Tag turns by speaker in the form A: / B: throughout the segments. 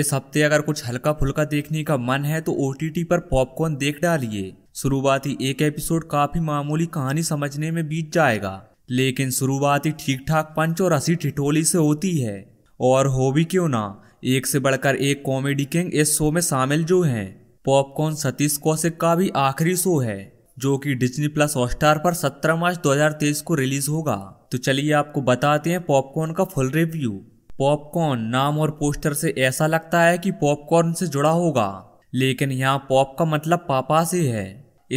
A: इस हफ्ते अगर कुछ हल्का फुल्का देखने का मन है तो ओ पर पॉपकॉर्न देख डालिए शुरुआती एक एपिसोड काफी मामूली कहानी समझने में बीत जाएगा लेकिन शुरुआती ठीक ठाक पंच और असी ठिठोली से होती है और हो भी क्यों ना एक से बढ़कर एक कॉमेडी किंग इस शो में शामिल जो हैं पॉपकॉर्न सतीश कौशिक का भी आखिरी शो है जो कि डिज्नी प्लस हॉटस्टार पर 17 मार्च 2023 को रिलीज होगा तो चलिए आपको बताते हैं पॉपकॉर्न का फुल रिव्यू पॉपकॉर्न नाम और पोस्टर से ऐसा लगता है कि पॉपकॉर्न से जुड़ा होगा लेकिन यहाँ पॉप का मतलब पापा से है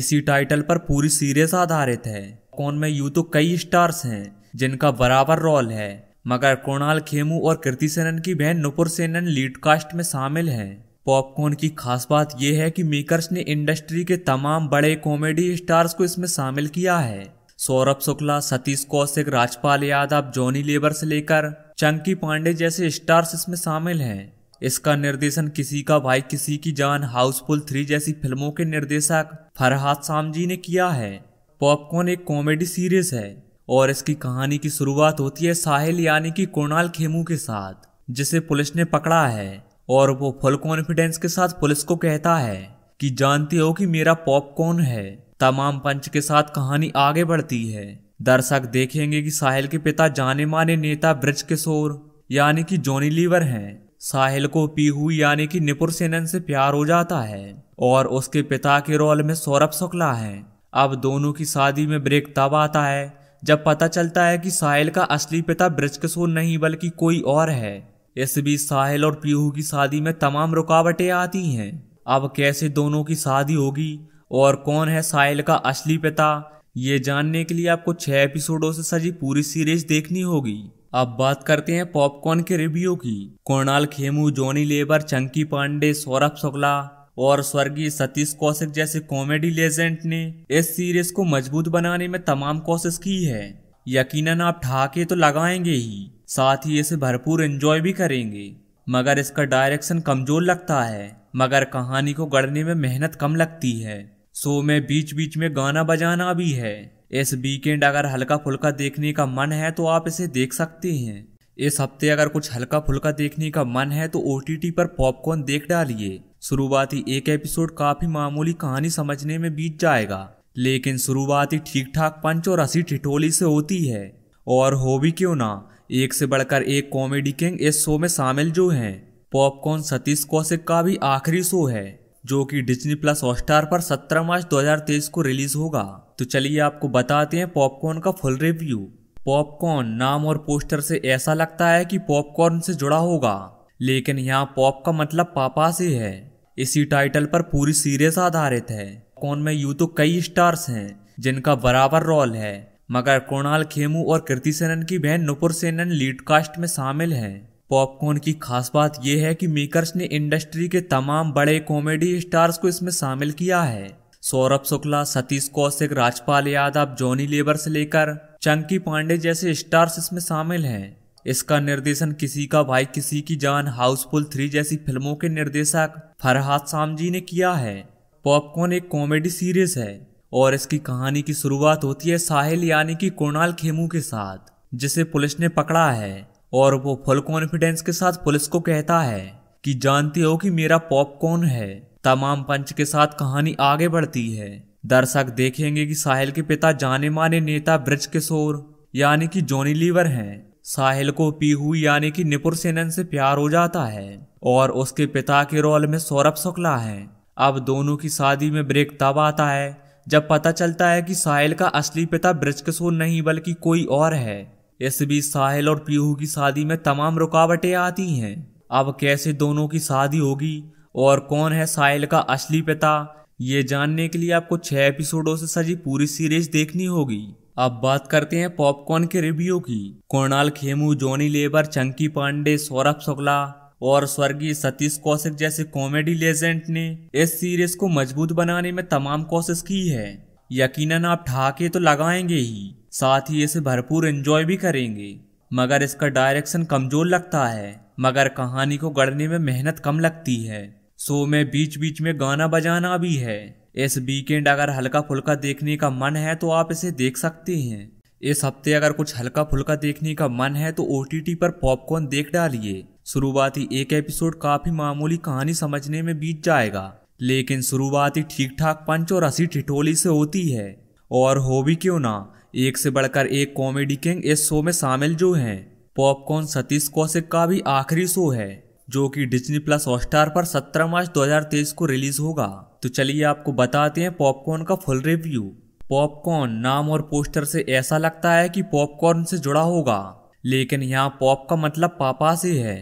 A: इसी टाइटल पर पूरी सीरीज आधारित है कौन में यूं तो कई स्टार्स हैं जिनका बराबर रोल है मगर कृणाल खेमू और कृति सेनन की बहन नुपुर सेनन लीड कास्ट में शामिल हैं पॉपकॉर्न की खास बात यह है कि मेकर्स ने इंडस्ट्री के तमाम बड़े कॉमेडी स्टार्स को इसमें शामिल किया है सौरभ शुक्ला सतीश कौशिक राजपाल यादव जॉनी लेबर से लेकर चंकी पांडे जैसे स्टार्स इसमें शामिल हैं इसका निर्देशन किसी का भाई किसी की जान हाउसफुल थ्री जैसी फिल्मों के निर्देशक फरहाद सामजी ने किया है पॉपकॉर्न एक कॉमेडी सीरीज है और इसकी कहानी की शुरुआत होती है साहिल यानी कि कोणाल खेमू के साथ जिसे पुलिस ने पकड़ा है और वो फुल कॉन्फिडेंस के साथ पुलिस को कहता है कि जानते हो कि मेरा पॉपकॉर्न है तमाम पंच के साथ कहानी आगे बढ़ती है दर्शक देखेंगे कि साहिल के पिता जाने माने नेता ब्रज किशोर यानी कि जॉनी लीवर हैं साहिल को पीहू यानी कि निपुर सेनन से प्यार हो जाता है और उसके पिता के रोल में सौरभ शुक्ला है अब दोनों की शादी में ब्रेक तब आता है जब पता चलता है कि साहिल का असली पिता ब्रजकिशोर नहीं बल्कि कोई और है इस बीच साहिल और पीहू की शादी में तमाम रुकावटें आती हैं अब कैसे दोनों की शादी होगी और कौन है साहिल का असली पिता ये जानने के लिए आपको छह एपिसोडों से सजी पूरी सीरीज देखनी होगी अब बात करते हैं पॉपकॉर्न के रिव्यू की कोणाल खेमू जॉनी लेबर चंकी पांडे सौरभ शुक्ला और स्वर्गीय सतीश कौशिक जैसे कॉमेडी लेजेंड ने इस सीरीज को मजबूत बनाने में तमाम कोशिश की है यकीनन आप ठाके तो लगाएंगे ही साथ ही इसे भरपूर एंजॉय भी करेंगे मगर इसका डायरेक्शन कमजोर लगता है मगर कहानी को गढ़ने में मेहनत कम लगती है शो में बीच बीच में गाना बजाना भी है इस वीकेंड अगर हल्का फुल्का देखने का मन है तो आप इसे देख सकते हैं इस हफ्ते अगर कुछ हल्का फुल्का देखने का मन है तो ओ पर पॉपकॉर्न देख डालिए शुरुआती एक एपिसोड काफी मामूली कहानी समझने में बीत जाएगा लेकिन शुरुआती ठीक ठाक पंच और हसी ठिठोली से होती है और हो भी क्यों ना एक से बढ़कर एक कॉमेडी किंग इस शो में शामिल जो हैं पॉपकॉर्न सतीश कौशिक का भी आखिरी शो है जो कि डिज्नी प्लस हॉटस्टार पर 17 मार्च 2023 को रिलीज होगा तो चलिए आपको बताते हैं पॉपकॉर्न का फुल रिव्यू पॉपकॉर्न नाम और पोस्टर से ऐसा लगता है कि पॉपकॉर्न से जुड़ा होगा लेकिन यहाँ पॉप का मतलब पापा से है इसी टाइटल पर पूरी सीरीज आधारित है कौन में यू तो कई स्टार्स हैं जिनका बराबर रोल है मगर कृणाल खेमू और कृति सेनन की बहन नुपुर सेनन लीड कास्ट में शामिल हैं पॉपकॉर्न की खास बात यह है कि मेकर्स ने इंडस्ट्री के तमाम बड़े कॉमेडी स्टार्स को इसमें शामिल किया है सौरभ शुक्ला सतीश कौशिक राजपाल यादव जॉनी लेबर से लेकर चंकी पांडे जैसे स्टार्स इसमें शामिल हैं इसका निर्देशन किसी का भाई किसी की जान हाउसफुल थ्री जैसी फिल्मों के निर्देशक फरहाद सामजी ने किया है पॉपकॉर्न एक कॉमेडी सीरीज है और इसकी कहानी की शुरुआत होती है साहिल यानी कि कोणाल खेमू के साथ जिसे पुलिस ने पकड़ा है और वो फुल कॉन्फिडेंस के साथ पुलिस को कहता है कि जानते हो कि मेरा पॉपकॉर्न है तमाम पंच के साथ कहानी आगे बढ़ती है दर्शक देखेंगे कि साहिल के पिता जाने माने नेता ब्रज किशोर यानी कि जॉनी लीवर हैं साहिल को पीहू यानी कि निपुर सेनन से प्यार हो जाता है और उसके पिता के रोल में सौरभ शुक्ला है अब दोनों की शादी में ब्रेक तब आता है जब पता चलता है कि साहिल का असली पिता ब्रज किशोर नहीं बल्कि कोई और है इस बीच साहिल और पीहू की शादी में तमाम रुकावटें आती हैं अब कैसे दोनों की शादी होगी और कौन है साहिल का असली पिता ये जानने के लिए आपको छह एपिसोडों से सजी पूरी सीरीज देखनी होगी अब बात करते हैं पॉपकॉर्न के रिव्यू की कोणाल खेमू जॉनी लेबर चंकी पांडे सौरभ शुक्ला और स्वर्गीय सतीश कौशिक जैसे कॉमेडी लेजेंड ने इस सीरीज को मजबूत बनाने में तमाम कोशिश की है यकीनन आप ठाके तो लगाएंगे ही साथ ही इसे भरपूर एंजॉय भी करेंगे मगर इसका डायरेक्शन कमजोर लगता है मगर कहानी को गढ़ने में मेहनत कम लगती है शो में बीच बीच में गाना बजाना भी है इस वीकेंड अगर हल्का फुल्का देखने का मन है तो आप इसे देख सकते हैं इस हफ्ते अगर कुछ हल्का फुल्का देखने का मन है तो ओ पर पॉपकॉर्न देख डालिए शुरुआती एक एपिसोड काफी मामूली कहानी समझने में बीत जाएगा लेकिन शुरुआती ठीक ठाक पंच और असी ठिठोली से होती है और हो भी क्यों ना एक से बढ़कर एक कॉमेडी किंग इस शो में शामिल जो है पॉपकॉर्न सतीश कौशिक का भी आखिरी शो है जो कि डिज्नी प्लस हॉटस्टार पर 17 मार्च 2023 को रिलीज होगा तो चलिए आपको बताते हैं पॉपकॉर्न का फुल रिव्यू पॉपकॉर्न नाम और पोस्टर से ऐसा लगता है कि पॉपकॉर्न से जुड़ा होगा लेकिन यहाँ पॉप का मतलब पापा से है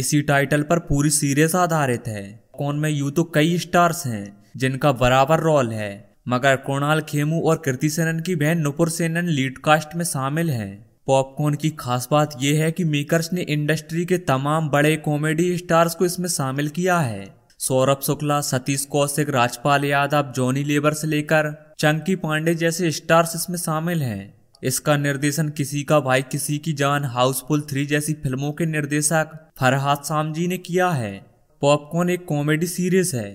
A: इसी टाइटल पर पूरी सीरीज आधारित है कौन में यू तो कई स्टार्स हैं जिनका बराबर रोल है मगर कृणाल खेमू और कृति सेनन की बहन नुपुर सेनन लीड कास्ट में शामिल हैं पॉपकॉर्न की खास बात यह है कि मेकर्स ने इंडस्ट्री के तमाम बड़े कॉमेडी स्टार्स को इसमें शामिल किया है सौरभ शुक्ला सतीश कौशिक राजपाल यादव जॉनी लेबर से लेकर चंकी पांडे जैसे स्टार्स इसमें शामिल हैं इसका निर्देशन किसी का भाई किसी की जान हाउसफुल थ्री जैसी फिल्मों के निर्देशक फरहाद सामजी ने किया है पॉपकॉर्न एक कॉमेडी सीरीज है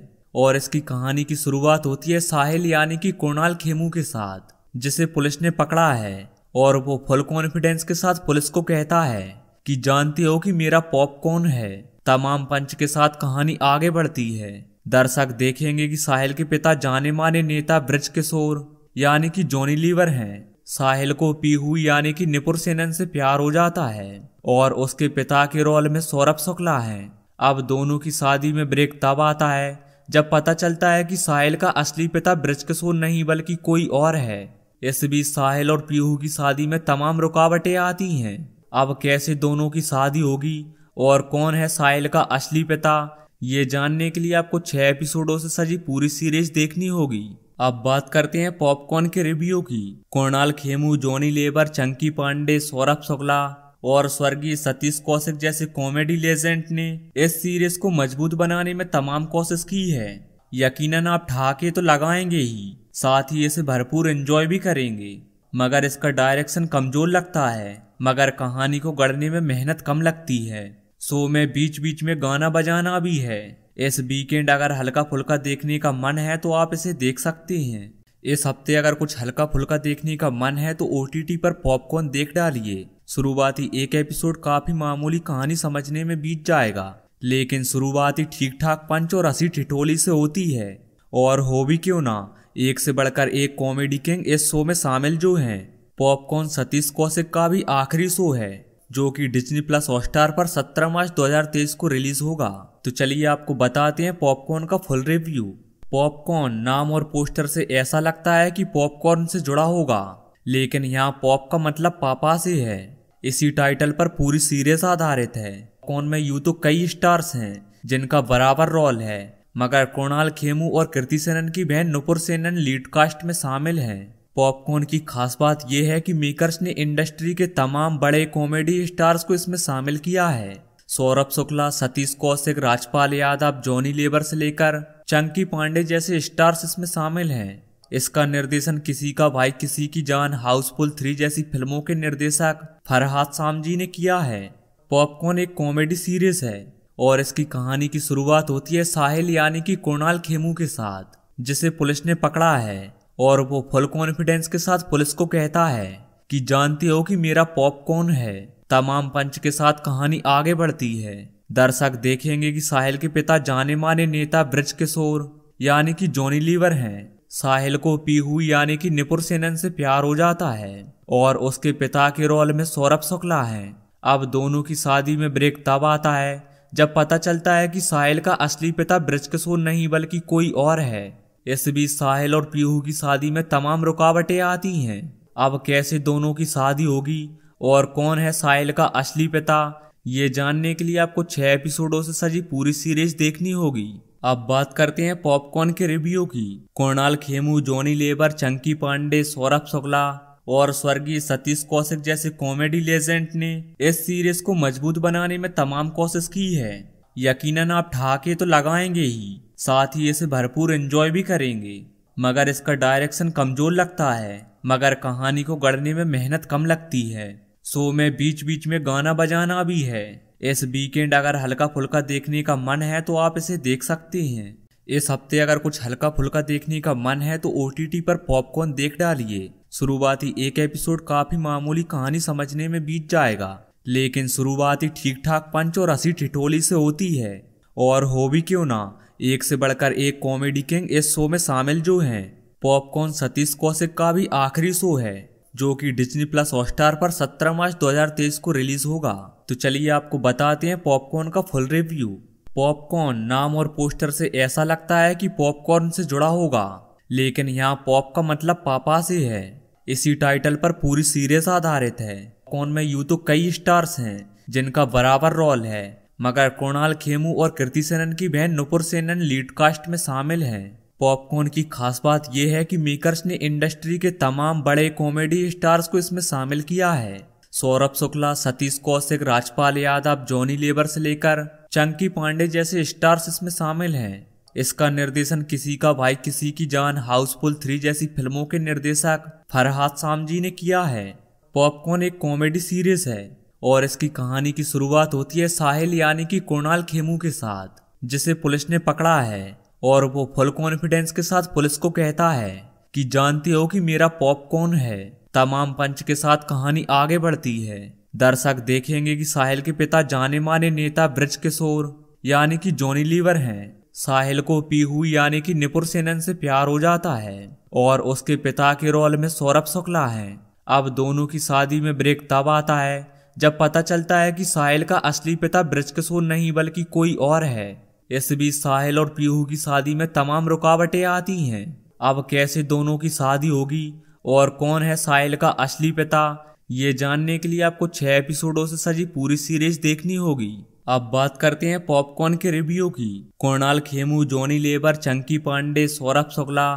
A: और इसकी कहानी की शुरुआत होती है साहिल यानी कि कोणाल खेमू के साथ जिसे पुलिस ने पकड़ा है और वो फुल कॉन्फिडेंस के साथ पुलिस को कहता है कि जानते हो कि मेरा पॉपकॉर्न है तमाम पंच के साथ कहानी आगे बढ़ती है दर्शक देखेंगे कि साहिल के पिता जाने माने नेता ब्रज किशोर यानी कि जॉनी लीवर हैं साहिल को पीहू यानी कि निपुर सेनन से प्यार हो जाता है और उसके पिता के रोल में सौरभ शुक्ला है अब दोनों की शादी में ब्रेक तब आता है जब पता चलता है कि साहिल का असली पिता ब्रजकिशोर नहीं बल्कि कोई और है इस बीच साहिल और पीहू की शादी में तमाम रुकावटें आती हैं अब कैसे दोनों की शादी होगी और कौन है साहिल का असली पिता ये जानने के लिए आपको छह एपिसोडों से सजी पूरी सीरीज देखनी होगी अब बात करते हैं पॉपकॉर्न के रिव्यू की कोणाल खेमू जॉनी लेबर चंकी पांडे सौरभ शुक्ला और स्वर्गीय सतीश कौशिक जैसे कॉमेडी लेजेंड ने इस सीरीज को मजबूत बनाने में तमाम कोशिश की है यकीनन आप ठाके तो लगाएंगे ही साथ ही इसे भरपूर एंजॉय भी करेंगे मगर इसका डायरेक्शन कमजोर लगता है मगर कहानी को गढ़ने में मेहनत कम लगती है सो में बीच बीच में गाना बजाना भी है इस वीकेंड अगर हल्का फुल्का देखने का मन है तो आप इसे देख सकते हैं इस हफ्ते अगर कुछ हल्का फुल्का देखने का मन है तो ओ पर पॉपकॉर्न देख डालिए शुरुआती एक एपिसोड काफी मामूली कहानी समझने में बीत जाएगा लेकिन शुरुआती ठीक ठाक पंच और हसी ठिठोली से होती है और हो भी क्यों ना एक से बढ़कर एक कॉमेडी किंग इस शो में शामिल जो हैं पॉपकॉर्न सतीश कौशिक का भी आखिरी शो है जो कि डिज्नी प्लस हॉटस्टार पर 17 मार्च 2023 को रिलीज होगा तो चलिए आपको बताते हैं पॉपकॉर्न का फुल रिव्यू पॉपकॉर्न नाम और पोस्टर से ऐसा लगता है कि पॉपकॉर्न से जुड़ा होगा लेकिन यहाँ पॉप का मतलब पापा से है इसी टाइटल पर पूरी सीरीज आधारित है कौन में यू तो कई स्टार्स हैं जिनका बराबर रोल है मगर कृणाल खेमू और कृति सेनन की बहन नुपुर सेनन लीड कास्ट में शामिल हैं पॉपकॉर्न की खास बात यह है कि मेकर्स ने इंडस्ट्री के तमाम बड़े कॉमेडी स्टार्स को इसमें शामिल किया है सौरभ शुक्ला सतीश कौशिक राजपाल यादव जॉनी लेबर से लेकर चंकी पांडे जैसे स्टार्स इसमें शामिल हैं इसका निर्देशन किसी का भाई किसी की जान हाउसफुल थ्री जैसी फिल्मों के निर्देशक फरहाद सामजी ने किया है पॉपकॉर्न एक कॉमेडी सीरीज है और इसकी कहानी की शुरुआत होती है साहिल यानी कि कोणाल खेमू के साथ जिसे पुलिस ने पकड़ा है और वो फुल कॉन्फिडेंस के साथ पुलिस को कहता है कि जानते हो कि मेरा पॉपकॉर्न है तमाम पंच के साथ कहानी आगे बढ़ती है दर्शक देखेंगे कि साहिल के पिता जाने माने नेता ब्रज किशोर यानी कि जॉनी लीवर हैं साहिल को पीहू यानी कि निपुर सेनन से प्यार हो जाता है और उसके पिता के रोल में सौरभ शुक्ला है अब दोनों की शादी में ब्रेक तब आता है जब पता चलता है कि साहिल का असली पिता ब्रजकिशोर नहीं बल्कि कोई और है इस बीच साहिल और पीहू की शादी में तमाम रुकावटें आती हैं अब कैसे दोनों की शादी होगी और कौन है साहिल का असली पिता ये जानने के लिए आपको छह एपिसोडों से सजी पूरी सीरीज देखनी होगी अब बात करते हैं पॉपकॉर्न के रिव्यू की कोणाल खेमू जॉनी लेबर चंकी पांडे सौरभ शुक्ला और स्वर्गीय सतीश कौशिक जैसे कॉमेडी लेजेंड ने इस सीरीज को मजबूत बनाने में तमाम कोशिश की है यकीनन आप ठाके तो लगाएंगे ही साथ ही इसे भरपूर एंजॉय भी करेंगे मगर इसका डायरेक्शन कमजोर लगता है मगर कहानी को गढ़ने में मेहनत कम लगती है सो में बीच बीच में गाना बजाना भी है इस वीकेंड अगर हल्का फुल्का देखने का मन है तो आप इसे देख सकते हैं इस हफ्ते अगर कुछ हल्का फुल्का देखने का मन है तो ओ पर पॉपकॉर्न देख डालिए शुरुआती एक एपिसोड काफी मामूली कहानी समझने में बीत जाएगा लेकिन शुरुआती ठीक ठाक पंच और असी ठिठोली से होती है और हो भी क्यों ना एक से बढ़कर एक कॉमेडी किंग इस शो में शामिल जो हैं पॉपकॉर्न सतीश कौशिक का भी आखिरी शो है जो कि डिज्नी प्लस हॉटस्टार पर 17 मार्च 2023 को रिलीज होगा तो चलिए आपको बताते हैं पॉपकॉर्न का फुल रिव्यू पॉपकॉर्न नाम और पोस्टर से ऐसा लगता है कि पॉपकॉर्न से जुड़ा होगा लेकिन यहाँ पॉप का मतलब पापा से है इसी टाइटल पर पूरी सीरीज आधारित है कौन में यूं तो कई स्टार्स हैं जिनका बराबर रोल है मगर कृणाल खेमू और कृति सेनन की बहन नुपुर सेनन लीड कास्ट में शामिल हैं पॉपकॉर्न की खास बात यह है कि मेकर्स ने इंडस्ट्री के तमाम बड़े कॉमेडी स्टार्स को इसमें शामिल किया है सौरभ शुक्ला सतीश कौशिक राजपाल यादव जॉनी लेबर से लेकर चंकी पांडे जैसे स्टार्स इसमें शामिल हैं इसका निर्देशन किसी का भाई किसी की जान हाउसफुल थ्री जैसी फिल्मों के निर्देशक फरहाद सामजी ने किया है पॉपकॉर्न एक कॉमेडी सीरीज है और इसकी कहानी की शुरुआत होती है साहिल यानी कि कुणाल खेमू के साथ जिसे पुलिस ने पकड़ा है और वो फुल कॉन्फिडेंस के साथ पुलिस को कहता है कि जानते हो कि मेरा पॉपकॉर्न है तमाम पंच के साथ कहानी आगे बढ़ती है दर्शक देखेंगे कि साहिल के पिता जाने माने नेता ब्रज किशोर यानी कि जॉनी लीवर हैं साहिल को पीहू यानी कि निपुर सेनन से प्यार हो जाता है और उसके पिता के रोल में सौरभ शुक्ला है अब दोनों की शादी में ब्रेक तब आता है जब पता चलता है कि साहिल का असली पिता ब्रजकिशोर नहीं बल्कि कोई और है इस बीच साहिल और पीहू की शादी में तमाम रुकावटें आती हैं अब कैसे दोनों की शादी होगी और कौन है साहिल का असली पिता ये जानने के लिए आपको छह एपिसोडों से सजी पूरी सीरीज देखनी होगी अब बात करते हैं पॉपकॉर्न के रिव्यू की कोणाल खेमू जॉनी लेबर चंकी पांडे सौरभ शुक्ला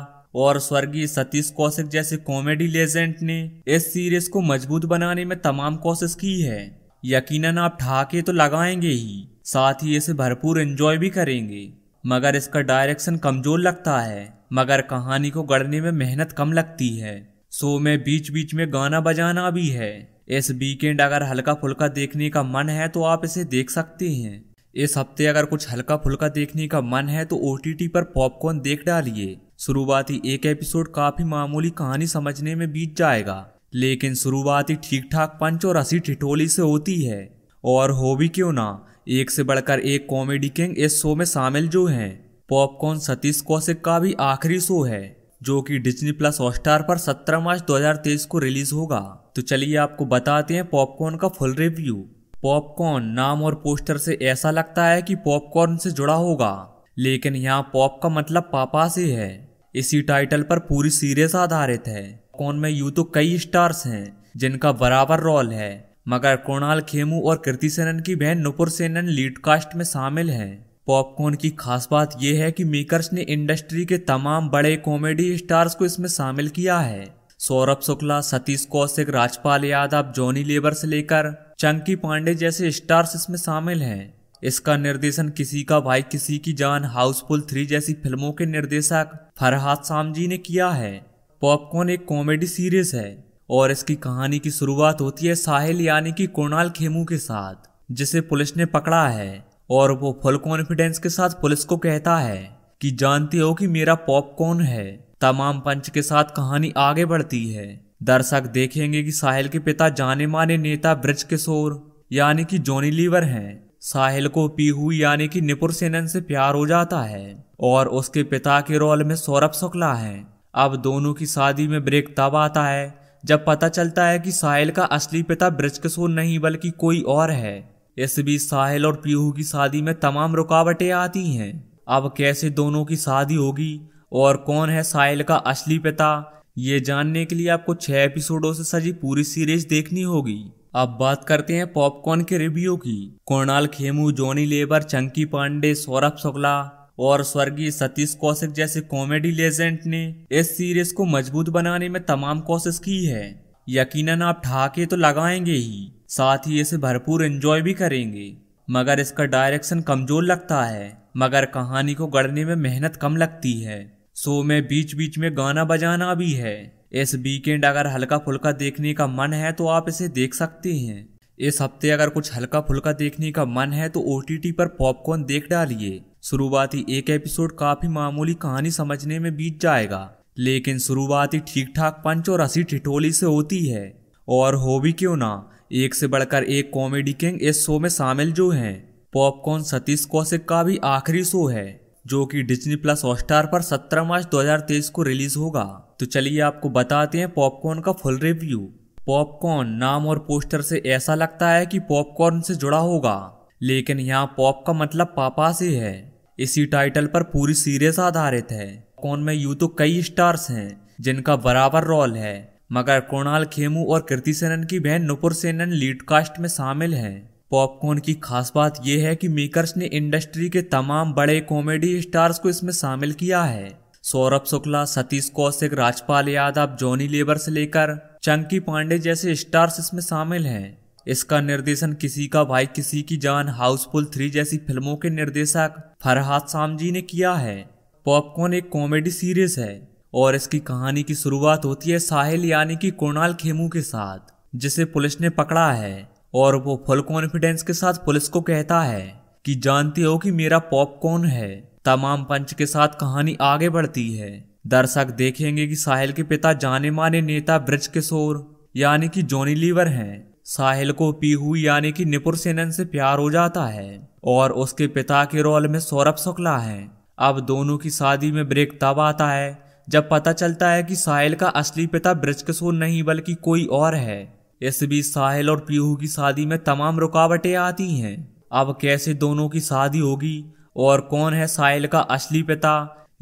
A: और स्वर्गीय सतीश कौशिक जैसे कॉमेडी लेजेंड ने इस सीरीज को मजबूत बनाने में तमाम कोशिश की है यकीनन आप ठाके तो लगाएंगे ही साथ ही इसे भरपूर एंजॉय भी करेंगे मगर इसका डायरेक्शन कमजोर लगता है मगर कहानी को गढ़ने में मेहनत कम लगती है शो में बीच बीच में गाना बजाना भी है इस वीकेंड अगर हल्का फुल्का देखने का मन है तो आप इसे देख सकते हैं इस हफ्ते अगर कुछ हल्का फुल्का देखने का मन है तो ओ पर पॉपकॉर्न देख डालिए शुरुआती एक एपिसोड काफी मामूली कहानी समझने में बीत जाएगा लेकिन शुरुआती ठीक ठाक पंच और असी ठिठोली से होती है और हो भी क्यों ना एक से बढ़कर एक कॉमेडी किंग इस शो में शामिल जो हैं पॉपकॉर्न सतीश कौशिक का भी आखिरी शो है जो कि डिज्नी प्लस हॉटस्टार पर 17 मार्च 2023 को रिलीज होगा तो चलिए आपको बताते हैं पॉपकॉर्न का फुल रिव्यू पॉपकॉर्न नाम और पोस्टर से ऐसा लगता है कि पॉपकॉर्न से जुड़ा होगा लेकिन यहाँ पॉप का मतलब पापा से है इसी टाइटल पर पूरी सीरीज आधारित है कौन में यू तो कई स्टार्स हैं जिनका बराबर रोल है मगर कृणाल खेमू और कृति सेनन की बहन नुपुर सेनन लीड कास्ट में शामिल हैं पॉपकॉर्न की खास बात यह है कि मेकर्स ने इंडस्ट्री के तमाम बड़े कॉमेडी स्टार्स को इसमें शामिल किया है सौरभ शुक्ला सतीश कौशिक राजपाल यादव जॉनी लेबर से लेकर चंकी पांडे जैसे स्टार्स इसमें शामिल हैं इसका निर्देशन किसी का भाई किसी की जान हाउसफुल थ्री जैसी फिल्मों के निर्देशक फरहाद सामजी ने किया है पॉपकॉर्न एक कॉमेडी सीरीज है और इसकी कहानी की शुरुआत होती है साहिल यानी कि कोणाल खेमू के साथ जिसे पुलिस ने पकड़ा है और वो फुल कॉन्फिडेंस के साथ पुलिस को कहता है कि जानती हो कि मेरा पॉपकॉर्न है तमाम पंच के साथ कहानी आगे बढ़ती है दर्शक देखेंगे कि साहिल के पिता जाने माने नेता ब्रज किशोर यानी कि जॉनी लीवर हैं साहिल को पीहू यानी कि निपुर सेनन से प्यार हो जाता है और उसके पिता के रोल में सौरभ शुक्ला है अब दोनों की शादी में ब्रेक तब आता है जब पता चलता है कि साहिल का असली पिता ब्रज किशोर नहीं बल्कि कोई और है इस बीच साहिल और पीहू की शादी में तमाम रुकावटें आती हैं अब कैसे दोनों की शादी होगी और कौन है साहिल का असली पिता ये जानने के लिए आपको छह एपिसोडों से सजी पूरी सीरीज देखनी होगी अब बात करते हैं पॉपकॉर्न के रिव्यू की कोणाल खेमू जॉनी लेबर चंकी पांडे सौरभ शुक्ला और स्वर्गीय सतीश कौशिक जैसे कॉमेडी लेजेंड ने इस सीरीज को मजबूत बनाने में तमाम कोशिश की है यकीनन आप ठाके तो लगाएंगे ही साथ ही इसे भरपूर एंजॉय भी करेंगे मगर इसका डायरेक्शन कमजोर लगता है मगर कहानी को गढ़ने में मेहनत कम लगती है शो में बीच बीच में गाना बजाना भी है इस वीकेंड अगर हल्का फुल्का देखने का मन है तो आप इसे देख सकते हैं इस हफ्ते अगर कुछ हल्का फुल्का देखने का मन है तो ओ पर पॉपकॉर्न देख डालिए शुरुआती एक एपिसोड काफी मामूली कहानी समझने में बीत जाएगा लेकिन शुरुआती ठीक ठाक पंच और हंसी ठिठोली से होती है और हो भी क्यों ना एक से बढ़कर एक कॉमेडी किंग इस शो में शामिल जो हैं पॉपकॉर्न सतीश कौशिक का भी आखिरी शो है जो कि डिज्नी प्लस हॉटस्टार पर 17 मार्च 2023 को रिलीज होगा तो चलिए आपको बताते हैं पॉपकॉर्न का फुल रिव्यू पॉपकॉर्न नाम और पोस्टर से ऐसा लगता है कि पॉपकॉर्न से जुड़ा होगा लेकिन यहाँ पॉप का मतलब पापा से है इसी टाइटल पर पूरी सीरीज आधारित है कौन में यू तो कई स्टार्स हैं जिनका बराबर रोल है मगर कोणाल खेमू और कृति सेनन की बहन नुपुर सेनन लीड कास्ट में शामिल हैं पॉपकॉर्न की खास बात यह है कि मेकर्स ने इंडस्ट्री के तमाम बड़े कॉमेडी स्टार्स को इसमें शामिल किया है सौरभ शुक्ला सतीश कौशिक राजपाल यादव जॉनी लेबर से लेकर चंकी पांडे जैसे स्टार्स इसमें शामिल हैं इसका निर्देशन किसी का भाई किसी की जान हाउसफुल थ्री जैसी फिल्मों के निर्देशक फरहाद सामजी ने किया है पॉपकॉर्न एक कॉमेडी सीरीज है और इसकी कहानी की शुरुआत होती है साहिल यानी कि कोणाल खेमू के साथ जिसे पुलिस ने पकड़ा है और वो फुल कॉन्फिडेंस के साथ पुलिस को कहता है कि जानती हो कि मेरा पॉपकॉर्न है तमाम पंच के साथ कहानी आगे बढ़ती है दर्शक देखेंगे कि साहिल के पिता जाने माने नेता ब्रज किशोर यानी कि जॉनी लीवर हैं साहिल को पीहू यानी कि निपुर सेनन से प्यार हो जाता है और उसके पिता के रोल में सौरभ शुक्ला है अब दोनों की शादी में ब्रेक तब आता है जब पता चलता है कि साहिल का असली पिता ब्रजकिशोर नहीं बल्कि कोई और है इस बीच साहिल और पीहू की शादी में तमाम रुकावटें आती हैं अब कैसे दोनों की शादी होगी और कौन है साहिल का असली पिता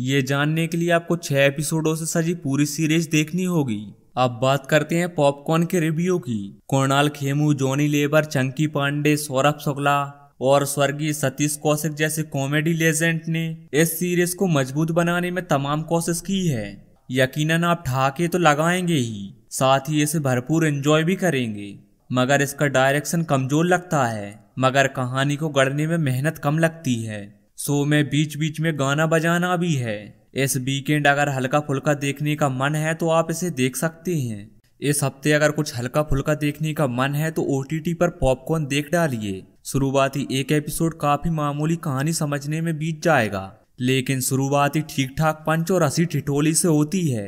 A: ये जानने के लिए आपको छह एपिसोडों से सजी पूरी सीरीज देखनी होगी अब बात करते हैं पॉपकॉर्न के रिव्यू की कोणाल खेमू जॉनी लेबर चंकी पांडे सौरभ शुक्ला और स्वर्गीय सतीश कौशिक जैसे कॉमेडी लेजेंड ने इस सीरीज को मजबूत बनाने में तमाम कोशिश की है यकीनन आप ठाके तो लगाएंगे ही साथ ही इसे भरपूर एंजॉय भी करेंगे मगर इसका डायरेक्शन कमजोर लगता है मगर कहानी को गढ़ने में मेहनत कम लगती है सो में बीच बीच में गाना बजाना भी है इस वीकेंड अगर हल्का फुल्का देखने का मन है तो आप इसे देख सकते हैं इस हफ्ते अगर कुछ हल्का फुल्का देखने का मन है तो ओ पर पॉपकॉर्न देख डालिए शुरुआती एक एपिसोड काफी मामूली कहानी समझने में बीत जाएगा लेकिन शुरुआती ठीक ठाक पंच और असी ठिठोली से होती है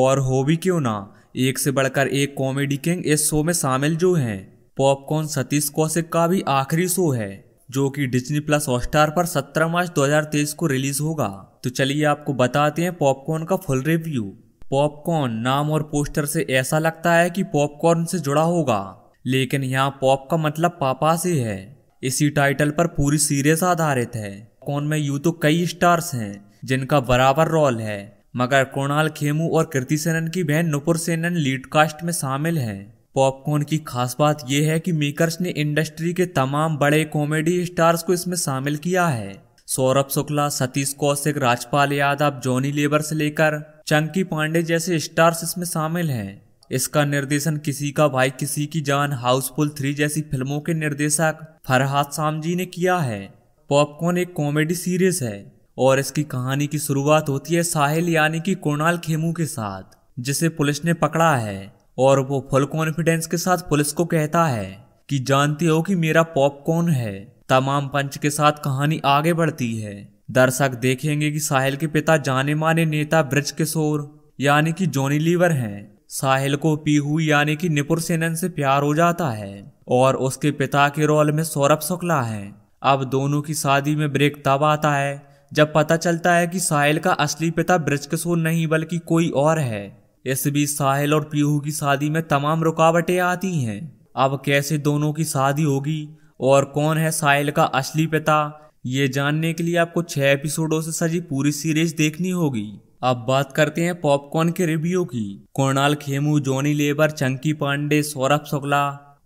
A: और हो भी क्यों ना एक से बढ़कर एक कॉमेडी किंग इस शो में शामिल जो है पॉपकॉर्न सतीश कौशिक का भी आखिरी शो है जो कि डिज्नी प्लस हॉटस्टार पर 17 मार्च 2023 को रिलीज होगा तो चलिए आपको बताते हैं पॉपकॉर्न का फुल रिव्यू पॉपकॉर्न नाम और पोस्टर से ऐसा लगता है कि पॉपकॉर्न से जुड़ा होगा लेकिन यहाँ पॉप का मतलब पापा से है इसी टाइटल पर पूरी सीरीज आधारित है कौन में यू तो कई स्टार्स हैं जिनका बराबर रोल है मगर कृणाल खेमू और कृति सेनन की बहन नुपुर सेनन लीड कास्ट में शामिल हैं पॉपकॉर्न की खास बात यह है कि मेकर्स ने इंडस्ट्री के तमाम बड़े कॉमेडी स्टार्स को इसमें शामिल किया है सौरभ शुक्ला सतीश कौशिक राजपाल यादव जॉनी लेबर से लेकर चंकी पांडे जैसे स्टार्स इसमें शामिल हैं इसका निर्देशन किसी का भाई किसी की जान हाउसफुल थ्री जैसी फिल्मों के निर्देशक फरहाद सामजी ने किया है पॉपकॉर्न एक कॉमेडी सीरीज है और इसकी कहानी की शुरुआत होती है साहिल यानी कि कोणाल खेमू के साथ जिसे पुलिस ने पकड़ा है और वो फुल कॉन्फिडेंस के साथ पुलिस को कहता है कि जानते हो कि मेरा पॉपकॉर्न है तमाम पंच के साथ कहानी आगे बढ़ती है दर्शक देखेंगे कि साहिल के पिता जाने माने नेता ब्रज किशोर यानी कि जॉनी लीवर हैं साहिल को पीहू यानी कि निपुर सेनन से प्यार हो जाता है और उसके पिता के रोल में सौरभ शुक्ला है अब दोनों की शादी में ब्रेक तब आता है जब पता चलता है कि साहिल का असली पिता ब्रजकिशोर नहीं बल्कि कोई और है इस बीच साहिल और पीहू की शादी में तमाम रुकावटें आती हैं अब कैसे दोनों की शादी होगी और कौन है साहिल का असली पिता ये जानने के लिए आपको छह एपिसोडों से सजी पूरी सीरीज देखनी होगी अब बात करते हैं पॉपकॉर्न के रिव्यू की कोणाल खेमू जॉनी लेबर चंकी पांडे सौरभ शुक्ला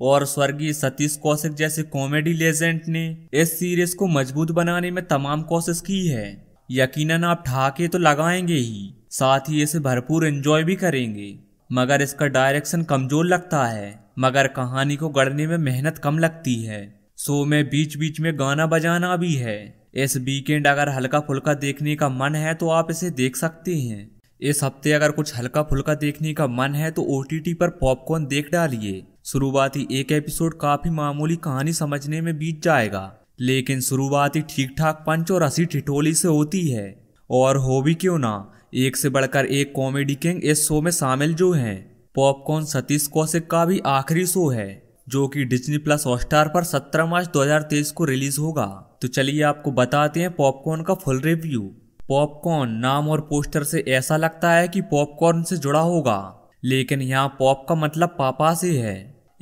A: और स्वर्गीय सतीश कौशिक जैसे कॉमेडी लेजेंड ने इस सीरीज को मजबूत बनाने में तमाम कोशिश की है यकीनन आप ठाके तो लगाएंगे ही साथ ही इसे भरपूर एंजॉय भी करेंगे मगर इसका डायरेक्शन कमजोर लगता है मगर कहानी को गढ़ने में मेहनत कम लगती है शो में बीच बीच में गाना बजाना भी है इस वीकेंड अगर हल्का फुल्का देखने का मन है तो आप इसे देख सकते हैं इस हफ्ते अगर कुछ हल्का फुल्का देखने का मन है तो ओ पर पॉपकॉर्न देख डालिए शुरुआती एक एपिसोड काफी मामूली कहानी समझने में बीत जाएगा लेकिन शुरुआती ठीक ठाक पंच और हसी ठिठोली से होती है और हो भी क्यों ना एक से बढ़कर एक कॉमेडी किंग इस शो में शामिल जो हैं पॉपकॉर्न सतीश कौशिक का भी आखिरी शो है जो कि डिज्नी प्लस हॉटस्टार पर 17 मार्च 2023 को रिलीज होगा तो चलिए आपको बताते हैं पॉपकॉर्न का फुल रिव्यू पॉपकॉर्न नाम और पोस्टर से ऐसा लगता है कि पॉपकॉर्न से जुड़ा होगा लेकिन यहाँ पॉप का मतलब पापा से है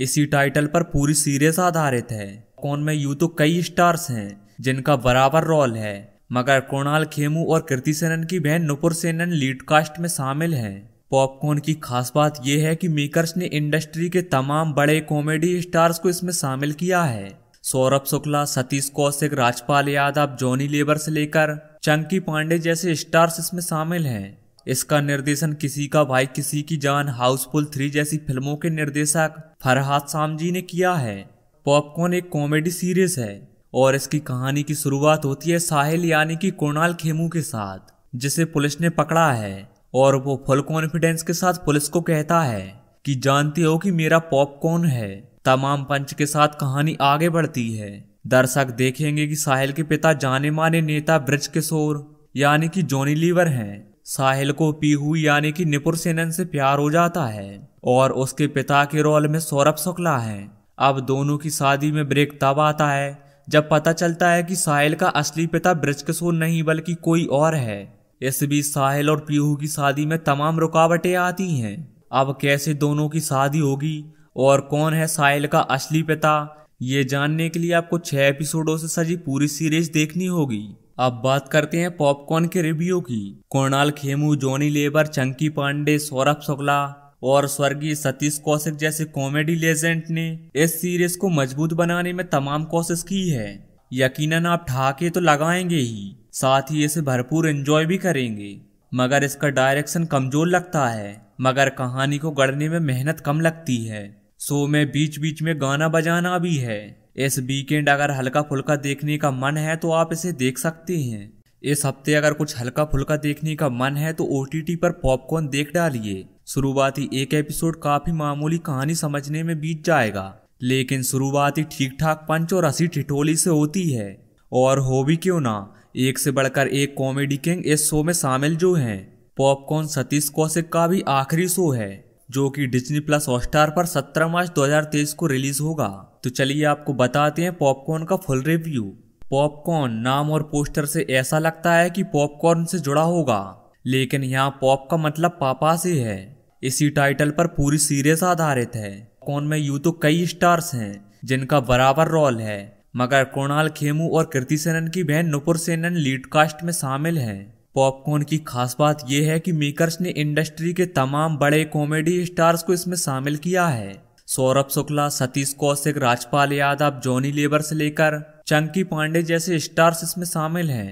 A: इसी टाइटल पर पूरी सीरीज आधारित है कौन में यू तो कई स्टार्स हैं जिनका बराबर रोल है मगर कृणाल खेमू और कृति सेनन की बहन नुपुर सेनन लीड कास्ट में शामिल हैं पॉपकॉर्न की खास बात यह है कि मेकर्स ने इंडस्ट्री के तमाम बड़े कॉमेडी स्टार्स को इसमें शामिल किया है सौरभ शुक्ला सतीश कौशिक राजपाल यादव जॉनी लेबर से लेकर चंकी पांडे जैसे स्टार्स इसमें शामिल हैं इसका निर्देशन किसी का भाई किसी की जान हाउसफुल थ्री जैसी फिल्मों के निर्देशक फरहाद सामजी ने किया है पॉपकॉर्न एक कॉमेडी सीरीज है और इसकी कहानी की शुरुआत होती है साहिल यानी कि कोणाल खेमू के साथ जिसे पुलिस ने पकड़ा है और वो फुल कॉन्फिडेंस के साथ पुलिस को कहता है कि जानते हो कि मेरा पॉपकॉर्न है तमाम पंच के साथ कहानी आगे बढ़ती है दर्शक देखेंगे कि साहिल के पिता जाने माने नेता ब्रज किशोर यानी कि जॉनी लीवर हैं साहिल को पीहू यानी कि निपुर सेनन से प्यार हो जाता है और उसके पिता के रोल में सौरभ शुक्ला है अब दोनों की शादी में ब्रेक तब आता है जब पता चलता है कि साहिल का असली पिता ब्रजकिशोर नहीं बल्कि कोई और है इस बीच साहिल और पीहू की शादी में तमाम रुकावटें आती हैं अब कैसे दोनों की शादी होगी और कौन है साहिल का असली पिता ये जानने के लिए आपको छह एपिसोडों से सजी पूरी सीरीज देखनी होगी अब बात करते हैं पॉपकॉर्न के रिव्यू की कोणाल खेमू जॉनी लेबर चंकी पांडे सौरभ शुक्ला और स्वर्गीय सतीश कौशिक जैसे कॉमेडी लेजेंड ने इस सीरीज को मजबूत बनाने में तमाम कोशिश की है यकीनन आप ठाके तो लगाएंगे ही साथ ही इसे भरपूर एंजॉय भी करेंगे मगर इसका डायरेक्शन कमजोर लगता है मगर कहानी को गढ़ने में मेहनत कम लगती है सो में बीच बीच में गाना बजाना भी है इस वीकेंड अगर हल्का फुल्का देखने का मन है तो आप इसे देख सकते हैं इस हफ्ते अगर कुछ हल्का फुल्का देखने का मन है तो ओ पर पॉपकॉर्न देख डालिए शुरुआती एक एपिसोड काफी मामूली कहानी समझने में बीत जाएगा लेकिन शुरुआती ठीक ठाक पंच और असी ठिठोली से होती है और हो भी क्यों ना एक से बढ़कर एक कॉमेडी किंग इस शो में शामिल जो हैं पॉपकॉर्न सतीश कौशिक का भी आखिरी शो है जो कि डिज्नी प्लस हॉटस्टार पर 17 मार्च 2023 को रिलीज होगा तो चलिए आपको बताते हैं पॉपकॉर्न का फुल रिव्यू पॉपकॉर्न नाम और पोस्टर से ऐसा लगता है कि पॉपकॉर्न से जुड़ा होगा लेकिन यहाँ पॉप का मतलब पापा से है इसी टाइटल पर पूरी सीरीज आधारित है कौन में यू तो कई स्टार्स हैं जिनका बराबर रोल है मगर कृणाल खेमू और कृति सेनन की बहन नुपुर सेनन लीड कास्ट में शामिल हैं पॉपकॉर्न की खास बात यह है कि मेकर्स ने इंडस्ट्री के तमाम बड़े कॉमेडी स्टार्स को इसमें शामिल किया है सौरभ शुक्ला सतीश कौशिक राजपाल यादव जॉनी लेबर से लेकर चंकी पांडे जैसे स्टार्स इसमें शामिल हैं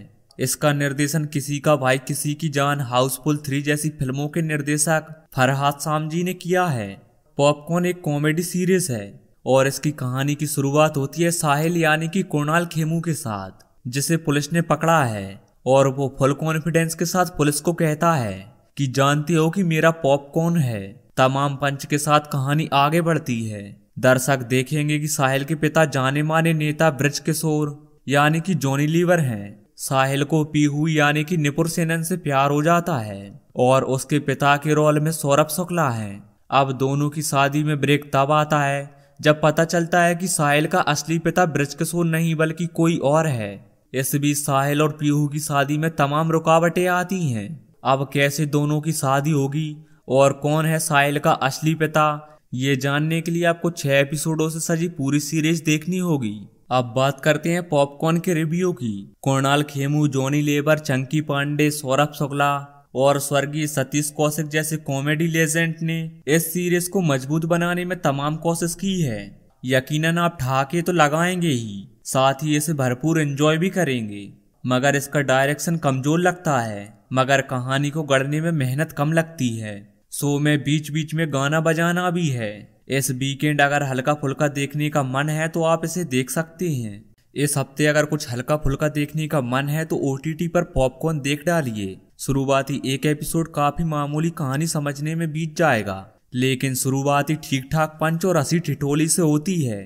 A: इसका निर्देशन किसी का भाई किसी की जान हाउसफुल थ्री जैसी फिल्मों के निर्देशक फरहाद सामजी ने किया है पॉपकॉर्न एक कॉमेडी सीरीज है और इसकी कहानी की शुरुआत होती है साहिल यानी कि कुणाल खेमू के साथ जिसे पुलिस ने पकड़ा है और वो फुल कॉन्फिडेंस के साथ पुलिस को कहता है कि जानते हो कि मेरा पॉप कौन है तमाम पंच के साथ कहानी आगे बढ़ती है दर्शक देखेंगे कि साहिल के पिता जाने माने नेता ब्रज किशोर यानी कि जॉनी लीवर हैं साहिल को पीहू यानी कि निपुर सेनन से प्यार हो जाता है और उसके पिता के रोल में सौरभ शुक्ला है अब दोनों की शादी में ब्रेक तब आता है जब पता चलता है कि साहिल का असली पिता ब्रज किशोर नहीं बल्कि कोई और है इस बीच साहिल और पीहू की शादी में तमाम रुकावटें आती हैं अब कैसे दोनों की शादी होगी और कौन है साहिल का असली पिता ये जानने के लिए आपको छह एपिसोडों से सजी पूरी सीरीज देखनी होगी अब बात करते हैं पॉपकॉर्न के रिव्यू की कोणाल खेमू जॉनी लेबर चंकी पांडे सौरभ शुक्ला और स्वर्गीय सतीश कौशिक जैसे कॉमेडी लेजेंड ने इस सीरीज को मजबूत बनाने में तमाम कोशिश की है यकीनन आप ठाके तो लगाएंगे ही साथ ही इसे भरपूर एंजॉय भी करेंगे मगर इसका डायरेक्शन कमजोर लगता है मगर कहानी को गढ़ने में मेहनत कम लगती है सो में बीच बीच में गाना बजाना भी है इस वीकेंड अगर हल्का फुल्का देखने का मन है तो आप इसे देख सकते हैं इस हफ्ते अगर कुछ हल्का फुल्का देखने का मन है तो ओ पर पॉपकॉर्न देख डालिए शुरुआती एक एपिसोड काफी मामूली कहानी समझने में बीत जाएगा लेकिन शुरुआती ठीक ठाक पंच और असी ठिठोली से होती है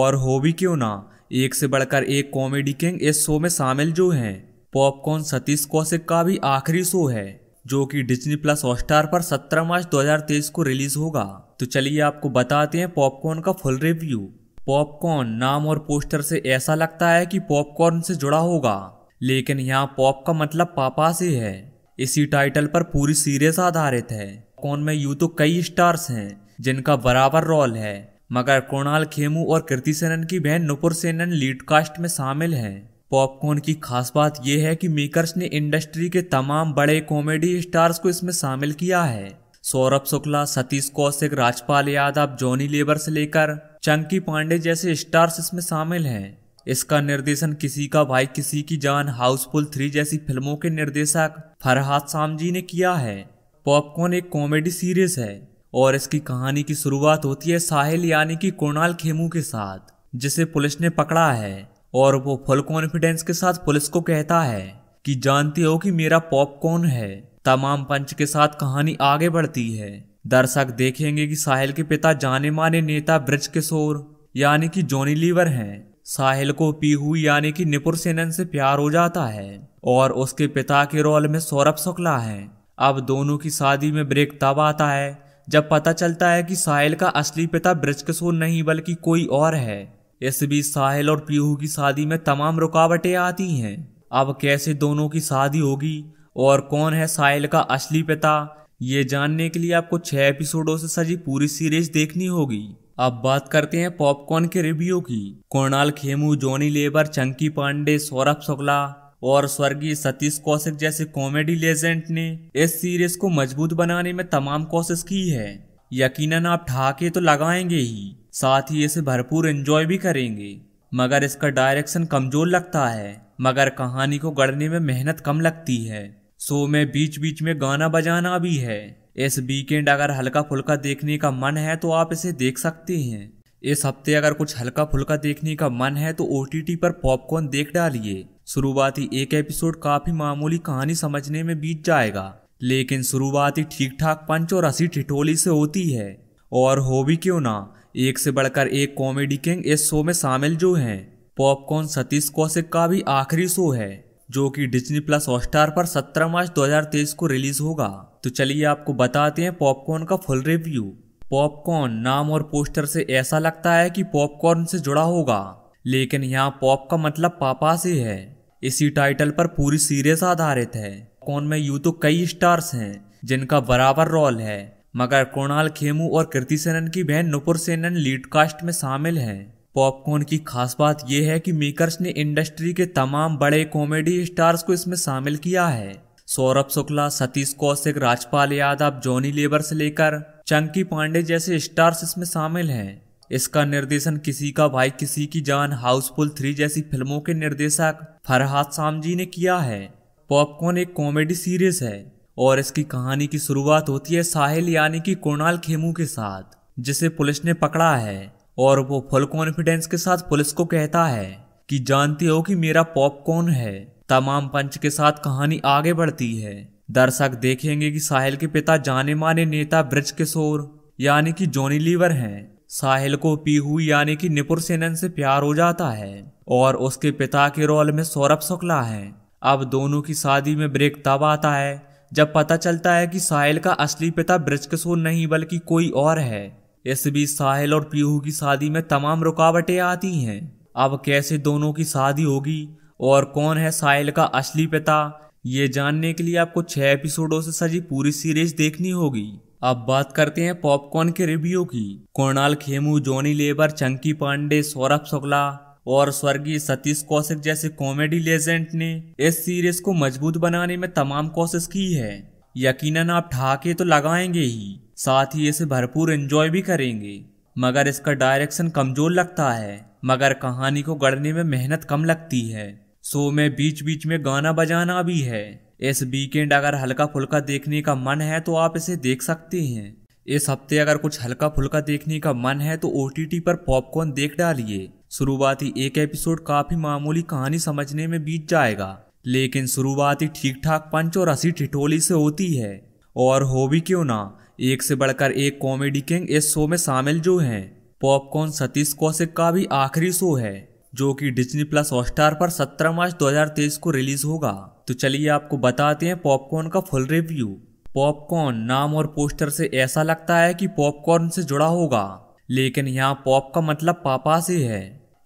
A: और हो भी क्यों ना एक से बढ़कर एक कॉमेडी किंग इस शो में शामिल जो हैं पॉपकॉर्न सतीश कौशिक का भी आखिरी शो है जो कि डिज्नी प्लस हॉटस्टार पर 17 मार्च 2023 को रिलीज होगा तो चलिए आपको बताते हैं पॉपकॉर्न का फुल रिव्यू पॉपकॉर्न नाम और पोस्टर से ऐसा लगता है कि पॉपकॉर्न से जुड़ा होगा लेकिन यहाँ पॉप का मतलब पापा से है इसी टाइटल पर पूरी सीरीज आधारित है कौन में यू तो कई स्टार्स हैं जिनका बराबर रोल है मगर कोणाल खेमू और कृति सेनन की बहन नुपुर सेनन लीड कास्ट में शामिल हैं पॉपकॉर्न की खास बात यह है कि मेकर्स ने इंडस्ट्री के तमाम बड़े कॉमेडी स्टार्स को इसमें शामिल किया है सौरभ शुक्ला सतीश कौशिक राजपाल यादव जॉनी लेबर से लेकर चंकी पांडे जैसे स्टार्स इसमें शामिल हैं इसका निर्देशन किसी का भाई किसी की जान हाउसफुल थ्री जैसी फिल्मों के निर्देशक फरहाद सामजी ने किया है पॉपकॉर्न एक कॉमेडी सीरीज है और इसकी कहानी की शुरुआत होती है साहिल यानी कि कोणाल खेमू के साथ जिसे पुलिस ने पकड़ा है और वो फुल कॉन्फिडेंस के साथ पुलिस को कहता है कि जानती हो कि मेरा पॉपकॉर्न है तमाम पंच के साथ कहानी आगे बढ़ती है दर्शक देखेंगे कि साहिल के पिता जाने माने नेता ब्रज किशोर यानी कि जॉनी लीवर हैं साहिल को पीहू यानी कि निपुर सेनन से प्यार हो जाता है और उसके पिता के रोल में सौरभ शुक्ला है अब दोनों की शादी में ब्रेक तब आता है जब पता चलता है कि साहिल का असली पिता ब्रजकिशोर नहीं बल्कि कोई और है इस बीच साहिल और पीहू की शादी में तमाम रुकावटें आती हैं अब कैसे दोनों की शादी होगी और कौन है साहिल का असली पिता ये जानने के लिए आपको छह एपिसोडों से सजी पूरी सीरीज देखनी होगी अब बात करते हैं पॉपकॉर्न के रिव्यू की कोणाल खेमू जॉनी लेबर चंकी पांडे सौरभ शुक्ला और स्वर्गीय सतीश कौशिक जैसे कॉमेडी लेजेंड ने इस सीरीज को मजबूत बनाने में तमाम कोशिश की है यकीनन आप ठाके तो लगाएंगे ही साथ ही इसे भरपूर एंजॉय भी करेंगे मगर इसका डायरेक्शन कमजोर लगता है मगर कहानी को गढ़ने में मेहनत कम लगती है सो में बीच बीच में गाना बजाना भी है इस वीकेंड अगर हल्का फुल्का देखने का मन है तो आप इसे देख सकते हैं इस हफ्ते अगर कुछ हल्का फुल्का देखने का मन है तो ओ पर पॉपकॉर्न देख डालिए शुरुआती एक एपिसोड काफी मामूली कहानी समझने में बीत जाएगा लेकिन शुरुआती ठीक ठाक पंच और हसी ठिठोली से होती है और हो भी क्यों ना एक से बढ़कर एक कॉमेडी किंग इस शो में शामिल जो हैं पॉपकॉर्न सतीश कौशिक का भी आखिरी शो है जो कि डिज्नी प्लस हॉटस्टार पर 17 मार्च 2023 को रिलीज होगा तो चलिए आपको बताते हैं पॉपकॉर्न का फुल रिव्यू पॉपकॉर्न नाम और पोस्टर से ऐसा लगता है कि पॉपकॉर्न से जुड़ा होगा लेकिन यहाँ पॉप का मतलब पापा से है इसी टाइटल पर पूरी सीरीज आधारित है कौन में यू तो कई स्टार्स हैं जिनका बराबर रोल है मगर कृणाल खेमू और कृति सेनन की बहन नुपुर सेनन लीड कास्ट में शामिल हैं पॉपकॉर्न की खास बात यह है कि मेकर्स ने इंडस्ट्री के तमाम बड़े कॉमेडी स्टार्स को इसमें शामिल किया है सौरभ शुक्ला सतीश कौशिक राजपाल यादव जॉनी लेबर से लेकर चंकी पांडे जैसे स्टार्स इसमें शामिल हैं इसका निर्देशन किसी का भाई किसी की जान हाउसफुल थ्री जैसी फिल्मों के निर्देशक फरहाद सामजी ने किया है पॉपकॉर्न एक कॉमेडी सीरीज है और इसकी कहानी की शुरुआत होती है साहिल यानी कि कोणाल खेमू के साथ जिसे पुलिस ने पकड़ा है और वो फुल कॉन्फिडेंस के साथ पुलिस को कहता है कि जानते हो कि मेरा पॉपकॉर्न है तमाम पंच के साथ कहानी आगे बढ़ती है दर्शक देखेंगे कि साहिल के पिता जाने माने नेता ब्रज किशोर यानी कि जॉनी लीवर हैं साहिल को पीहू यानी कि निपुर सेनन से प्यार हो जाता है और उसके पिता के रोल में सौरभ शुक्ला है अब दोनों की शादी में ब्रेक तब आता है जब पता चलता है कि साहिल का असली पिता ब्रजकिशोर नहीं बल्कि कोई और है इस बीच साहिल और पीहू की शादी में तमाम रुकावटें आती हैं अब कैसे दोनों की शादी होगी और कौन है साहिल का असली पिता ये जानने के लिए आपको छह एपिसोडों से सजी पूरी सीरीज देखनी होगी अब बात करते हैं पॉपकॉर्न के रिव्यू की कोणाल खेमू जॉनी लेबर चंकी पांडे सौरभ शुक्ला और स्वर्गीय सतीश कौशिक जैसे कॉमेडी लेजेंड ने इस सीरीज को मजबूत बनाने में तमाम कोशिश की है यकीनन आप ठाके तो लगाएंगे ही साथ ही इसे भरपूर एंजॉय भी करेंगे मगर इसका डायरेक्शन कमजोर लगता है मगर कहानी को गढ़ने में मेहनत कम लगती है शो में बीच बीच में गाना बजाना भी है इस वीकेंड अगर हल्का फुल्का देखने का मन है तो आप इसे देख सकते हैं इस हफ्ते अगर कुछ हल्का फुल्का देखने का मन है तो ओ पर पॉपकॉर्न देख डालिए शुरुआती एक एपिसोड काफी मामूली कहानी समझने में बीत जाएगा लेकिन शुरुआती ठीक ठाक पंच और असी ठिठोली से होती है और हो भी क्यों ना एक से बढ़कर एक कॉमेडी किंग इस शो में शामिल जो है पॉपकॉर्न सतीश कौशिक का भी आखिरी शो है जो कि डिज्नी प्लस हॉटस्टार पर 17 मार्च 2023 को रिलीज होगा तो चलिए आपको बताते हैं पॉपकॉर्न का फुल रिव्यू पॉपकॉर्न नाम और पोस्टर से ऐसा लगता है कि पॉपकॉर्न से जुड़ा होगा लेकिन यहाँ पॉप का मतलब पापा से है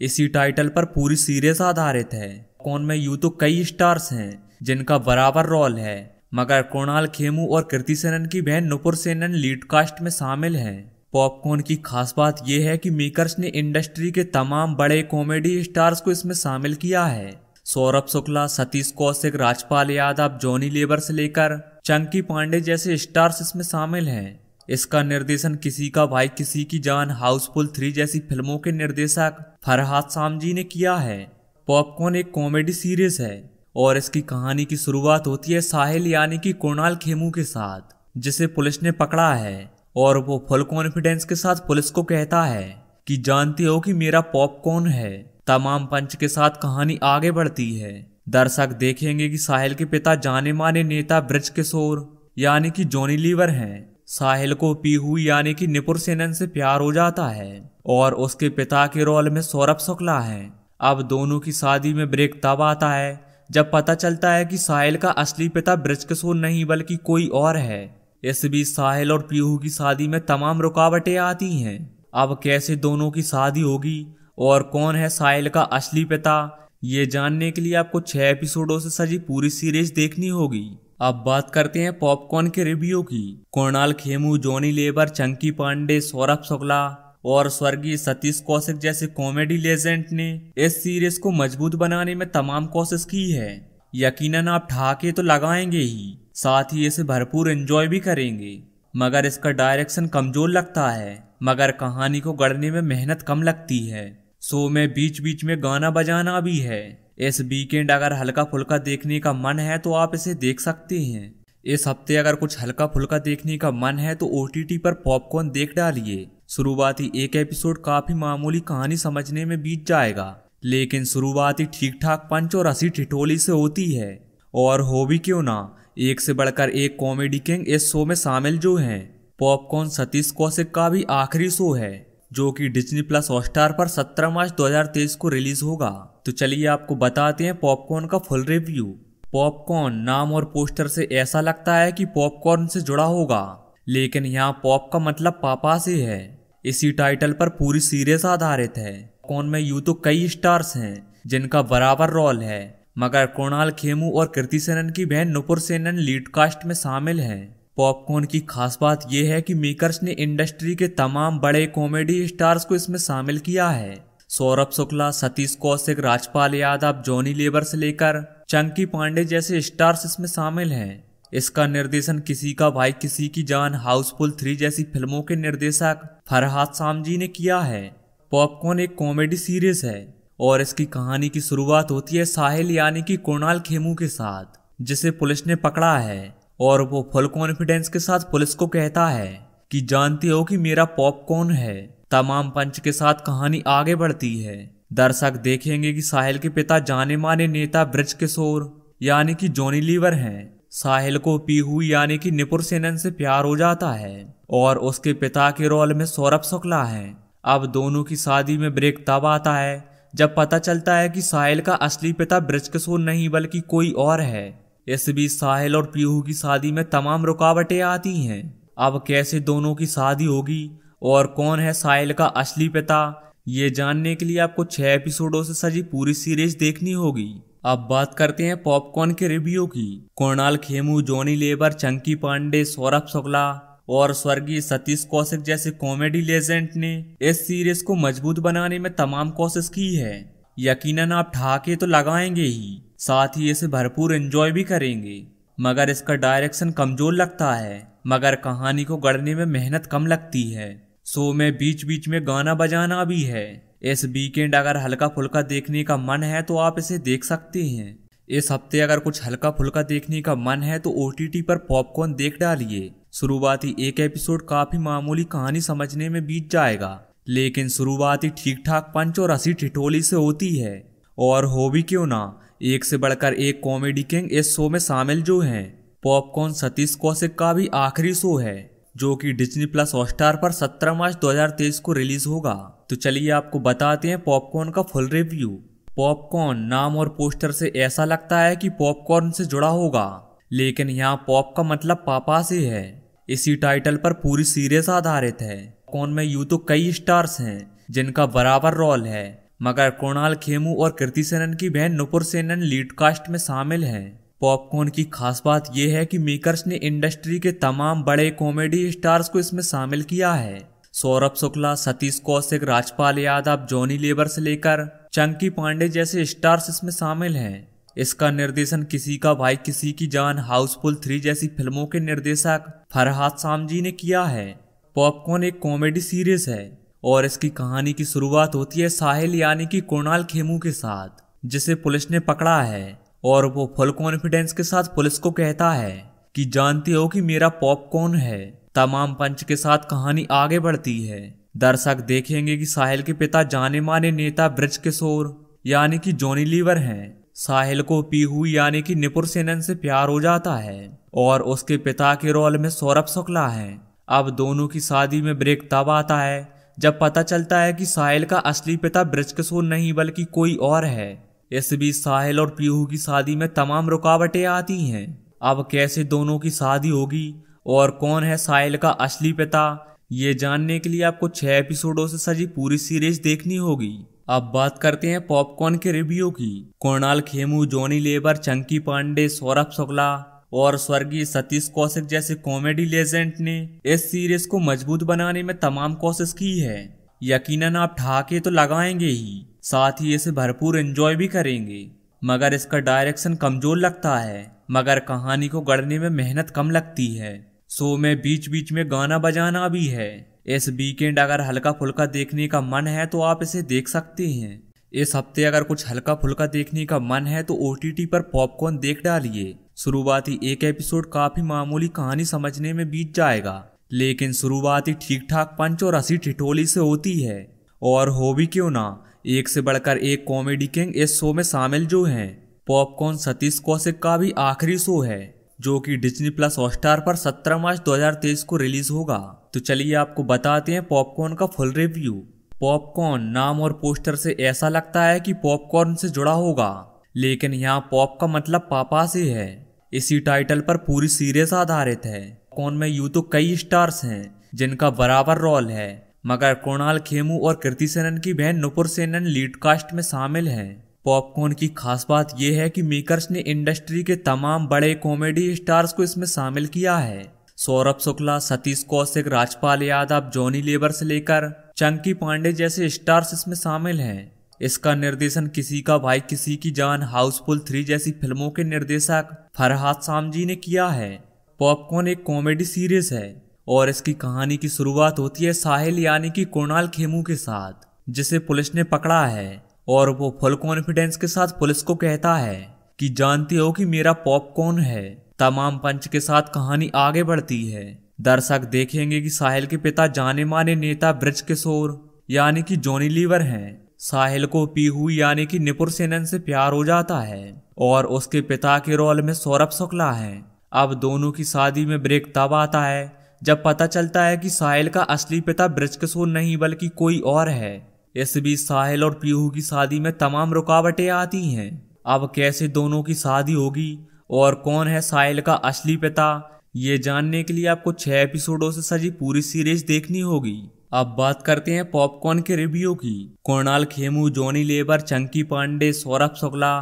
A: इसी टाइटल पर पूरी सीरीज आधारित है कौन में यूं तो कई स्टार्स हैं जिनका बराबर रोल है मगर कृणाल खेमू और कृति सेनन की बहन नुपुर सेनन लीड कास्ट में शामिल हैं पॉपकॉर्न की खास बात यह है कि मेकर्स ने इंडस्ट्री के तमाम बड़े कॉमेडी स्टार्स को इसमें शामिल किया है सौरभ शुक्ला सतीश कौशिक राजपाल यादव जॉनी लेबर से लेकर चंकी पांडे जैसे स्टार्स इसमें शामिल हैं इसका निर्देशन किसी का भाई किसी की जान हाउसफुल थ्री जैसी फिल्मों के निर्देशक फरहाद सामजी ने किया है पॉपकॉर्न एक कॉमेडी सीरीज है और इसकी कहानी की शुरुआत होती है साहिल यानी कि कुणाल खेमू के साथ जिसे पुलिस ने पकड़ा है और वो फुल कॉन्फिडेंस के साथ पुलिस को कहता है कि जानते हो कि मेरा पॉपकॉर्न है तमाम पंच के साथ कहानी आगे बढ़ती है दर्शक देखेंगे कि साहिल के पिता जाने माने नेता ब्रज किशोर यानी कि जॉनी लीवर हैं साहिल को पीहू यानी कि निपुर सेनन से प्यार हो जाता है और उसके पिता के रोल में सौरभ शुक्ला है अब दोनों की शादी में ब्रेक तब आता है जब पता चलता है कि साहिल का असली पिता ब्रजकिशोर नहीं बल्कि कोई और है इस बीच साहिल और पीहू की शादी में तमाम रुकावटें आती हैं अब कैसे दोनों की शादी होगी और कौन है साहिल का असली पिता ये जानने के लिए आपको छह एपिसोडों से सजी पूरी सीरीज देखनी होगी अब बात करते हैं पॉपकॉर्न के रिव्यू की कोणाल खेमू जॉनी लेबर चंकी पांडे सौरभ शुक्ला और स्वर्गीय सतीश कौशिक जैसे कॉमेडी लेजेंड ने इस सीरीज को मजबूत बनाने में तमाम कोशिश की है यकीनन आप ठाके तो लगाएंगे ही साथ ही इसे भरपूर एंजॉय भी करेंगे मगर इसका डायरेक्शन कमजोर लगता है मगर कहानी को गढ़ने में मेहनत कम लगती है शो में बीच बीच में गाना बजाना भी है इस वीकेंड अगर हल्का फुल्का देखने का मन है तो आप इसे देख सकते हैं इस हफ्ते अगर कुछ हल्का फुल्का देखने का मन है तो ओ पर पॉपकॉर्न देख डालिए शुरुआती एक एपिसोड काफी मामूली कहानी समझने में बीत जाएगा लेकिन शुरुआती ठीक ठाक पंच और असी ठिठोली से होती है और हो भी क्यों ना एक से बढ़कर एक कॉमेडी किंग इस शो में शामिल जो हैं पॉपकॉर्न सतीश कौशिक का भी आखिरी शो है जो कि डिज्नी प्लस हॉटस्टार पर 17 मार्च 2023 को रिलीज होगा तो चलिए आपको बताते हैं पॉपकॉर्न का फुल रिव्यू पॉपकॉर्न नाम और पोस्टर से ऐसा लगता है कि पॉपकॉर्न से जुड़ा होगा लेकिन यहाँ पॉप का मतलब पापा से है इसी टाइटल पर पूरी सीरीज आधारित है कौन में यू तो कई स्टार्स हैं जिनका बराबर रोल है मगर कृणाल खेमू और कृति सेनन की बहन नुपुर सेनन लीड कास्ट में शामिल हैं पॉपकॉर्न की खास बात यह है कि मेकर्स ने इंडस्ट्री के तमाम बड़े कॉमेडी स्टार्स को इसमें शामिल किया है सौरभ शुक्ला सतीश कौशिक राजपाल यादव जॉनी लेबर से लेकर चंकी पांडे जैसे स्टार्स इसमें शामिल हैं इसका निर्देशन किसी का भाई किसी की जान हाउसफुल थ्री जैसी फिल्मों के निर्देशक फरहाद सामजी ने किया है पॉपकॉर्न एक कॉमेडी सीरीज है और इसकी कहानी की शुरुआत होती है साहिल यानी कि कोणाल खेमू के साथ जिसे पुलिस ने पकड़ा है और वो फुल कॉन्फिडेंस के साथ पुलिस को कहता है कि जानते हो कि मेरा पॉपकॉर्न है तमाम पंच के साथ कहानी आगे बढ़ती है दर्शक देखेंगे कि साहिल के पिता जाने माने नेता ब्रज किशोर यानी कि जॉनी लीवर हैं साहिल को पीहू यानी कि निपुर सेनन से प्यार हो जाता है और उसके पिता के रोल में सौरभ शुक्ला है अब दोनों की शादी में ब्रेक तब आता है जब पता चलता है कि साहिल का असली पिता ब्रज किशोर नहीं बल्कि कोई और है इस बीच साहिल और पीहू की शादी में तमाम रुकावटें आती हैं अब कैसे दोनों की शादी होगी और कौन है साहिल का असली पिता ये जानने के लिए आपको छह एपिसोडों से सजी पूरी सीरीज देखनी होगी अब बात करते हैं पॉपकॉर्न के रिव्यू की कोणाल खेमू जॉनी लेबर चंकी पांडे सौरभ शुक्ला और स्वर्गीय सतीश कौशिक जैसे कॉमेडी लेजेंड ने इस सीरीज को मजबूत बनाने में तमाम कोशिश की है यकीनन आप ठाके तो लगाएंगे ही साथ ही इसे भरपूर एंजॉय भी करेंगे मगर इसका डायरेक्शन कमजोर लगता है मगर कहानी को गढ़ने में मेहनत कम लगती है शो में बीच बीच में गाना बजाना भी है इस वीकेंड अगर हल्का फुल्का देखने का मन है तो आप इसे देख सकते हैं इस हफ्ते अगर कुछ हल्का फुल्का देखने का मन है तो ओ पर पॉपकॉर्न देख डालिए शुरुआती एक एपिसोड काफी मामूली कहानी समझने में बीत जाएगा लेकिन शुरुआती ठीक ठाक पंच और हंसी ठिठोली से होती है और हो भी क्यों ना एक से बढ़कर एक कॉमेडी किंग इस शो में शामिल जो हैं पॉपकॉर्न सतीश कौशिक का भी आखिरी शो है जो कि डिज्नी प्लस हॉटस्टार पर 17 मार्च 2023 को रिलीज होगा तो चलिए आपको बताते हैं पॉपकॉर्न का फुल रिव्यू पॉपकॉर्न नाम और पोस्टर से ऐसा लगता है कि पॉपकॉर्न से जुड़ा होगा लेकिन यहाँ पॉप का मतलब पापा से है इसी टाइटल पर पूरी सीरीज आधारित है कौन में यू तो कई स्टार्स हैं जिनका बराबर रोल है मगर कोणाल खेमू और कृति सेनन की बहन नुपुर सेनन लीड कास्ट में शामिल हैं पॉपकॉर्न की खास बात यह है कि मेकर्स ने इंडस्ट्री के तमाम बड़े कॉमेडी स्टार्स को इसमें शामिल किया है सौरभ शुक्ला सतीश कौशिक राजपाल यादव जॉनी लेबर से लेकर चंकी पांडे जैसे स्टार्स इसमें शामिल हैं इसका निर्देशन किसी का भाई किसी की जान हाउसफुल थ्री जैसी फिल्मों के निर्देशक फरहाद सामजी ने किया है पॉपकॉर्न एक कॉमेडी सीरीज है और इसकी कहानी की शुरुआत होती है साहिल यानी कि कुणाल खेमू के साथ जिसे पुलिस ने पकड़ा है और वो फुल कॉन्फिडेंस के साथ पुलिस को कहता है कि जानते हो कि मेरा पॉपकॉर्न है तमाम पंच के साथ कहानी आगे बढ़ती है दर्शक देखेंगे कि साहिल के पिता जाने माने नेता ब्रज किशोर यानी कि जॉनी लीवर हैं साहिल को पीहू यानी कि निपुर सेनन से प्यार हो जाता है और उसके पिता के रोल में सौरभ शुक्ला है अब दोनों की शादी में ब्रेक तब आता है जब पता चलता है कि साहिल का असली पिता ब्रजकिशोर नहीं बल्कि कोई और है इस बीच साहिल और पीहू की शादी में तमाम रुकावटें आती हैं अब कैसे दोनों की शादी होगी और कौन है साहिल का असली पिता ये जानने के लिए आपको छह एपिसोडों से सजी पूरी सीरीज देखनी होगी अब बात करते हैं पॉपकॉर्न के रिव्यू की कोणाल खेमू जॉनी लेबर चंकी पांडे सौरभ शुक्ला और स्वर्गीय सतीश कौशिक जैसे कॉमेडी लेजेंड ने इस सीरीज को मजबूत बनाने में तमाम कोशिश की है यकीनन आप ठाके तो लगाएंगे ही साथ ही इसे भरपूर एंजॉय भी करेंगे मगर इसका डायरेक्शन कमजोर लगता है मगर कहानी को गढ़ने में मेहनत कम लगती है सो में बीच बीच में गाना बजाना भी है इस वीकेंड अगर हल्का फुल्का देखने का मन है तो आप इसे देख सकते हैं इस हफ्ते अगर कुछ हल्का फुल्का देखने का मन है तो ओ पर पॉपकॉर्न देख डालिए शुरुआती एक एपिसोड काफी मामूली कहानी समझने में बीत जाएगा लेकिन शुरुआती ठीक ठाक पंच और असी ठिठोली से होती है और हो भी क्यों ना एक से बढ़कर एक कॉमेडी किंग इस शो में शामिल जो हैं पॉपकॉर्न सतीश कौशिक का भी आखिरी शो है जो कि डिज्नी प्लस हॉटस्टार पर 17 मार्च 2023 को रिलीज होगा तो चलिए आपको बताते हैं पॉपकॉर्न का फुल रिव्यू पॉपकॉर्न नाम और पोस्टर से ऐसा लगता है कि पॉपकॉर्न से जुड़ा होगा लेकिन यहाँ पॉप का मतलब पापा से है इसी टाइटल पर पूरी सीरीज आधारित है कौन में यू तो कई स्टार्स हैं जिनका बराबर रोल है मगर कोणाल खेमू और कृति सेनन की बहन नुपुर सेनन लीड कास्ट में शामिल हैं पॉपकॉर्न की खास बात यह है कि मेकर्स ने इंडस्ट्री के तमाम बड़े कॉमेडी स्टार्स को इसमें शामिल किया है सौरभ शुक्ला सतीश कौशिक राजपाल यादव जॉनी लेबर से लेकर चंकी पांडे जैसे स्टार्स इसमें शामिल हैं इसका निर्देशन किसी का भाई किसी की जान हाउसफुल थ्री जैसी फिल्मों के निर्देशक फरहाद सामजी ने किया है पॉपकॉर्न एक कॉमेडी सीरीज है और इसकी कहानी की शुरुआत होती है साहिल यानी कि कोणाल खेमू के साथ जिसे पुलिस ने पकड़ा है और वो फुल कॉन्फिडेंस के साथ पुलिस को कहता है कि जानते हो कि मेरा पॉपकॉर्न है तमाम पंच के साथ कहानी आगे बढ़ती है दर्शक देखेंगे कि साहिल के पिता जाने माने नेता ब्रज किशोर यानी कि जॉनी लीवर हैं साहिल को पीहू यानी कि निपुर सेनन से प्यार हो जाता है और उसके पिता के रोल में सौरभ शुक्ला है अब दोनों की शादी में ब्रेक तब आता है जब पता चलता है कि साहिल का असली पिता ब्रजकिशोर नहीं बल्कि कोई और है इस बीच साहिल और पीहू की शादी में तमाम रुकावटें आती हैं अब कैसे दोनों की शादी होगी और कौन है साहिल का असली पिता ये जानने के लिए आपको छह एपिसोडों से सजी पूरी सीरीज देखनी होगी अब बात करते हैं पॉपकॉर्न के रिव्यू की कोणाल खेमू जॉनी लेबर चंकी पांडे सौरभ शुक्ला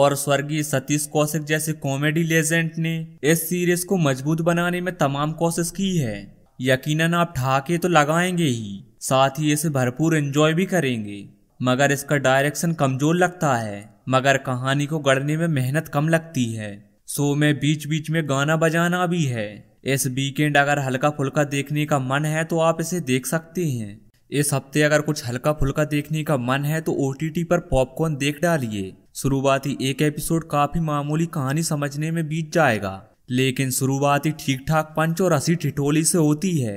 A: और स्वर्गीय सतीश कौशिक जैसे कॉमेडी लेजेंड ने इस सीरीज को मजबूत बनाने में तमाम कोशिश की है यकीनन आप ठाके तो लगाएंगे ही साथ ही इसे भरपूर एंजॉय भी करेंगे मगर इसका डायरेक्शन कमजोर लगता है मगर कहानी को गढ़ने में मेहनत कम लगती है शो में बीच बीच में गाना बजाना भी है इस वीकेंड अगर हल्का फुल्का देखने का मन है तो आप इसे देख सकते हैं इस हफ्ते अगर कुछ हल्का फुल्का देखने का मन है तो ओ पर पॉपकॉर्न देख डालिए शुरुआती एक एपिसोड काफी मामूली कहानी समझने में बीत जाएगा लेकिन शुरुआती ठीक ठाक पंच और हसी ठिठोली से होती है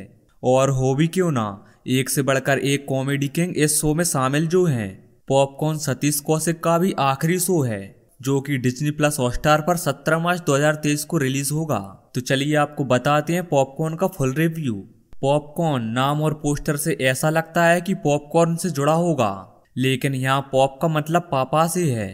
A: और हो भी क्यों ना एक से बढ़कर एक कॉमेडी किंग इस शो में शामिल जो हैं पॉपकॉर्न सतीश कौशिक का भी आखिरी शो है जो कि डिज्नी प्लस हॉटस्टार पर 17 मार्च 2023 को रिलीज होगा तो चलिए आपको बताते हैं पॉपकॉर्न का फुल रिव्यू पॉपकॉर्न नाम और पोस्टर से ऐसा लगता है कि पॉपकॉर्न से जुड़ा होगा लेकिन यहाँ पॉप का मतलब पापा से है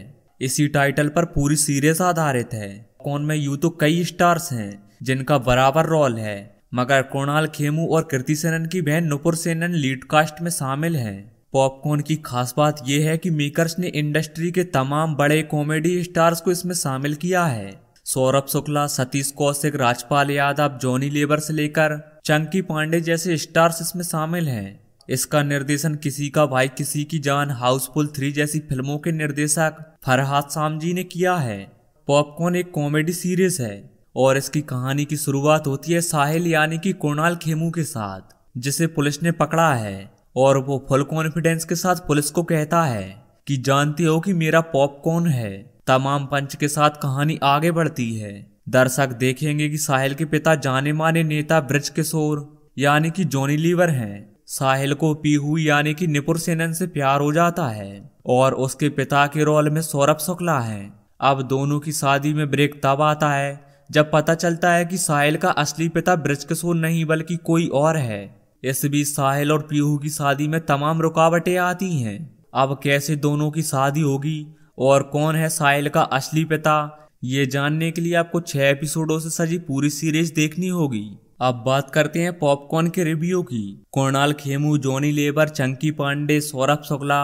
A: इसी टाइटल पर पूरी सीरीज आधारित है कौन में यूं तो कई स्टार्स हैं जिनका बराबर रोल है मगर कृणाल खेमू और कृति सेनन की बहन नुपुर सेनन लीड कास्ट में शामिल हैं पॉपकॉर्न की खास बात यह है कि मेकर्स ने इंडस्ट्री के तमाम बड़े कॉमेडी स्टार्स को इसमें शामिल किया है सौरभ शुक्ला सतीश कौशिक राजपाल यादव जॉनी लेबर से लेकर चंकी पांडे जैसे स्टार्स इसमें शामिल हैं इसका निर्देशन किसी का भाई किसी की जान हाउसफुल थ्री जैसी फिल्मों के निर्देशक फरहाद सामजी ने किया है पॉपकॉर्न एक कॉमेडी सीरीज है और इसकी कहानी की शुरुआत होती है साहिल यानी कि कोणाल खेमू के साथ जिसे पुलिस ने पकड़ा है और वो फुल कॉन्फिडेंस के साथ पुलिस को कहता है कि जानते हो कि मेरा पॉपकॉर्न है तमाम पंच के साथ कहानी आगे बढ़ती है दर्शक देखेंगे कि साहिल के पिता जाने माने नेता ब्रज किशोर यानी कि जॉनी लीवर हैं साहिल को पीहू यानी कि निपुर सेनन से प्यार हो जाता है और उसके पिता के रोल में सौरभ शुक्ला है अब दोनों की शादी में ब्रेक तब आता है जब पता चलता है कि साहिल का असली पिता ब्रजकिशोर नहीं बल्कि कोई और है इस बीच साहिल और पीहू की शादी में तमाम रुकावटें आती हैं अब कैसे दोनों की शादी होगी और कौन है साहिल का असली पिता ये जानने के लिए आपको छह एपिसोडों से सजी पूरी सीरीज देखनी होगी अब बात करते हैं पॉपकॉर्न के रिव्यू की कोणाल खेमू जॉनी लेबर चंकी पांडे सौरभ शुक्ला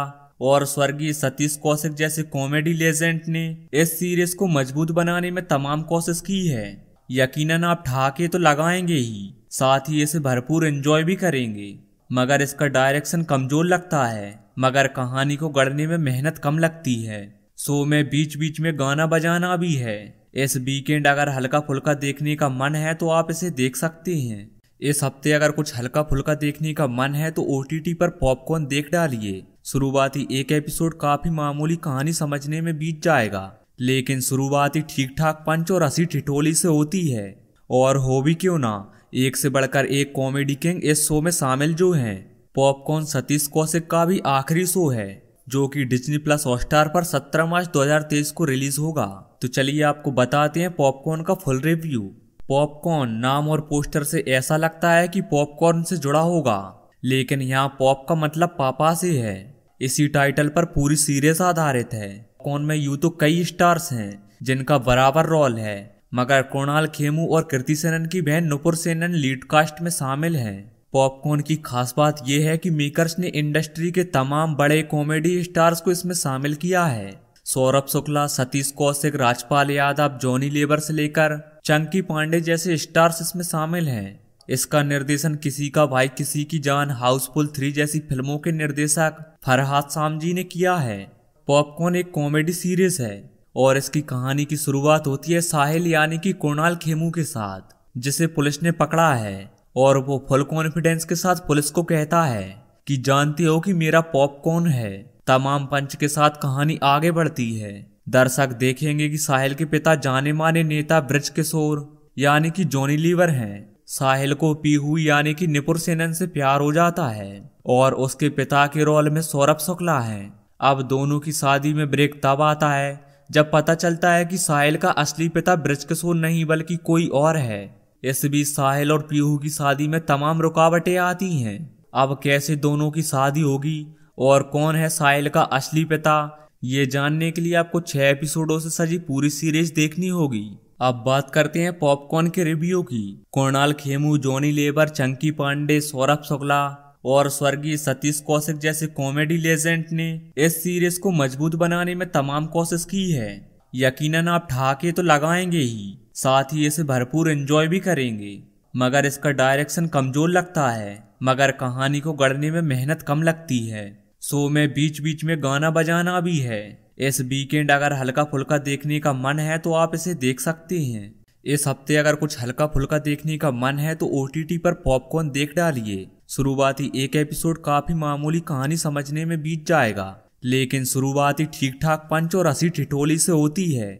A: और स्वर्गीय सतीश कौशिक जैसे कॉमेडी लेजेंड ने इस सीरीज को मजबूत बनाने में तमाम कोशिश की है यकीनन आप ठाके तो लगाएंगे ही साथ ही इसे भरपूर एंजॉय भी करेंगे मगर इसका डायरेक्शन कमजोर लगता है मगर कहानी को गढ़ने में मेहनत कम लगती है शो में बीच बीच में गाना बजाना भी है इस वीकेंड अगर हल्का फुल्का देखने का मन है तो आप इसे देख सकते हैं इस हफ्ते अगर कुछ हल्का फुल्का देखने का मन है तो ओ पर पॉपकॉर्न देख डालिए शुरुआती एक एपिसोड काफी मामूली कहानी समझने में बीत जाएगा लेकिन शुरुआती ठीक ठाक पंच और असी ठिठोली से होती है और हो भी क्यों ना एक से बढ़कर एक कॉमेडी किंग इस शो में शामिल जो हैं पॉपकॉर्न सतीश कौशिक का भी आखिरी शो है जो कि डिज्नी प्लस हॉटस्टार पर 17 मार्च 2023 को रिलीज होगा तो चलिए आपको बताते हैं पॉपकॉर्न का फुल रिव्यू पॉपकॉर्न नाम और पोस्टर से ऐसा लगता है कि पॉपकॉर्न से जुड़ा होगा लेकिन यहाँ पॉप का मतलब पापा से है इसी टाइटल पर पूरी सीरीज आधारित है कौन में यू तो कई स्टार्स हैं जिनका बराबर रोल है मगर कृणाल खेमू और कृति सेनन की बहन नुपुर सेनन लीड कास्ट में शामिल हैं पॉपकॉर्न की खास बात यह है कि मेकर्स ने इंडस्ट्री के तमाम बड़े कॉमेडी स्टार्स को इसमें शामिल किया है सौरभ शुक्ला सतीश कौशिक राजपाल यादव जॉनी लेबर से लेकर चंकी पांडे जैसे स्टार्स इसमें शामिल हैं इसका निर्देशन किसी का भाई किसी की जान हाउसफुल थ्री जैसी फिल्मों के निर्देशक फरहाद सामजी ने किया है पॉपकॉर्न एक कॉमेडी सीरीज है और इसकी कहानी की शुरुआत होती है साहिल यानी कि कुणाल खेमू के साथ जिसे पुलिस ने पकड़ा है और वो फुल कॉन्फिडेंस के साथ पुलिस को कहता है कि जानते हो कि मेरा पॉपकॉर्न है तमाम पंच के साथ कहानी आगे बढ़ती है दर्शक देखेंगे कि साहिल के पिता जाने माने नेता ब्रज किशोर यानी कि जॉनी लीवर हैं साहिल को पीहू यानी कि निपुर सेनन से प्यार हो जाता है और उसके पिता के रोल में सौरभ शुक्ला है अब दोनों की शादी में ब्रेक तब आता है जब पता चलता है कि साहिल का असली पिता ब्रज किशोर नहीं बल्कि कोई और है इस बीच साहिल और पीहू की शादी में तमाम रुकावटें आती हैं अब कैसे दोनों की शादी होगी और कौन है साहिल का असली पिता ये जानने के लिए आपको छह एपिसोडों से सजी पूरी सीरीज देखनी होगी अब बात करते हैं पॉपकॉर्न के रिव्यू की कोणाल खेमू जॉनी लेबर चंकी पांडे सौरभ शुक्ला और स्वर्गीय सतीश कौशिक जैसे कॉमेडी लेजेंड ने इस सीरीज को मजबूत बनाने में तमाम कोशिश की है यकीनन आप ठाके तो लगाएंगे ही साथ ही इसे भरपूर एंजॉय भी करेंगे मगर इसका डायरेक्शन कमजोर लगता है मगर कहानी को गढ़ने में मेहनत कम लगती है सो में बीच बीच में गाना बजाना भी है इस वीकेंड अगर हल्का फुल्का देखने का मन है तो आप इसे देख सकते हैं इस हफ्ते अगर कुछ हल्का फुल्का देखने का मन है तो ओ पर पॉपकॉर्न देख डालिए शुरुआती एक एपिसोड काफी मामूली कहानी समझने में बीत जाएगा लेकिन शुरुआती ठीक ठाक पंच और असी ठिठोली से होती है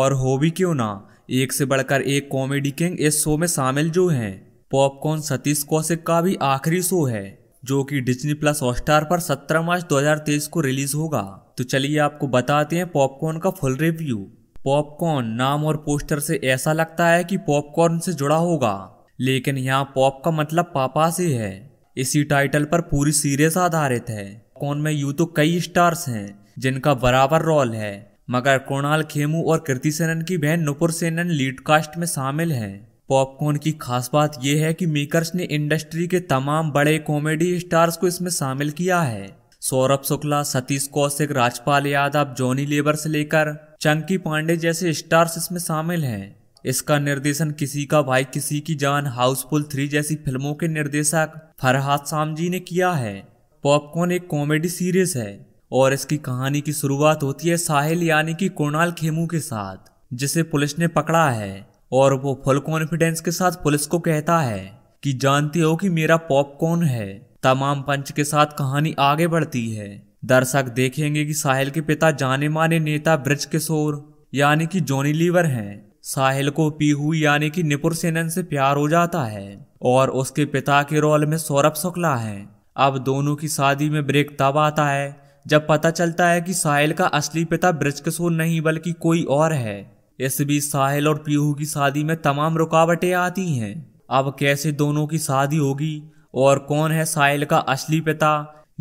A: और हो भी क्यों ना एक से बढ़कर एक कॉमेडी किंग इस शो में शामिल जो हैं पॉपकॉर्न सतीश कौशिक का भी आखिरी शो है जो कि डिज्नी प्लस हॉटस्टार पर 17 मार्च 2023 को रिलीज होगा तो चलिए आपको बताते हैं पॉपकॉर्न का फुल रिव्यू पॉपकॉर्न नाम और पोस्टर से ऐसा लगता है कि पॉपकॉर्न से जुड़ा होगा लेकिन यहाँ पॉप का मतलब पापा से है इसी टाइटल पर पूरी सीरीज आधारित है कौन में यू तो कई स्टार्स हैं जिनका बराबर रोल है मगर कोणाल खेमू और कृति सेनन की बहन नुपुर सेनन लीड कास्ट में शामिल हैं पॉपकॉर्न की खास बात यह है कि मेकर्स ने इंडस्ट्री के तमाम बड़े कॉमेडी स्टार्स को इसमें शामिल किया है सौरभ शुक्ला सतीश कौशिक राजपाल यादव जॉनी लेबर से लेकर चंकी पांडे जैसे स्टार्स इसमें शामिल हैं इसका निर्देशन किसी का भाई किसी की जान हाउसफुल थ्री जैसी फिल्मों के निर्देशक फरहाद सामजी ने किया है पॉपकॉर्न एक कॉमेडी सीरीज है और इसकी कहानी की शुरुआत होती है साहिल यानी कि कोणाल खेमू के साथ जिसे पुलिस ने पकड़ा है और वो फुल कॉन्फिडेंस के साथ पुलिस को कहता है कि जानते हो कि मेरा पॉपकॉर्न है तमाम पंच के साथ कहानी आगे बढ़ती है दर्शक देखेंगे कि साहिल के पिता जाने माने नेता ब्रज किशोर यानी कि जॉनी लीवर हैं साहिल को पीहू यानी कि निपुर सेनन से प्यार हो जाता है और उसके पिता के रोल में सौरभ शुक्ला है अब दोनों की शादी में ब्रेक तब आता है जब पता चलता है कि साहिल का असली पिता ब्रजकिशोर नहीं बल्कि कोई और है इस बीच साहिल और पीहू की शादी में तमाम रुकावटें आती हैं अब कैसे दोनों की शादी होगी और कौन है साहिल का असली पिता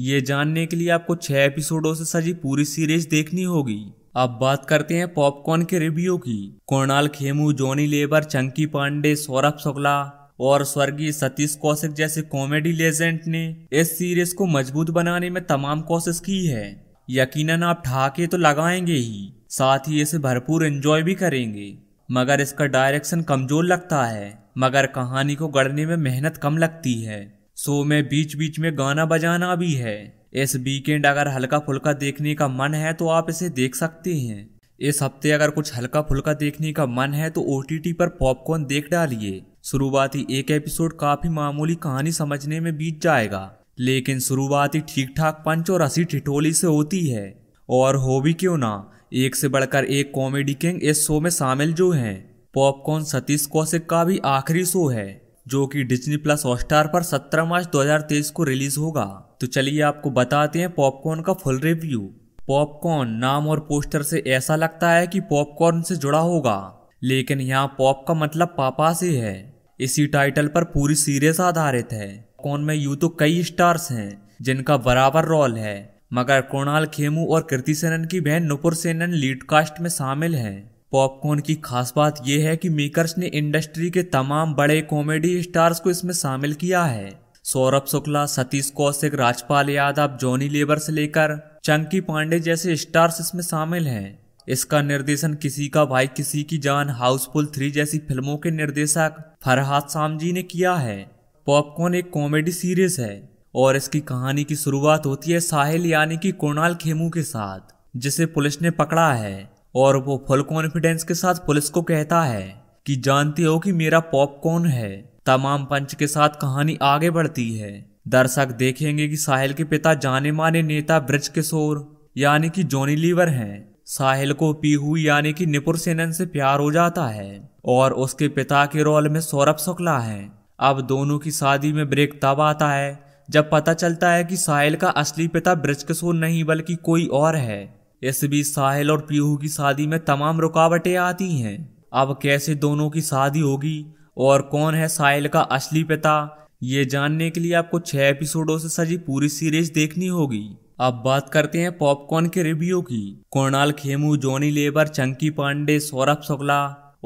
A: ये जानने के लिए आपको छह एपिसोडों से सजी पूरी सीरीज देखनी होगी अब बात करते हैं पॉपकॉर्न के रिव्यू की कोणाल खेमू जॉनी लेबर चंकी पांडे सौरभ शुक्ला और स्वर्गीय सतीश कौशिक जैसे कॉमेडी लेजेंड ने इस सीरीज को मजबूत बनाने में तमाम कोशिश की है यकीनन आप ठाके तो लगाएंगे ही साथ ही इसे भरपूर एंजॉय भी करेंगे मगर इसका डायरेक्शन कमजोर लगता है मगर कहानी को गढ़ने में मेहनत कम लगती है सो में बीच बीच में गाना बजाना भी है इस वीकेंड अगर हल्का फुल्का देखने का मन है तो आप इसे देख सकते हैं इस हफ्ते अगर कुछ हल्का फुल्का देखने का मन है तो ओ पर पॉपकॉर्न देख डालिए शुरुआती एक एपिसोड काफी मामूली कहानी समझने में बीत जाएगा लेकिन शुरुआती ठीक ठाक पंच और असी ठिठोली से होती है और हो भी क्यों ना एक से बढ़कर एक कॉमेडी किंग इस शो में शामिल जो हैं पॉपकॉर्न सतीश कौशिक का भी आखिरी शो है जो कि डिज्नी प्लस हॉटस्टार पर 17 मार्च 2023 को रिलीज होगा तो चलिए आपको बताते हैं पॉपकॉर्न का फुल रिव्यू पॉपकॉर्न नाम और पोस्टर से ऐसा लगता है कि पॉपकॉर्न से जुड़ा होगा लेकिन यहाँ पॉप का मतलब पापा से है इसी टाइटल पर पूरी सीरीज आधारित है कौन में यू तो कई स्टार्स हैं जिनका बराबर रोल है मगर कृणाल खेमू और कृति सेनन की बहन नुपुर सेनन लीड कास्ट में शामिल हैं पॉपकॉर्न की खास बात यह है कि मेकर्स ने इंडस्ट्री के तमाम बड़े कॉमेडी स्टार्स को इसमें शामिल किया है सौरभ शुक्ला सतीश कौशिक राजपाल यादव जॉनी लेबर से लेकर चंकी पांडे जैसे स्टार्स इसमें शामिल हैं इसका निर्देशन किसी का भाई किसी की जान हाउसफुल थ्री जैसी फिल्मों के निर्देशक फरहाद सामजी ने किया है पॉपकॉर्न एक कॉमेडी सीरीज है और इसकी कहानी की शुरुआत होती है साहिल यानी कि कोणाल खेमू के साथ जिसे पुलिस ने पकड़ा है और वो फुल कॉन्फिडेंस के साथ पुलिस को कहता है कि जानते हो कि मेरा पॉपकॉर्न है तमाम पंच के साथ कहानी आगे बढ़ती है दर्शक देखेंगे कि साहिल के पिता जाने माने नेता ब्रज किशोर यानी कि जॉनी लीवर हैं साहिल को पीहू यानी कि निपुर सेनन से प्यार हो जाता है और उसके पिता के रोल में सौरभ शुक्ला है अब दोनों की शादी में ब्रेक तब आता है जब पता चलता है कि साहिल का असली पिता ब्रजकिशोर नहीं बल्कि कोई और है इस बीच साहिल और पीहू की शादी में तमाम रुकावटें आती हैं अब कैसे दोनों की शादी होगी और कौन है साहिल का असली पिता ये जानने के लिए आपको छह एपिसोडों से सजी पूरी सीरीज देखनी होगी अब बात करते हैं पॉपकॉर्न के रिव्यू की कोणाल खेमू जॉनी लेबर चंकी पांडे सौरभ शुक्ला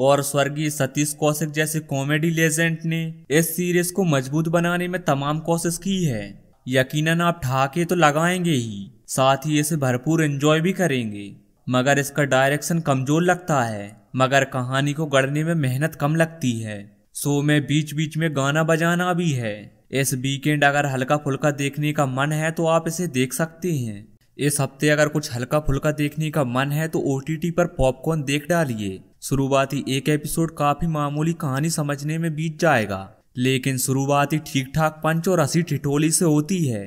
A: और स्वर्गीय सतीश कौशिक जैसे कॉमेडी लेजेंड ने इस सीरीज को मजबूत बनाने में तमाम कोशिश की है यकीनन आप ठाके तो लगाएंगे ही साथ ही इसे भरपूर एंजॉय भी करेंगे मगर इसका डायरेक्शन कमजोर लगता है मगर कहानी को गढ़ने में मेहनत कम लगती है सो में बीच बीच में गाना बजाना भी है इस वीकेंड अगर हल्का फुल्का देखने का मन है तो आप इसे देख सकते हैं इस हफ्ते अगर कुछ हल्का फुल्का देखने का मन है तो ओ पर पॉपकॉर्न देख डालिए शुरुआती एक एपिसोड काफी मामूली कहानी समझने में बीत जाएगा लेकिन शुरुआती ठीक ठाक पंच और असी ठिठोली से होती है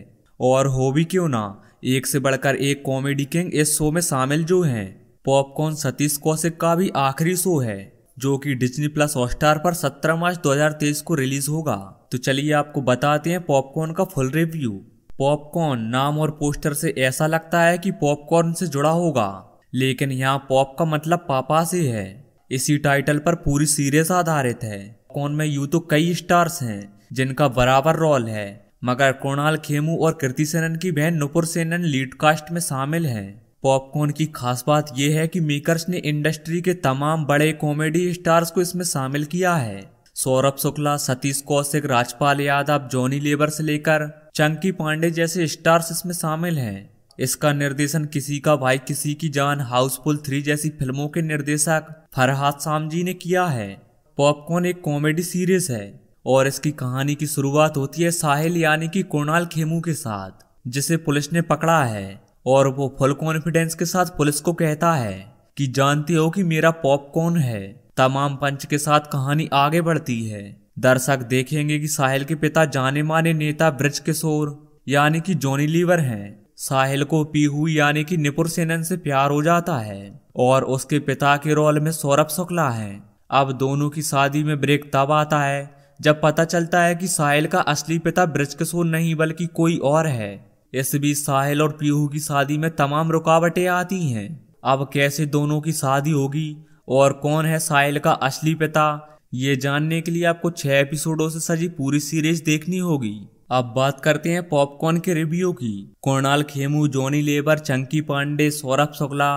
A: और हो भी क्यों ना एक से बढ़कर एक कॉमेडी किंग इस शो में शामिल जो हैं पॉपकॉर्न सतीश कौशिक का भी आखिरी शो है जो कि डिज्नी प्लस हॉटस्टार पर 17 मार्च 2023 को रिलीज होगा तो चलिए आपको बताते हैं पॉपकॉर्न का फुल रिव्यू पॉपकॉर्न नाम और पोस्टर से ऐसा लगता है कि पॉपकॉर्न से जुड़ा होगा लेकिन यहाँ पॉप का मतलब पापा से है इसी टाइटल पर पूरी सीरीज आधारित है कौन में यू तो कई स्टार्स हैं जिनका बराबर रोल है मगर कृणाल खेमू और कृति सेनन की बहन नुपुर सेनन लीड कास्ट में शामिल हैं पॉपकॉर्न की खास बात यह है कि मेकर्स ने इंडस्ट्री के तमाम बड़े कॉमेडी स्टार्स को इसमें शामिल किया है सौरभ शुक्ला सतीश कौशिक राजपाल यादव जॉनी लेबर से लेकर चंकी पांडे जैसे स्टार्स इसमें शामिल हैं इसका निर्देशन किसी का भाई किसी की जान हाउसफुल थ्री जैसी फिल्मों के निर्देशक फरहाद सामजी ने किया है पॉपकॉर्न एक कॉमेडी सीरीज है और इसकी कहानी की शुरुआत होती है साहिल यानी कि कोणाल खेमू के साथ जिसे पुलिस ने पकड़ा है और वो फुल कॉन्फिडेंस के साथ पुलिस को कहता है कि जानते हो कि मेरा पॉपकॉर्न है तमाम पंच के साथ कहानी आगे बढ़ती है दर्शक देखेंगे कि साहिल के पिता जाने माने नेता ब्रज किशोर यानी कि जॉनी लीवर हैं साहिल को पीहू यानी कि निपुर सेनन से प्यार हो जाता है और उसके पिता के रोल में सौरभ शुक्ला है अब दोनों की शादी में ब्रेक तब आता है जब पता चलता है कि साहिल का असली पिता ब्रजकिशोर नहीं बल्कि कोई और है इस बीच साहिल और पीहू की शादी में तमाम रुकावटें आती हैं अब कैसे दोनों की शादी होगी और कौन है साहिल का असली पिता ये जानने के लिए आपको छह एपिसोडों से सजी पूरी सीरीज देखनी होगी अब बात करते हैं पॉपकॉर्न के रिव्यू की कोणाल खेमू जॉनी लेबर चंकी पांडे सौरभ शुक्ला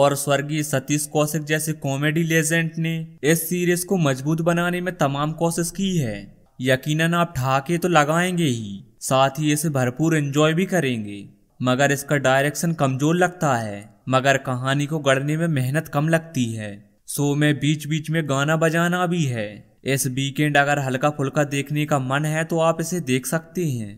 A: और स्वर्गीय सतीश कौशिक जैसे कॉमेडी लेजेंड ने इस सीरीज को मजबूत बनाने में तमाम कोशिश की है यकीनन आप ठाके तो लगाएंगे ही साथ ही इसे भरपूर एंजॉय भी करेंगे मगर इसका डायरेक्शन कमजोर लगता है मगर कहानी को गढ़ने में मेहनत कम लगती है सो में बीच बीच में गाना बजाना भी है इस वीकेंड अगर हल्का फुल्का देखने का मन है तो आप इसे देख सकते हैं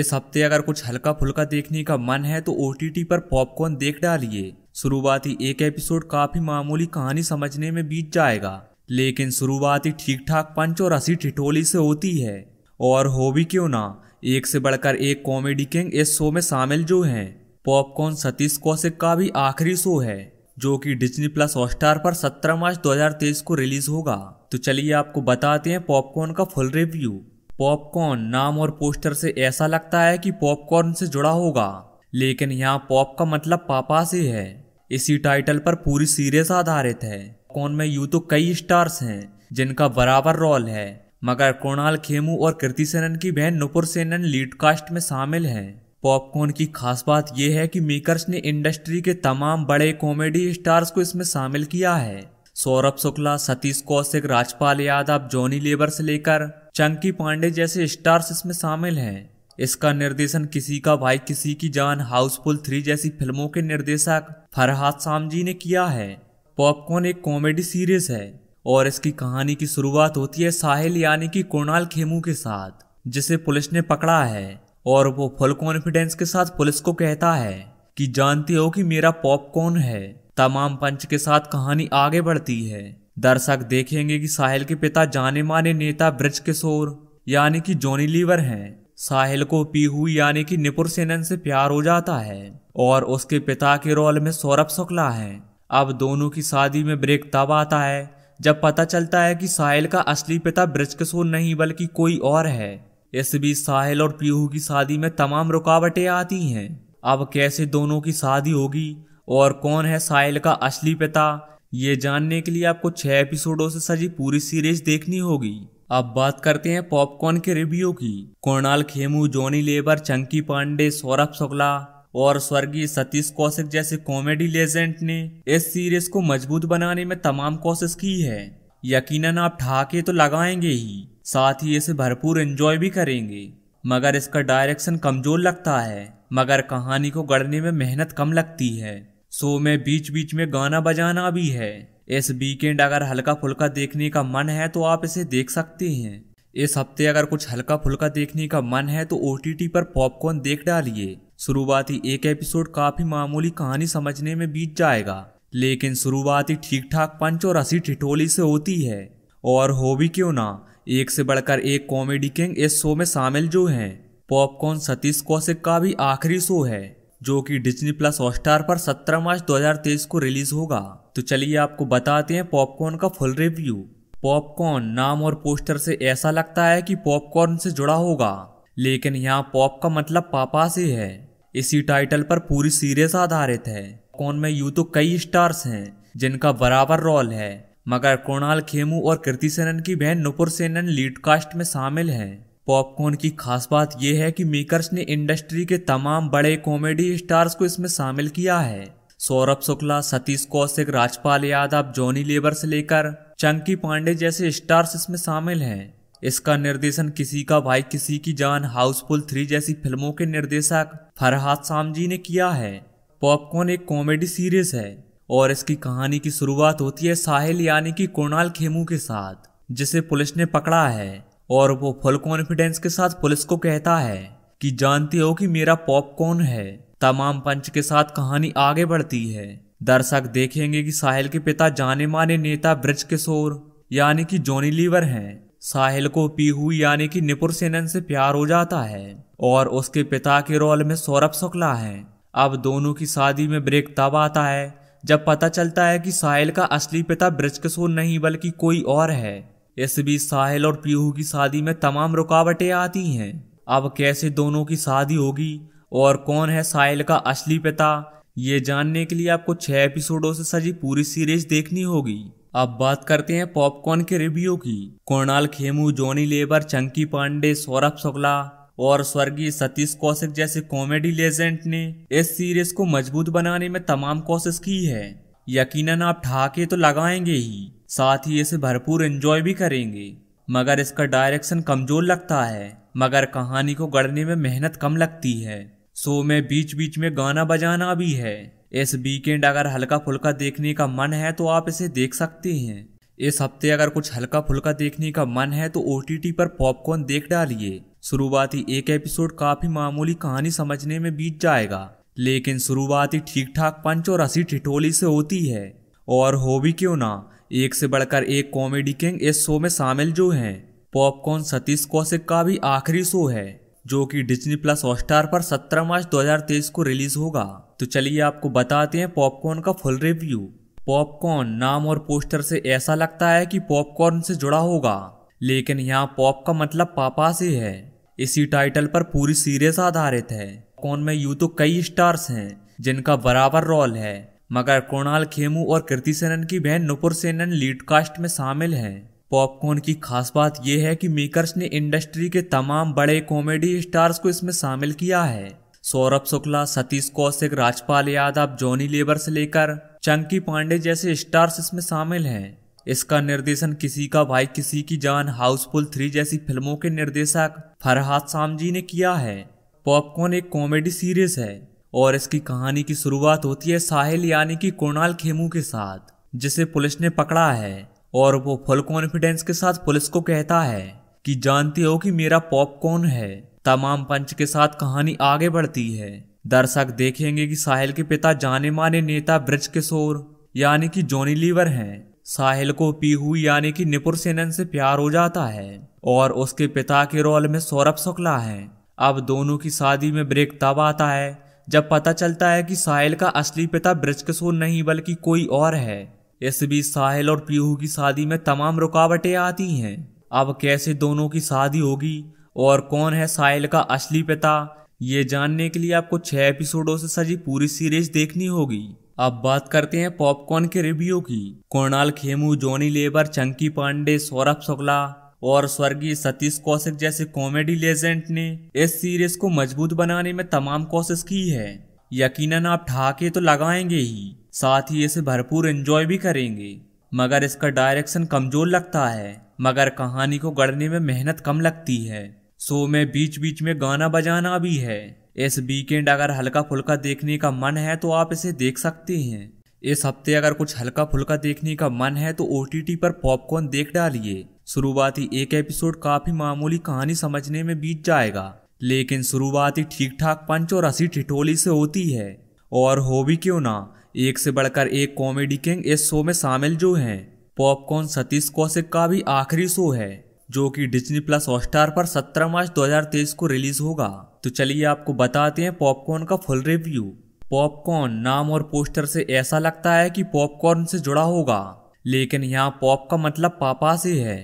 A: इस हफ्ते अगर कुछ हल्का फुल्का देखने का मन है तो ओ पर पॉपकॉर्न देख डालिए शुरुआती एक एपिसोड काफी मामूली कहानी समझने में बीत जाएगा लेकिन शुरुआती ठीक ठाक पंच और हसी ठिठोली से होती है और हो भी क्यों ना एक से बढ़कर एक कॉमेडी किंग इस शो में शामिल जो हैं पॉपकॉर्न सतीश कौशिक का भी आखिरी शो है जो कि डिज्नी प्लस हॉटस्टार पर 17 मार्च 2023 को रिलीज होगा तो चलिए आपको बताते हैं पॉपकॉर्न का फुल रिव्यू पॉपकॉर्न नाम और पोस्टर से ऐसा लगता है कि पॉपकॉर्न से जुड़ा होगा लेकिन यहाँ पॉप का मतलब पापा से है इसी टाइटल पर पूरी सीरीज आधारित है कौन में यू तो कई स्टार्स हैं जिनका बराबर रोल है मगर कृणाल खेमू और कृति सेनन की बहन नुपुर सेनन लीड कास्ट में शामिल हैं पॉपकॉर्न की खास बात यह है कि मेकर्स ने इंडस्ट्री के तमाम बड़े कॉमेडी स्टार्स को इसमें शामिल किया है सौरभ शुक्ला सतीश कौशिक राजपाल यादव जॉनी लेबर से लेकर चंकी पांडे जैसे स्टार्स इसमें शामिल हैं इसका निर्देशन किसी का भाई किसी की जान हाउसफुल थ्री जैसी फिल्मों के निर्देशक फरहाद सामजी ने किया है पॉपकॉर्न एक कॉमेडी सीरीज है और इसकी कहानी की शुरुआत होती है साहिल यानी कि कोणाल खेमू के साथ जिसे पुलिस ने पकड़ा है और वो फुल कॉन्फिडेंस के साथ पुलिस को कहता है कि जानते हो कि मेरा पॉपकॉर्न है तमाम पंच के साथ कहानी आगे बढ़ती है दर्शक देखेंगे कि साहिल के पिता जाने माने नेता ब्रज किशोर यानी कि जॉनी लीवर हैं साहिल को पीहू यानी कि निपुर सेनन से प्यार हो जाता है और उसके पिता के रोल में सौरभ शुक्ला है अब दोनों की शादी में ब्रेक तब आता है जब पता चलता है कि साहिल का असली पिता ब्रज किशोर नहीं बल्कि कोई और है इस बीच साहिल और पीहू की शादी में तमाम रुकावटें आती हैं अब कैसे दोनों की शादी होगी और कौन है साहिल का असली पिता ये जानने के लिए आपको छह एपिसोडों से सजी पूरी सीरीज देखनी होगी अब बात करते हैं पॉपकॉर्न के रिव्यू की कोणाल खेमू जॉनी लेबर चंकी पांडे सौरभ शुक्ला और स्वर्गीय सतीश कौशिक जैसे कॉमेडी लेजेंड ने इस सीरीज को मजबूत बनाने में तमाम कोशिश की है यकीनन आप ठाके तो लगाएंगे ही साथ ही इसे भरपूर एंजॉय भी करेंगे मगर इसका डायरेक्शन कमजोर लगता है मगर कहानी को गढ़ने में मेहनत कम लगती है शो में बीच बीच में गाना बजाना भी है इस वीकेंड अगर हल्का फुल्का देखने का मन है तो आप इसे देख सकते हैं इस हफ्ते अगर कुछ हल्का फुल्का देखने का मन है तो ओ पर पॉपकॉर्न देख डालिए शुरुआती एक एपिसोड काफी मामूली कहानी समझने में बीत जाएगा लेकिन शुरुआती ठीक ठाक पंच और असी ठिठोली से होती है और हो भी क्यों ना एक से बढ़कर एक कॉमेडी किंग इस शो में शामिल जो है पॉपकॉर्न सतीश कौशिक का भी आखिरी शो है जो कि डिज्नी प्लस हॉटस्टार पर 17 मार्च 2023 को रिलीज होगा तो चलिए आपको बताते हैं पॉपकॉर्न का फुल रिव्यू पॉपकॉर्न नाम और पोस्टर से ऐसा लगता है कि पॉपकॉर्न से जुड़ा होगा लेकिन यहाँ पॉप का मतलब पापा से है इसी टाइटल पर पूरी सीरीज आधारित है कौन में यू तो कई स्टार्स हैं जिनका बराबर रोल है मगर कृणाल खेमू और कृति सेनन की बहन नुपुर सेनन लीड कास्ट में शामिल हैं पॉपकॉर्न की खास बात यह है कि मेकर्स ने इंडस्ट्री के तमाम बड़े कॉमेडी स्टार्स को इसमें शामिल किया है सौरभ शुक्ला सतीश कौशिक राजपाल यादव जॉनी लेबर से लेकर चंकी पांडे जैसे स्टार्स इसमें शामिल हैं इसका निर्देशन किसी का भाई किसी की जान हाउसफुल थ्री जैसी फिल्मों के निर्देशक फरहाद सामजी ने किया है पॉपकॉर्न एक कॉमेडी सीरीज है और इसकी कहानी की शुरुआत होती है साहिल यानी कि कोणाल खेमू के साथ जिसे पुलिस ने पकड़ा है और वो फुल कॉन्फिडेंस के साथ पुलिस को कहता है कि जानते हो कि मेरा पॉपकॉर्न है तमाम पंच के साथ कहानी आगे बढ़ती है दर्शक देखेंगे कि साहिल के पिता जाने माने नेता ब्रज किशोर यानी कि जॉनी लीवर हैं साहिल को पीहू यानी कि निपुर सेनन से प्यार हो जाता है और उसके पिता के रोल में सौरभ शुक्ला है अब दोनों की शादी में ब्रेक तब आता है जब पता चलता है कि साहिल का असली पिता ब्रजकिशोर नहीं बल्कि कोई और है इस बीच साहिल और पीहू की शादी में तमाम रुकावटें आती हैं अब कैसे दोनों की शादी होगी और कौन है साहिल का असली पिता ये जानने के लिए आपको छह एपिसोडों से सजी पूरी सीरीज देखनी होगी अब बात करते हैं पॉपकॉर्न के रिव्यू की कोणाल खेमू जॉनी लेबर चंकी पांडे सौरभ शुक्ला और स्वर्गीय सतीश कौशिक जैसे कॉमेडी लेजेंड ने इस सीरीज को मजबूत बनाने में तमाम कोशिश की है यकीनन आप ठाके तो लगाएंगे ही साथ ही इसे भरपूर एंजॉय भी करेंगे मगर इसका डायरेक्शन कमजोर लगता है मगर कहानी को गढ़ने में मेहनत कम लगती है सो में बीच बीच में गाना बजाना भी है इस वीकेंड अगर हल्का फुल्का देखने का मन है तो आप इसे देख सकते हैं इस हफ्ते अगर कुछ हल्का फुल्का देखने का मन है तो ओ पर पॉपकॉर्न देख डालिए शुरुआती एक एपिसोड काफी मामूली कहानी समझने में बीत जाएगा लेकिन शुरुआती ठीक ठाक पंच और असी ठिठोली से होती है और हो भी क्यों ना एक से बढ़कर एक कॉमेडी किंग इस शो में शामिल जो हैं पॉपकॉर्न सतीश कौशिक का भी आखिरी शो है जो कि डिज्नी प्लस हॉटस्टार पर 17 मार्च 2023 को रिलीज होगा तो चलिए आपको बताते हैं पॉपकॉर्न का फुल रिव्यू पॉपकॉर्न नाम और पोस्टर से ऐसा लगता है कि पॉपकॉर्न से जुड़ा होगा लेकिन यहाँ पॉप का मतलब पापा से है इसी टाइटल पर पूरी सीरीज आधारित है कौन में यू तो कई स्टार्स हैं जिनका बराबर रोल है मगर कृणाल खेमू और कृति सेनन की बहन नुपुर सेनन लीड कास्ट में शामिल हैं पॉपकॉर्न की खास बात यह है कि मेकर्स ने इंडस्ट्री के तमाम बड़े कॉमेडी स्टार्स को इसमें शामिल किया है सौरभ शुक्ला सतीश कौशिक राजपाल यादव जॉनी लेबर से लेकर चंकी पांडे जैसे स्टार्स इसमें शामिल हैं इसका निर्देशन किसी का भाई किसी की जान हाउसफुल थ्री जैसी फिल्मों के निर्देशक फरहाद सामजी ने किया है पॉपकॉर्न एक कॉमेडी सीरीज है और इसकी कहानी की शुरुआत होती है साहिल यानी कि कोणाल खेमू के साथ जिसे पुलिस ने पकड़ा है और वो फुल कॉन्फिडेंस के साथ पुलिस को कहता है कि जानते हो कि मेरा पॉपकॉर्न है तमाम पंच के साथ कहानी आगे बढ़ती है दर्शक देखेंगे कि साहिल के पिता जाने माने नेता ब्रज किशोर यानी कि जॉनी लीवर हैं साहिल को पीहू यानी कि निपुर सेनन से प्यार हो जाता है और उसके पिता के रोल में सौरभ शुक्ला है अब दोनों की शादी में ब्रेक तब आता है जब पता चलता है कि साहिल का असली पिता ब्रजकिशोर नहीं बल्कि कोई और है इस बीच साहिल और पीहू की शादी में तमाम रुकावटें आती हैं अब कैसे दोनों की शादी होगी और कौन है साहिल का असली पिता ये जानने के लिए आपको छह एपिसोडों से सजी पूरी सीरीज देखनी होगी अब बात करते हैं पॉपकॉर्न के रिव्यू की कोणाल खेमू जॉनी लेबर चंकी पांडे सौरभ शुक्ला और स्वर्गीय सतीश कौशिक जैसे कॉमेडी लेजेंड ने इस सीरीज को मजबूत बनाने में तमाम कोशिश की है यकीनन आप ठाके तो लगाएंगे ही साथ ही इसे भरपूर एंजॉय भी करेंगे मगर इसका डायरेक्शन कमजोर लगता है मगर कहानी को गढ़ने में मेहनत कम लगती है सो में बीच बीच में गाना बजाना भी है इस वीकेंड अगर हल्का फुल्का देखने का मन है तो आप इसे देख सकते हैं इस हफ्ते अगर कुछ हल्का फुल्का देखने का मन है तो ओ पर पॉपकॉर्न देख डालिए शुरुआती एक एपिसोड काफी मामूली कहानी समझने में बीत जाएगा लेकिन शुरुआती ठीक ठाक पंच और असी ठिठोली से होती है और हो भी क्यों ना एक से बढ़कर एक कॉमेडी किंग इस शो में शामिल जो हैं पॉपकॉर्न सतीश कौशिक का भी आखिरी शो है जो कि डिज्नी प्लस हॉटस्टार पर 17 मार्च 2023 को रिलीज होगा तो चलिए आपको बताते हैं पॉपकॉर्न का फुल रिव्यू पॉपकॉर्न नाम और पोस्टर से ऐसा लगता है कि पॉपकॉर्न से जुड़ा होगा लेकिन यहाँ पॉप का मतलब पापा से है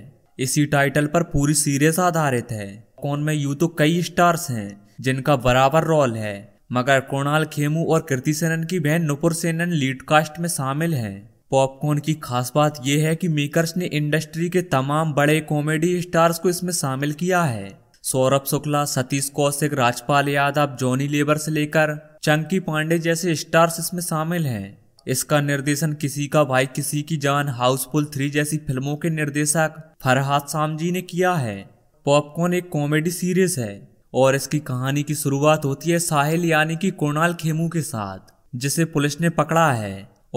A: इसी टाइटल पर पूरी सीरीज आधारित है कौन में यूं तो कई स्टार्स हैं जिनका बराबर रोल है मगर कृणाल खेमू और कृति सेनन की बहन नुपुर सेनन लीड कास्ट में शामिल हैं पॉपकॉर्न की खास बात यह है कि मेकर्स ने इंडस्ट्री के तमाम बड़े कॉमेडी स्टार्स को इसमें शामिल किया है सौरभ शुक्ला सतीश कौशिक राजपाल यादव जॉनी लेबर से लेकर चंकी पांडे जैसे स्टार्स इसमें शामिल हैं इसका निर्देशन किसी का भाई किसी की जान हाउसफुल थ्री जैसी फिल्मों के निर्देशक फरहाद सामजी ने किया है पॉपकॉर्न एक कॉमेडी सीरीज है और इसकी कहानी की शुरुआत होती है साहिल यानी कि कुणाल खेमू के साथ जिसे पुलिस ने पकड़ा है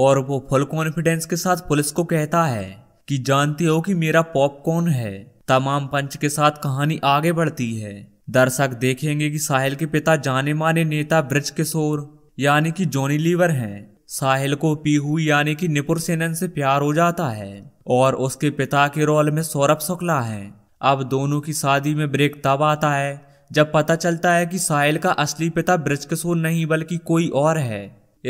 A: और वो फुल कॉन्फिडेंस के साथ पुलिस को कहता है कि जानते हो कि मेरा पॉपकॉर्न है तमाम पंच के साथ कहानी आगे बढ़ती है दर्शक देखेंगे कि साहिल के पिता जाने माने नेता ब्रज किशोर यानी कि जॉनी लीवर हैं साहिल को पीहू यानी कि निपुर सेनन से प्यार हो जाता है और उसके पिता के रोल में सौरभ शुक्ला है अब दोनों की शादी में ब्रेक तब आता है जब पता चलता है कि साहिल का असली पिता ब्रजकिशोर नहीं बल्कि कोई और है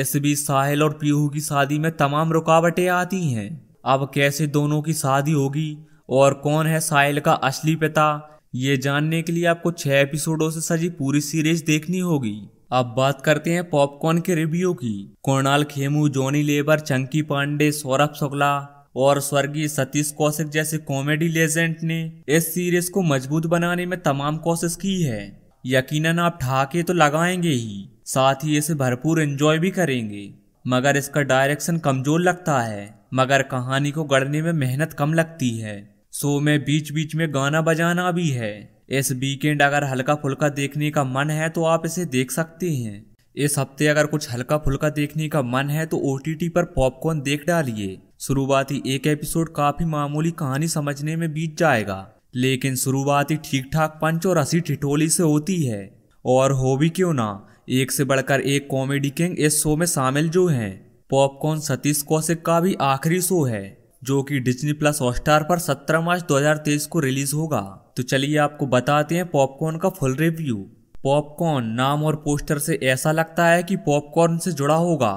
A: इस बीच साहिल और पीहू की शादी में तमाम रुकावटें आती हैं अब कैसे दोनों की शादी होगी और कौन है साहिल का असली पिता ये जानने के लिए आपको छह एपिसोडों से सजी पूरी सीरीज देखनी होगी अब बात करते हैं पॉपकॉर्न के रिव्यू की कोणाल खेमू जॉनी लेबर चंकी पांडे सौरभ शुक्ला और स्वर्गीय सतीश कौशिक जैसे कॉमेडी लेजेंड ने इस सीरीज को मजबूत बनाने में तमाम कोशिश की है यकीनन आप ठाके तो लगाएंगे ही साथ ही इसे भरपूर एंजॉय भी करेंगे मगर इसका डायरेक्शन कमजोर लगता है मगर कहानी को गढ़ने में मेहनत कम लगती है सो में बीच बीच में गाना बजाना भी है इस वीकेंड अगर हल्का फुल्का देखने का मन है तो आप इसे देख सकते हैं इस हफ्ते अगर कुछ हल्का फुल्का देखने का मन है तो ओ पर पॉपकॉर्न देख डालिए शुरुआती एक एपिसोड काफी मामूली कहानी समझने में बीत जाएगा लेकिन शुरुआती ठीक ठाक पंच और असी ठिठोली से होती है और हो भी क्यों ना एक से बढ़कर एक कॉमेडी किंग इस शो में शामिल जो हैं पॉपकॉर्न सतीश कौशिक का भी आखिरी शो है जो कि डिज्नी प्लस हॉटस्टार पर 17 मार्च 2023 को रिलीज होगा तो चलिए आपको बताते हैं पॉपकॉर्न का फुल रिव्यू पॉपकॉर्न नाम और पोस्टर से ऐसा लगता है कि पॉपकॉर्न से जुड़ा होगा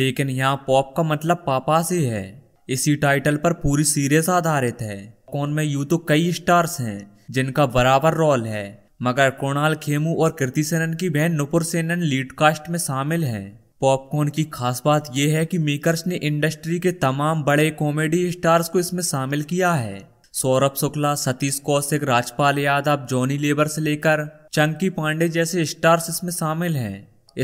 A: लेकिन यहाँ पॉप का मतलब पापा से है इसी टाइटल पर पूरी सीरीज आधारित है कौन में यू तो कई स्टार्स हैं जिनका बराबर रोल है मगर कृणाल खेमू और कृति सेनन की बहन नुपुर सेनन लीड कास्ट में शामिल हैं पॉपकॉर्न की खास बात यह है कि मेकर्स ने इंडस्ट्री के तमाम बड़े कॉमेडी स्टार्स को इसमें शामिल किया है सौरभ शुक्ला सतीश कौशिक राजपाल यादव जॉनी लेबर से लेकर चंकी पांडे जैसे स्टार्स इसमें शामिल हैं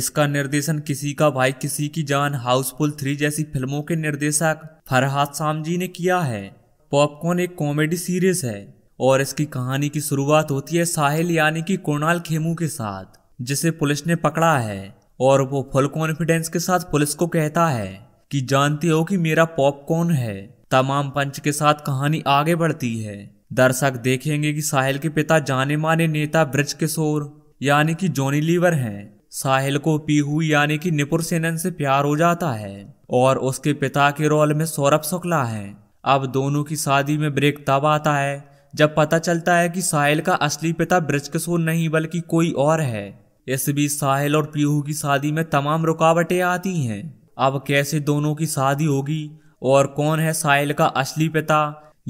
A: इसका निर्देशन किसी का भाई किसी की जान हाउसफुल थ्री जैसी फिल्मों के निर्देशक फरहाद सामजी ने किया है पॉपकॉर्न एक कॉमेडी सीरीज है और इसकी कहानी की शुरुआत होती है साहिल यानी कि कोणाल खेमू के साथ जिसे पुलिस ने पकड़ा है और वो फुल कॉन्फिडेंस के साथ पुलिस को कहता है कि जानते हो कि मेरा पॉपकॉर्न है तमाम पंच के साथ कहानी आगे बढ़ती है दर्शक देखेंगे कि साहिल के पिता जाने माने नेता ब्रज किशोर यानी कि जॉनी लीवर हैं साहिल को पीहू यानी कि निपुर सेनन से प्यार हो जाता है और उसके पिता के रोल में सौरभ शुक्ला है अब दोनों की शादी में ब्रेक तब आता है जब पता चलता है कि साहिल का असली पिता ब्रज किशोर नहीं बल्कि कोई और है इस बीच साहिल और पीहू की शादी में तमाम रुकावटें आती हैं अब कैसे दोनों की शादी होगी और कौन है साहिल का असली पिता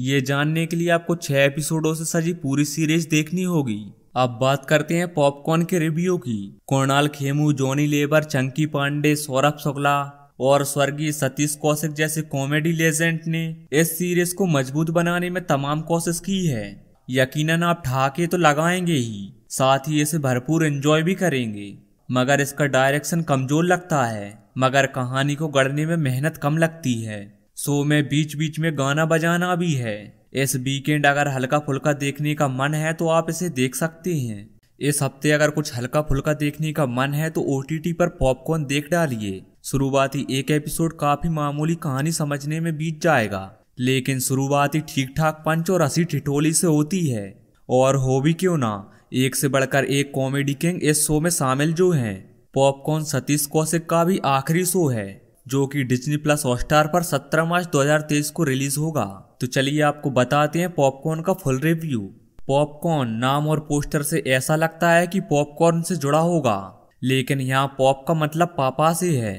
A: ये जानने के लिए आपको छह एपिसोडों से सजी पूरी सीरीज देखनी होगी अब बात करते हैं पॉपकॉर्न के रिव्यू की कोणाल खेमू जॉनी लेबर चंकी पांडे सौरभ शुक्ला और स्वर्गीय सतीश कौशिक जैसे कॉमेडी लेजेंड ने इस सीरीज को मजबूत बनाने में तमाम कोशिश की है यकीनन आप ठाके तो लगाएंगे ही साथ ही इसे भरपूर एंजॉय भी करेंगे मगर इसका डायरेक्शन कमजोर लगता है मगर कहानी को गढ़ने में मेहनत कम लगती है शो में बीच बीच में गाना बजाना भी है इस वीकेंड अगर हल्का फुल्का देखने का मन है तो आप इसे देख सकते हैं इस हफ्ते अगर कुछ हल्का फुल्का देखने का मन है तो ओ पर पॉपकॉर्न देख डालिए शुरुआती एक एपिसोड काफी मामूली कहानी समझने में बीत जाएगा लेकिन शुरुआती ठीक ठाक पंच और हंसी ठिठोली से होती है और हो भी क्यों ना एक से बढ़कर एक कॉमेडी किंग इस शो में शामिल जो हैं पॉपकॉर्न सतीश कौशिक का भी आखिरी शो है जो कि डिज्नी प्लस हॉटस्टार पर 17 मार्च 2023 को रिलीज होगा तो चलिए आपको बताते हैं पॉपकॉर्न का फुल रिव्यू पॉपकॉर्न नाम और पोस्टर से ऐसा लगता है कि पॉपकॉर्न से जुड़ा होगा लेकिन यहाँ पॉप का मतलब पापा से है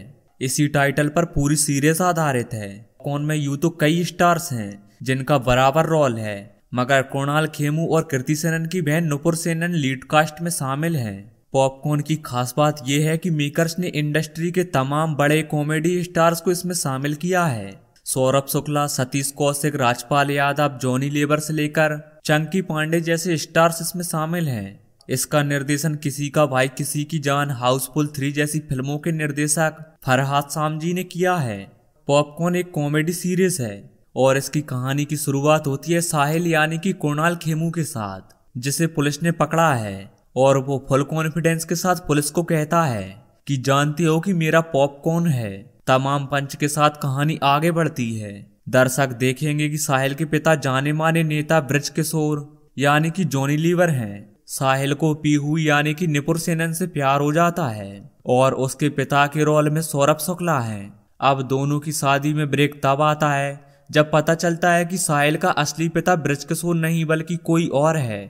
A: इसी टाइटल पर पूरी सीरीज आधारित है कौन में यू तो कई स्टार्स हैं जिनका बराबर रोल है मगर कोणाल खेमू और कृति सेनन की बहन नुपुर सेनन लीड कास्ट में शामिल हैं पॉपकॉर्न की खास बात यह है कि मेकर्स ने इंडस्ट्री के तमाम बड़े कॉमेडी स्टार्स को इसमें शामिल किया है सौरभ शुक्ला सतीश कौशिक राजपाल यादव जॉनी लेबर से लेकर चंकी पांडे जैसे स्टार्स इसमें शामिल हैं इसका निर्देशन किसी का भाई किसी की जान हाउसफुल थ्री जैसी फिल्मों के निर्देशक फरहाद सामजी ने किया है पॉपकॉर्न एक कॉमेडी सीरीज है और इसकी कहानी की शुरुआत होती है साहिल यानी कि कोणाल खेमू के साथ जिसे पुलिस ने पकड़ा है और वो फुल कॉन्फिडेंस के साथ पुलिस को कहता है कि जानती हो कि मेरा पॉपकॉर्न है तमाम पंच के साथ कहानी आगे बढ़ती है दर्शक देखेंगे कि साहिल के पिता जाने माने नेता ब्रज किशोर यानी कि जॉनी लीवर हैं साहिल को पीहू यानी कि निपुर सेनन से प्यार हो जाता है और उसके पिता के रोल में सौरभ शुक्ला है अब दोनों की शादी में ब्रेक तब आता है जब पता चलता है कि साहिल का असली पिता ब्रजकिशोर नहीं बल्कि कोई और है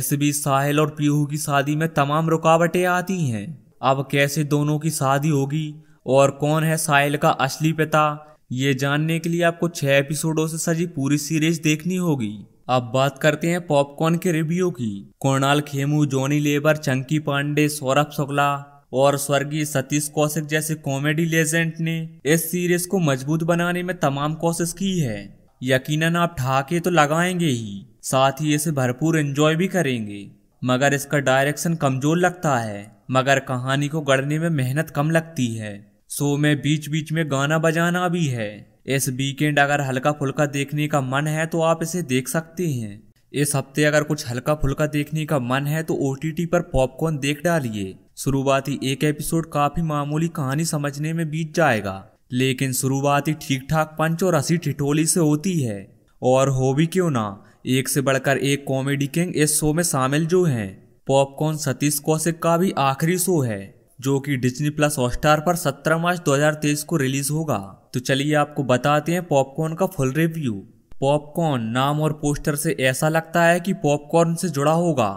A: इस बीच साहिल और पीहू की शादी में तमाम रुकावटें आती हैं अब कैसे दोनों की शादी होगी और कौन है साहिल का असली पिता ये जानने के लिए आपको छह एपिसोडों से सजी पूरी सीरीज देखनी होगी अब बात करते हैं पॉपकॉर्न के रिव्यू की कोणाल खेमू जॉनी लेबर चंकी पांडे सौरभ शुक्ला और स्वर्गीय सतीश कौशिक जैसे कॉमेडी लेजेंड ने इस सीरीज को मजबूत बनाने में तमाम कोशिश की है यकीनन आप ठाके तो लगाएंगे ही साथ ही इसे भरपूर एंजॉय भी करेंगे मगर इसका डायरेक्शन कमजोर लगता है मगर कहानी को गढ़ने में मेहनत कम लगती है सो में बीच बीच में गाना बजाना भी है इस वीकेंड अगर हल्का फुल्का देखने का मन है तो आप इसे देख सकते हैं इस हफ्ते अगर कुछ हल्का फुल्का देखने का मन है तो ओ पर पॉपकॉर्न देख डालिए शुरुआती एक एपिसोड काफी मामूली कहानी समझने में बीत जाएगा लेकिन शुरुआती ठीक ठाक पंच और असी ठिठोली से होती है और हो भी क्यों ना एक से बढ़कर एक कॉमेडी किंग इस शो में शामिल जो है पॉपकॉर्न सतीश कौशिक का भी आखिरी शो है जो कि डिज्नी प्लस हॉटस्टार पर 17 मार्च 2023 को रिलीज होगा तो चलिए आपको बताते हैं पॉपकॉर्न का फुल रिव्यू पॉपकॉर्न नाम और पोस्टर से ऐसा लगता है कि पॉपकॉर्न से जुड़ा होगा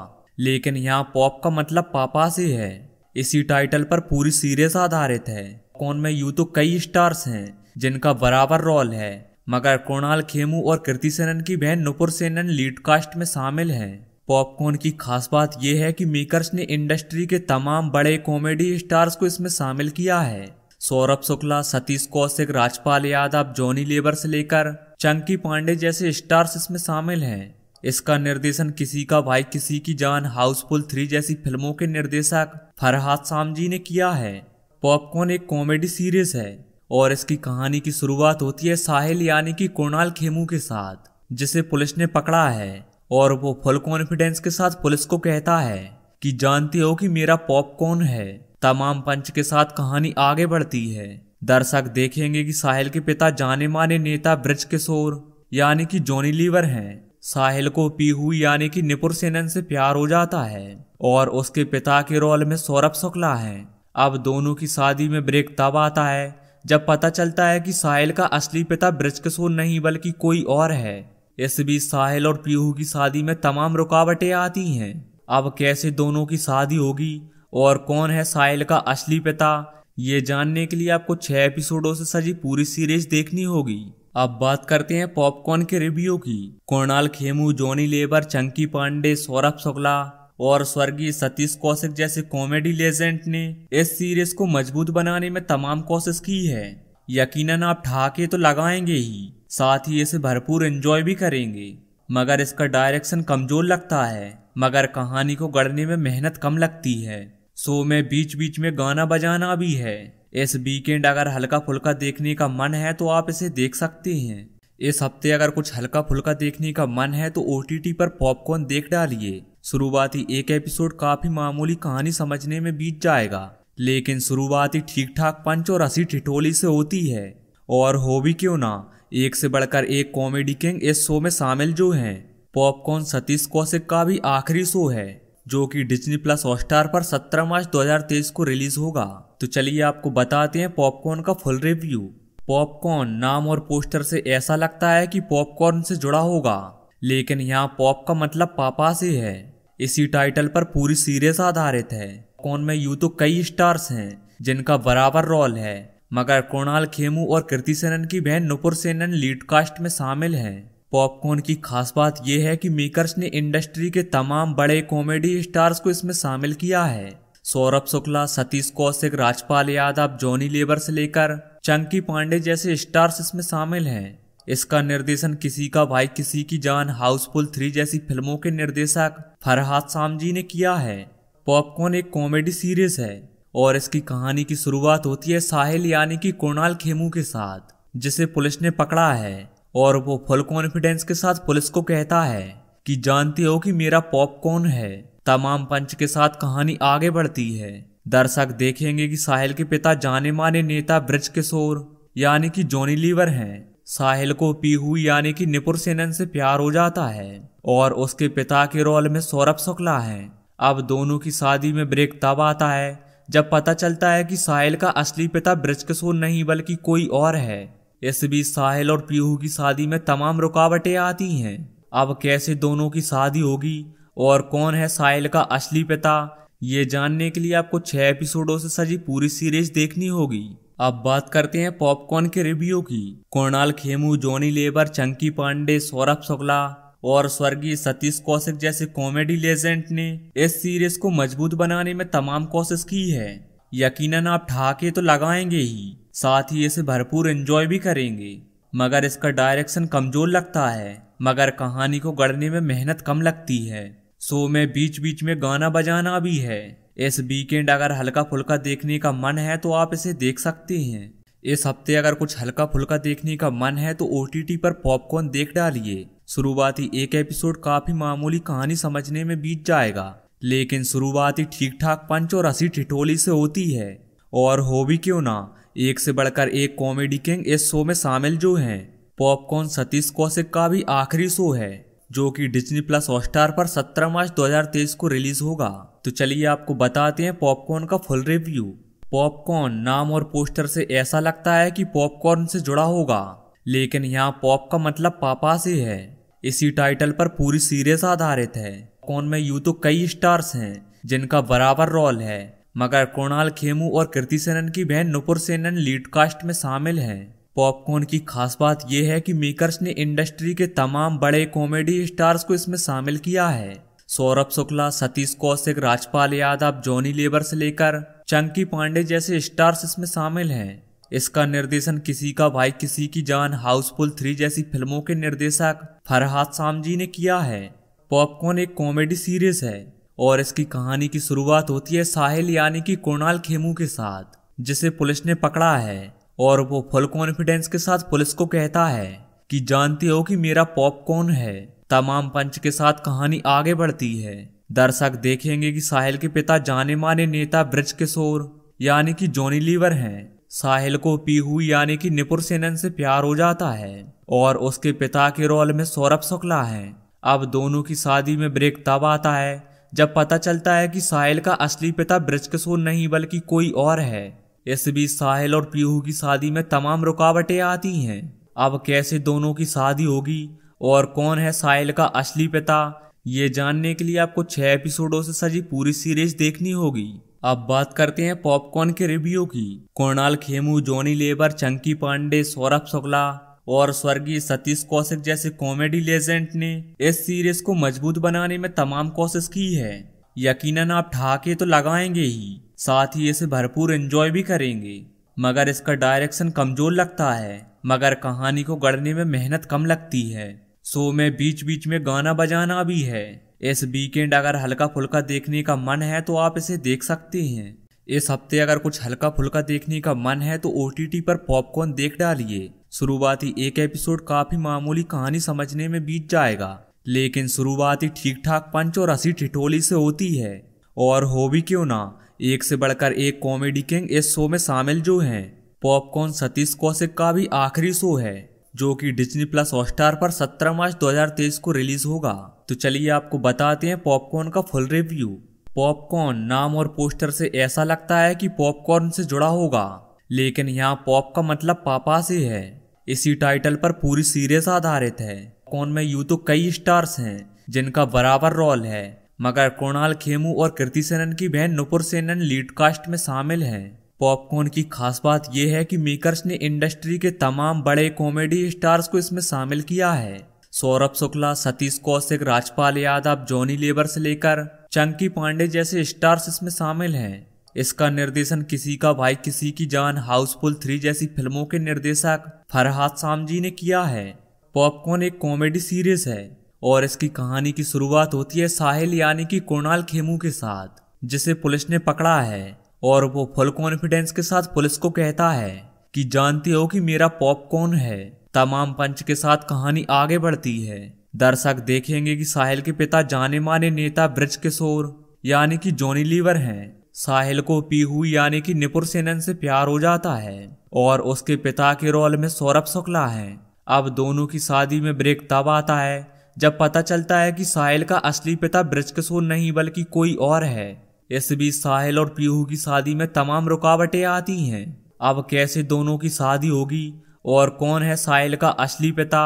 A: लेकिन यहाँ पॉप का मतलब पापा से है इसी टाइटल पर पूरी सीरीज आधारित है कौन में यू तो कई स्टार्स हैं जिनका बराबर रोल है मगर कृणाल खेमू और कृति सेनन की बहन नुपुर सेनन लीड कास्ट में शामिल हैं पॉपकॉर्न की खास बात यह है कि मेकर्स ने इंडस्ट्री के तमाम बड़े कॉमेडी स्टार्स को इसमें शामिल किया है सौरभ शुक्ला सतीश कौशिक राजपाल यादव जॉनी लेबर से लेकर चंकी पांडे जैसे स्टार्स इसमें शामिल हैं इसका निर्देशन किसी का भाई किसी की जान हाउसफुल थ्री जैसी फिल्मों के निर्देशक फरहाद सामजी ने किया है पॉपकॉर्न एक कॉमेडी सीरीज है और इसकी कहानी की शुरुआत होती है साहिल यानी कि कोणाल खेमू के साथ जिसे पुलिस ने पकड़ा है और वो फुल कॉन्फिडेंस के साथ पुलिस को कहता है कि जानते हो कि मेरा पॉपकॉर्न है तमाम पंच के साथ कहानी आगे बढ़ती है दर्शक देखेंगे कि साहिल के पिता जाने माने नेता ब्रज किशोर यानी कि जॉनी लीवर हैं साहिल को पीहू यानी कि निपुर सेनन से प्यार हो जाता है और उसके पिता के रोल में सौरभ शुक्ला है अब दोनों की शादी में ब्रेक तब आता है जब पता चलता है कि साहिल का असली पिता ब्रजकिशोर नहीं बल्कि कोई और है इस बीच साहिल और पीहू की शादी में तमाम रुकावटें आती हैं अब कैसे दोनों की शादी होगी और कौन है साहिल का असली पिता ये जानने के लिए आपको छह एपिसोडों से सजी पूरी सीरीज देखनी होगी अब बात करते हैं पॉपकॉर्न के रिव्यू की कोणाल खेमू जॉनी लेबर चंकी पांडे सौरभ शुक्ला और स्वर्गीय सतीश कौशिक जैसे कॉमेडी लेजेंड ने इस सीरीज को मजबूत बनाने में तमाम कोशिश की है यकीनन आप ठाके तो लगाएंगे ही साथ ही इसे भरपूर एंजॉय भी करेंगे मगर इसका डायरेक्शन कमजोर लगता है मगर कहानी को गढ़ने में मेहनत कम लगती है शो में बीच बीच में गाना बजाना भी है इस वीकेंड अगर हल्का फुल्का देखने का मन है तो आप इसे देख सकते हैं इस हफ्ते अगर कुछ हल्का फुल्का देखने का मन है तो ओ पर पॉपकॉर्न देख डालिए शुरुआती एक एपिसोड काफी मामूली कहानी समझने में बीत जाएगा लेकिन शुरुआती ठीक ठाक पंच और असी ठिठोली से होती है और हो भी क्यों ना एक से बढ़कर एक कॉमेडी किंग इस शो में शामिल जो हैं पॉपकॉर्न सतीश कौशिक का भी आखिरी शो है जो कि डिज्नी प्लस हॉटस्टार पर 17 मार्च 2023 को रिलीज होगा तो चलिए आपको बताते हैं पॉपकॉर्न का फुल रिव्यू पॉपकॉर्न नाम और पोस्टर से ऐसा लगता है कि पॉपकॉर्न से जुड़ा होगा लेकिन यहाँ पॉप का मतलब पापा से है इसी टाइटल पर पूरी सीरीज आधारित है कौन में यू तो कई स्टार्स हैं जिनका बराबर रोल है मगर कृणाल खेमू और कृति सेनन की बहन नुपुर सेनन लीड कास्ट में शामिल हैं पॉपकॉर्न की खास बात यह है कि मेकर्स ने इंडस्ट्री के तमाम बड़े कॉमेडी स्टार्स को इसमें शामिल किया है सौरभ शुक्ला सतीश कौशिक राजपाल यादव जॉनी लेबर से लेकर चंकी पांडे जैसे स्टार्स इसमें शामिल हैं इसका निर्देशन किसी का भाई किसी की जान हाउसफुल थ्री जैसी फिल्मों के निर्देशक फरहाद सामजी ने किया है पॉपकॉर्न एक कॉमेडी सीरीज है और इसकी कहानी की शुरुआत होती है साहिल यानी कि कोणाल खेमू के साथ जिसे पुलिस ने पकड़ा है और वो फुल कॉन्फिडेंस के साथ पुलिस को कहता है कि जानते हो कि मेरा पॉपकॉर्न है तमाम पंच के साथ कहानी आगे बढ़ती है दर्शक देखेंगे कि साहिल के पिता जाने माने नेता ब्रज किशोर यानी कि जॉनी लीवर हैं साहिल को पीहू यानी कि निपुर सेनन से प्यार हो जाता है और उसके पिता के रोल में सौरभ शुक्ला है अब दोनों की शादी में ब्रेक तब आता है जब पता चलता है कि साहिल का असली पिता ब्रजकिशोर नहीं बल्कि कोई और है इस बीच साहिल और पीहू की शादी में तमाम रुकावटें आती हैं अब कैसे दोनों की शादी होगी और कौन है साहिल का असली पिता ये जानने के लिए आपको छह एपिसोडों से सजी पूरी सीरीज देखनी होगी अब बात करते हैं पॉपकॉर्न के रिव्यू की कोणाल खेमू जॉनी लेबर चंकी पांडे सौरभ शुक्ला और स्वर्गीय सतीश कौशिक जैसे कॉमेडी लेजेंड ने इस सीरीज को मजबूत बनाने में तमाम कोशिश की है यकीनन आप ठाके तो लगाएंगे ही साथ ही इसे भरपूर एंजॉय भी करेंगे मगर इसका डायरेक्शन कमजोर लगता है मगर कहानी को गढ़ने में मेहनत कम लगती है सो में बीच बीच में गाना बजाना भी है इस वीकेंड अगर हल्का फुल्का देखने का मन है तो आप इसे देख सकते हैं इस हफ्ते अगर कुछ हल्का फुल्का देखने का मन है तो ओ पर पॉपकॉर्न देख डालिए शुरुआती एक एपिसोड काफी मामूली कहानी समझने में बीत जाएगा लेकिन शुरुआती ठीक ठाक पंच और असी ठिठोली से होती है और हो भी क्यों ना एक से बढ़कर एक कॉमेडी किंग इस शो में शामिल जो हैं पॉपकॉर्न सतीश कौशिक का भी आखिरी शो है जो कि डिज्नी प्लस हॉटस्टार पर 17 मार्च 2023 को रिलीज होगा तो चलिए आपको बताते हैं पॉपकॉर्न का फुल रिव्यू पॉपकॉर्न नाम और पोस्टर से ऐसा लगता है कि पॉपकॉर्न से जुड़ा होगा लेकिन यहाँ पॉप का मतलब पापा से है इसी टाइटल पर पूरी सीरीज आधारित है कौन में यू तो कई स्टार्स हैं जिनका बराबर रोल है मगर कृणाल खेमू और कृति सेनन की बहन नुपुर सेनन लीड कास्ट में शामिल हैं पॉपकॉर्न की खास बात यह है कि मेकर्स ने इंडस्ट्री के तमाम बड़े कॉमेडी स्टार्स को इसमें शामिल किया है सौरभ शुक्ला सतीश कौशिक राजपाल यादव जॉनी लेबर से लेकर चंकी पांडे जैसे स्टार्स इसमें शामिल हैं इसका निर्देशन किसी का भाई किसी की जान हाउसफुल थ्री जैसी फिल्मों के निर्देशक फरहाद सामजी ने किया है पॉपकॉर्न एक कॉमेडी सीरीज है और इसकी कहानी की शुरुआत होती है साहिल यानी कि कुणाल खेमू के साथ जिसे पुलिस ने पकड़ा है और वो फुल कॉन्फिडेंस के साथ पुलिस को कहता है कि जानते हो कि मेरा पॉप कौन है तमाम पंच के साथ कहानी आगे बढ़ती है दर्शक देखेंगे कि साहिल के पिता जाने माने नेता ब्रज किशोर यानी कि जॉनी लीवर हैं साहिल को पीहू यानी कि निपुर सेनन से प्यार हो जाता है और उसके पिता के रोल में सौरभ शुक्ला है अब दोनों की शादी में ब्रेक तब आता है जब पता चलता है कि साहिल का असली पिता ब्रज किशोर नहीं बल्कि कोई और है इस बीच साहिल और पीहू की शादी में तमाम रुकावटें आती हैं अब कैसे दोनों की शादी होगी और कौन है साहिल का असली पिता ये जानने के लिए आपको छह एपिसोडों से सजी पूरी सीरीज देखनी होगी अब बात करते हैं पॉपकॉर्न के रिव्यू की कोणाल खेमू जॉनी लेबर चंकी पांडे सौरभ शुक्ला और स्वर्गीय सतीश कौशिक जैसे कॉमेडी लेजेंड ने इस सीरीज को मजबूत बनाने में तमाम कोशिश की है यकीनन आप ठाके तो लगाएंगे ही साथ ही इसे भरपूर एंजॉय भी करेंगे मगर इसका डायरेक्शन कमजोर लगता है मगर कहानी को गढ़ने में मेहनत कम लगती है सो में बीच बीच में गाना बजाना भी है इस वीकेंड अगर हल्का फुल्का देखने का मन है तो आप इसे देख सकते हैं इस हफ्ते अगर कुछ हल्का फुल्का देखने का मन है तो ओ पर पॉपकॉर्न देख डालिए शुरुआती एक एपिसोड काफी मामूली कहानी समझने में बीत जाएगा लेकिन शुरुआती ठीक ठाक पंच और असी ठिठोली से होती है और हो भी क्यों ना एक से बढ़कर एक कॉमेडी किंग इस शो में शामिल जो हैं पॉपकॉर्न सतीश कौशिक का भी आखिरी शो है जो कि डिज्नी प्लस हॉटस्टार पर 17 मार्च 2023 को रिलीज होगा तो चलिए आपको बताते हैं पॉपकॉर्न का फुल रिव्यू पॉपकॉर्न नाम और पोस्टर से ऐसा लगता है कि पॉपकॉर्न से जुड़ा होगा लेकिन यहाँ पॉप का मतलब पापा से है इसी टाइटल पर पूरी सीरीज आधारित है कौन में यू तो कई स्टार्स हैं जिनका बराबर रोल है मगर कोणाल खेमू और कृति सेनन की बहन नुपुर सेनन लीड कास्ट में शामिल हैं पॉपकॉर्न की खास बात यह है कि मेकर्स ने इंडस्ट्री के तमाम बड़े कॉमेडी स्टार्स को इसमें शामिल किया है सौरभ शुक्ला सतीश कौशिक राजपाल यादव जॉनी लेबर से लेकर चंकी पांडे जैसे स्टार्स इसमें शामिल हैं इसका निर्देशन किसी का भाई किसी की जान हाउसफुल थ्री जैसी फिल्मों के निर्देशक फरहाद सामजी ने किया है पॉपकॉर्न एक कॉमेडी सीरीज है और इसकी कहानी की शुरुआत होती है साहिल यानी कि कोणाल खेमू के साथ जिसे पुलिस ने पकड़ा है और वो फुल कॉन्फिडेंस के साथ पुलिस को कहता है कि जानती हो कि मेरा पॉपकॉर्न है तमाम पंच के साथ कहानी आगे बढ़ती है दर्शक देखेंगे कि साहिल के पिता जाने माने नेता ब्रज किशोर यानी कि जॉनी लीवर हैं साहिल को पीहू यानी कि निपुर सेनन से प्यार हो जाता है और उसके पिता के रोल में सौरभ शुक्ला है अब दोनों की शादी में ब्रेक तब आता है जब पता चलता है कि साहिल का असली पिता ब्रजकिशोर नहीं बल्कि कोई और है इस बीच साहिल और पीहू की शादी में तमाम रुकावटें आती हैं अब कैसे दोनों की शादी होगी और कौन है साहिल का असली पिता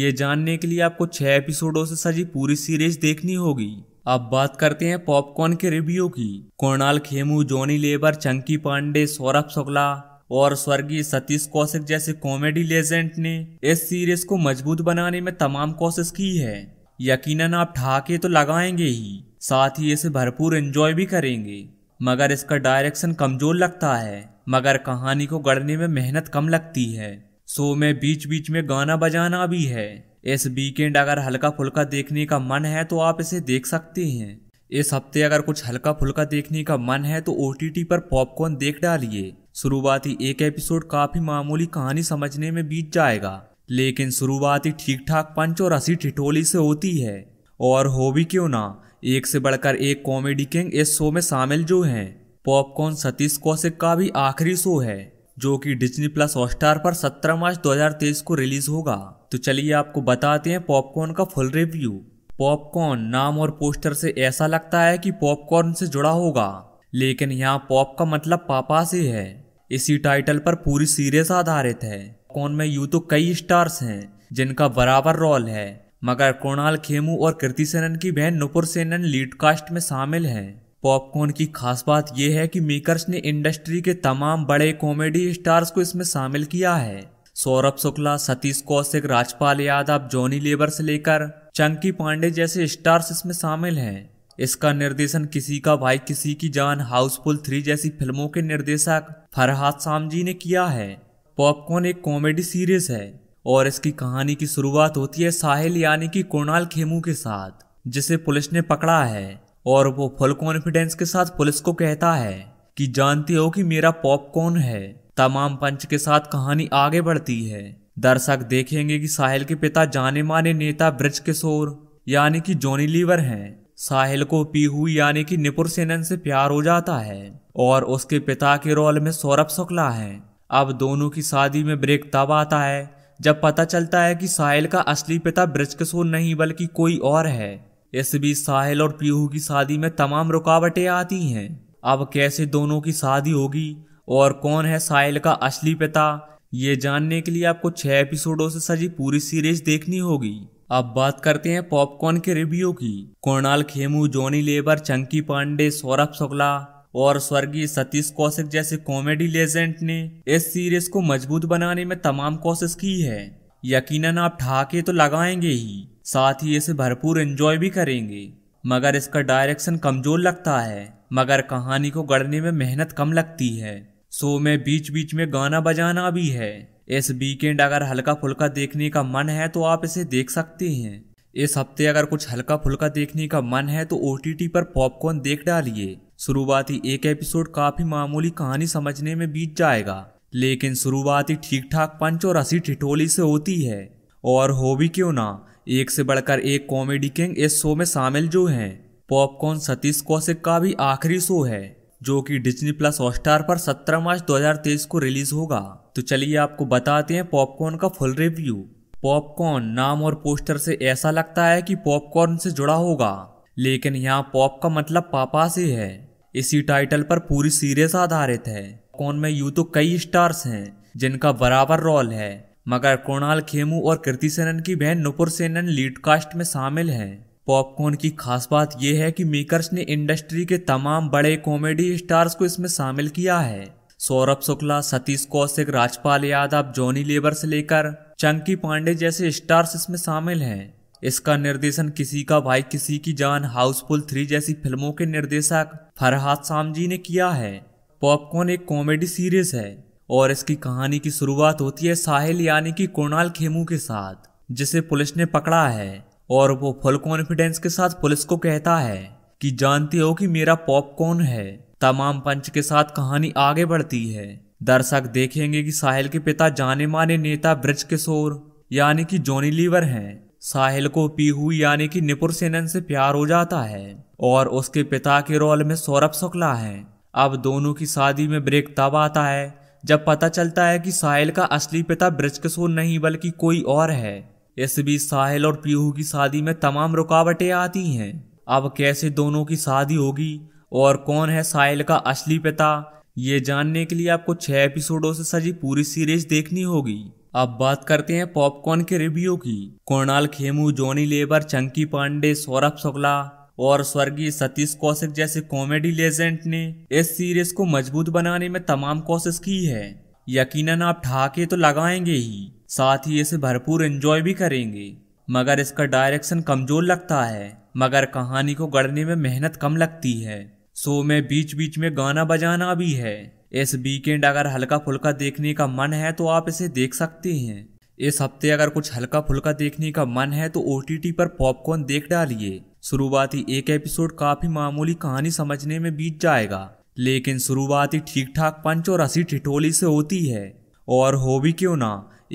A: ये जानने के लिए आपको छह एपिसोडों से सजी पूरी सीरीज देखनी होगी अब बात करते हैं पॉपकॉर्न के रिव्यू की कोणाल खेमू जॉनी लेबर चंकी पांडे सौरभ शुक्ला और स्वर्गीय सतीश कौशिक जैसे कॉमेडी लेजेंड ने इस सीरीज को मजबूत बनाने में तमाम कोशिश की है यकीनन आप ठाके तो लगाएंगे ही साथ ही इसे भरपूर एंजॉय भी करेंगे मगर इसका डायरेक्शन कमजोर लगता है मगर कहानी को गढ़ने में मेहनत कम लगती है सो में बीच बीच में गाना बजाना भी है इस वीकेंड अगर हल्का फुल्का देखने का मन है तो आप इसे देख सकते हैं इस हफ्ते अगर कुछ हल्का फुल्का देखने का मन है तो ओ पर पॉपकॉर्न देख डालिए शुरुआती एक एपिसोड काफी मामूली कहानी समझने में बीत जाएगा लेकिन शुरुआती ठीक ठाक पंच और हसी ठिठोली से होती है और हो भी क्यों ना एक से बढ़कर एक कॉमेडी किंग इस शो में शामिल जो हैं पॉपकॉर्न सतीश कौशिक का भी आखिरी शो है जो कि डिज्नी प्लस हॉटस्टार पर 17 मार्च 2023 को रिलीज होगा तो चलिए आपको बताते हैं पॉपकॉर्न का फुल रिव्यू पॉपकॉर्न नाम और पोस्टर से ऐसा लगता है कि पॉपकॉर्न से जुड़ा होगा लेकिन यहाँ पॉप का मतलब पापा से है इसी टाइटल पर पूरी सीरीज आधारित है कौन में यू तो कई स्टार्स हैं जिनका बराबर रोल है मगर कृणाल खेमू और कृति सेनन की बहन नुपुर सेनन लीड कास्ट में शामिल हैं पॉपकॉर्न की खास बात यह है कि मेकर्स ने इंडस्ट्री के तमाम बड़े कॉमेडी स्टार्स को इसमें शामिल किया है सौरभ शुक्ला सतीश कौशिक राजपाल यादव जॉनी लेबर से लेकर चंकी पांडे जैसे स्टार्स इसमें शामिल हैं इसका निर्देशन किसी का भाई किसी की जान हाउसफुल थ्री जैसी फिल्मों के निर्देशक फरहाद सामजी ने किया है पॉपकॉर्न एक कॉमेडी सीरीज है और इसकी कहानी की शुरुआत होती है साहिल यानी कि कोणाल खेमू के साथ जिसे पुलिस ने पकड़ा है और वो फुल कॉन्फिडेंस के साथ पुलिस को कहता है कि जानते हो कि मेरा पॉपकॉर्न है तमाम पंच के साथ कहानी आगे बढ़ती है दर्शक देखेंगे कि साहिल के पिता जाने माने नेता ब्रज किशोर यानी कि जॉनी लीवर हैं साहिल को पीहू यानी कि निपुर सेनन से प्यार हो जाता है और उसके पिता के रोल में सौरभ शुक्ला है अब दोनों की शादी में ब्रेक तब आता है जब पता चलता है कि साहिल का असली पिता ब्रजकिशोर नहीं बल्कि कोई और है इस बीच साहिल और पीहू की शादी में तमाम रुकावटें आती हैं अब कैसे दोनों की शादी होगी और कौन है साहिल का असली पिता ये जानने के लिए आपको छह एपिसोडों से सजी पूरी सीरीज देखनी होगी अब बात करते हैं पॉपकॉर्न के रिव्यू की कोणाल खेमू जॉनी लेबर चंकी पांडे सौरभ शुक्ला और स्वर्गीय सतीश कौशिक जैसे कॉमेडी लेजेंड ने इस सीरीज को मजबूत बनाने में तमाम कोशिश की है यकीनन आप ठाके तो लगाएंगे ही साथ ही इसे भरपूर एंजॉय भी करेंगे मगर इसका डायरेक्शन कमजोर लगता है मगर कहानी को गढ़ने में मेहनत कम लगती है सो में बीच बीच में गाना बजाना भी है इस वीकेंड अगर हल्का फुल्का देखने का मन है तो आप इसे देख सकते हैं इस हफ्ते अगर कुछ हल्का फुल्का देखने का मन है तो ओ पर पॉपकॉर्न देख डालिए शुरुआती एक एपिसोड काफी मामूली कहानी समझने में बीत जाएगा लेकिन शुरुआती ठीक ठाक पंच और असी ठिठोली से होती है और हो भी क्यों ना एक से बढ़कर एक कॉमेडी किंग इस शो में शामिल जो है पॉपकॉर्न सतीश कौशिक का भी आखिरी शो है जो कि डिज्नी प्लस हॉटस्टार पर 17 मार्च 2023 को रिलीज होगा तो चलिए आपको बताते हैं पॉपकॉर्न का फुल रिव्यू पॉपकॉर्न नाम और पोस्टर से ऐसा लगता है कि पॉपकॉर्न से जुड़ा होगा लेकिन यहाँ पॉप का मतलब पापा से है इसी टाइटल पर पूरी सीरीज आधारित है कौन में यूं तो कई स्टार्स हैं जिनका बराबर रोल है मगर कृणाल खेमू और कृति सेनन की बहन नुपुर सेनन लीड कास्ट में शामिल हैं पॉपकॉर्न की खास बात यह है कि मेकर्स ने इंडस्ट्री के तमाम बड़े कॉमेडी स्टार्स को इसमें शामिल किया है सौरभ शुक्ला सतीश कौशिक राजपाल यादव जॉनी लेबर से लेकर चंकी पांडे जैसे स्टार्स इसमें शामिल हैं इसका निर्देशन किसी का भाई किसी की जान हाउसफुल थ्री जैसी फिल्मों के निर्देशक फरहाद सामजी ने किया है पॉपकॉर्न एक कॉमेडी सीरीज है और इसकी कहानी की शुरुआत होती है साहिल यानी कि कुणाल खेमू के साथ जिसे पुलिस ने पकड़ा है और वो फुल कॉन्फिडेंस के साथ पुलिस को कहता है कि जानते हो कि मेरा पॉपकॉर्न है तमाम पंच के साथ कहानी आगे बढ़ती है दर्शक देखेंगे कि साहिल के पिता जाने माने नेता ब्रज किशोर यानी कि जॉनी लीवर हैं साहिल को पीहू यानी कि निपुर सेनन से प्यार हो जाता है और उसके पिता के रोल में सौरभ शुक्ला है अब दोनों की शादी में ब्रेक तब आता है जब पता चलता है कि साहिल का असली पिता ब्रजकिशोर नहीं बल्कि कोई और है इस बीच साहिल और पीहू की शादी में तमाम रुकावटें आती हैं अब कैसे दोनों की शादी होगी और कौन है साहिल का असली पिता ये जानने के लिए आपको छह एपिसोडों से सजी पूरी सीरीज देखनी होगी अब बात करते हैं पॉपकॉर्न के रिव्यू की कोणाल खेमू जॉनी लेबर चंकी पांडे सौरभ शुक्ला और स्वर्गीय सतीश कौशिक जैसे कॉमेडी लेजेंड ने इस सीरीज को मजबूत बनाने में तमाम कोशिश की है यकीनन आप ठाके तो लगाएंगे ही साथ ही इसे भरपूर एंजॉय भी करेंगे मगर इसका डायरेक्शन कमजोर लगता है मगर कहानी को गढ़ने में मेहनत कम लगती है शो में बीच बीच में गाना बजाना भी है इस वीकेंड अगर हल्का फुल्का देखने का मन है तो आप इसे देख सकते हैं इस हफ्ते अगर कुछ हल्का फुल्का देखने का मन है तो ओ पर पॉपकॉर्न देख डालिए शुरुआती एक एपिसोड काफी मामूली कहानी समझने में बीत जाएगा लेकिन शुरुआती ठीक ठाक पंच और हसी ठिठोली से होती है और हो भी क्यों ना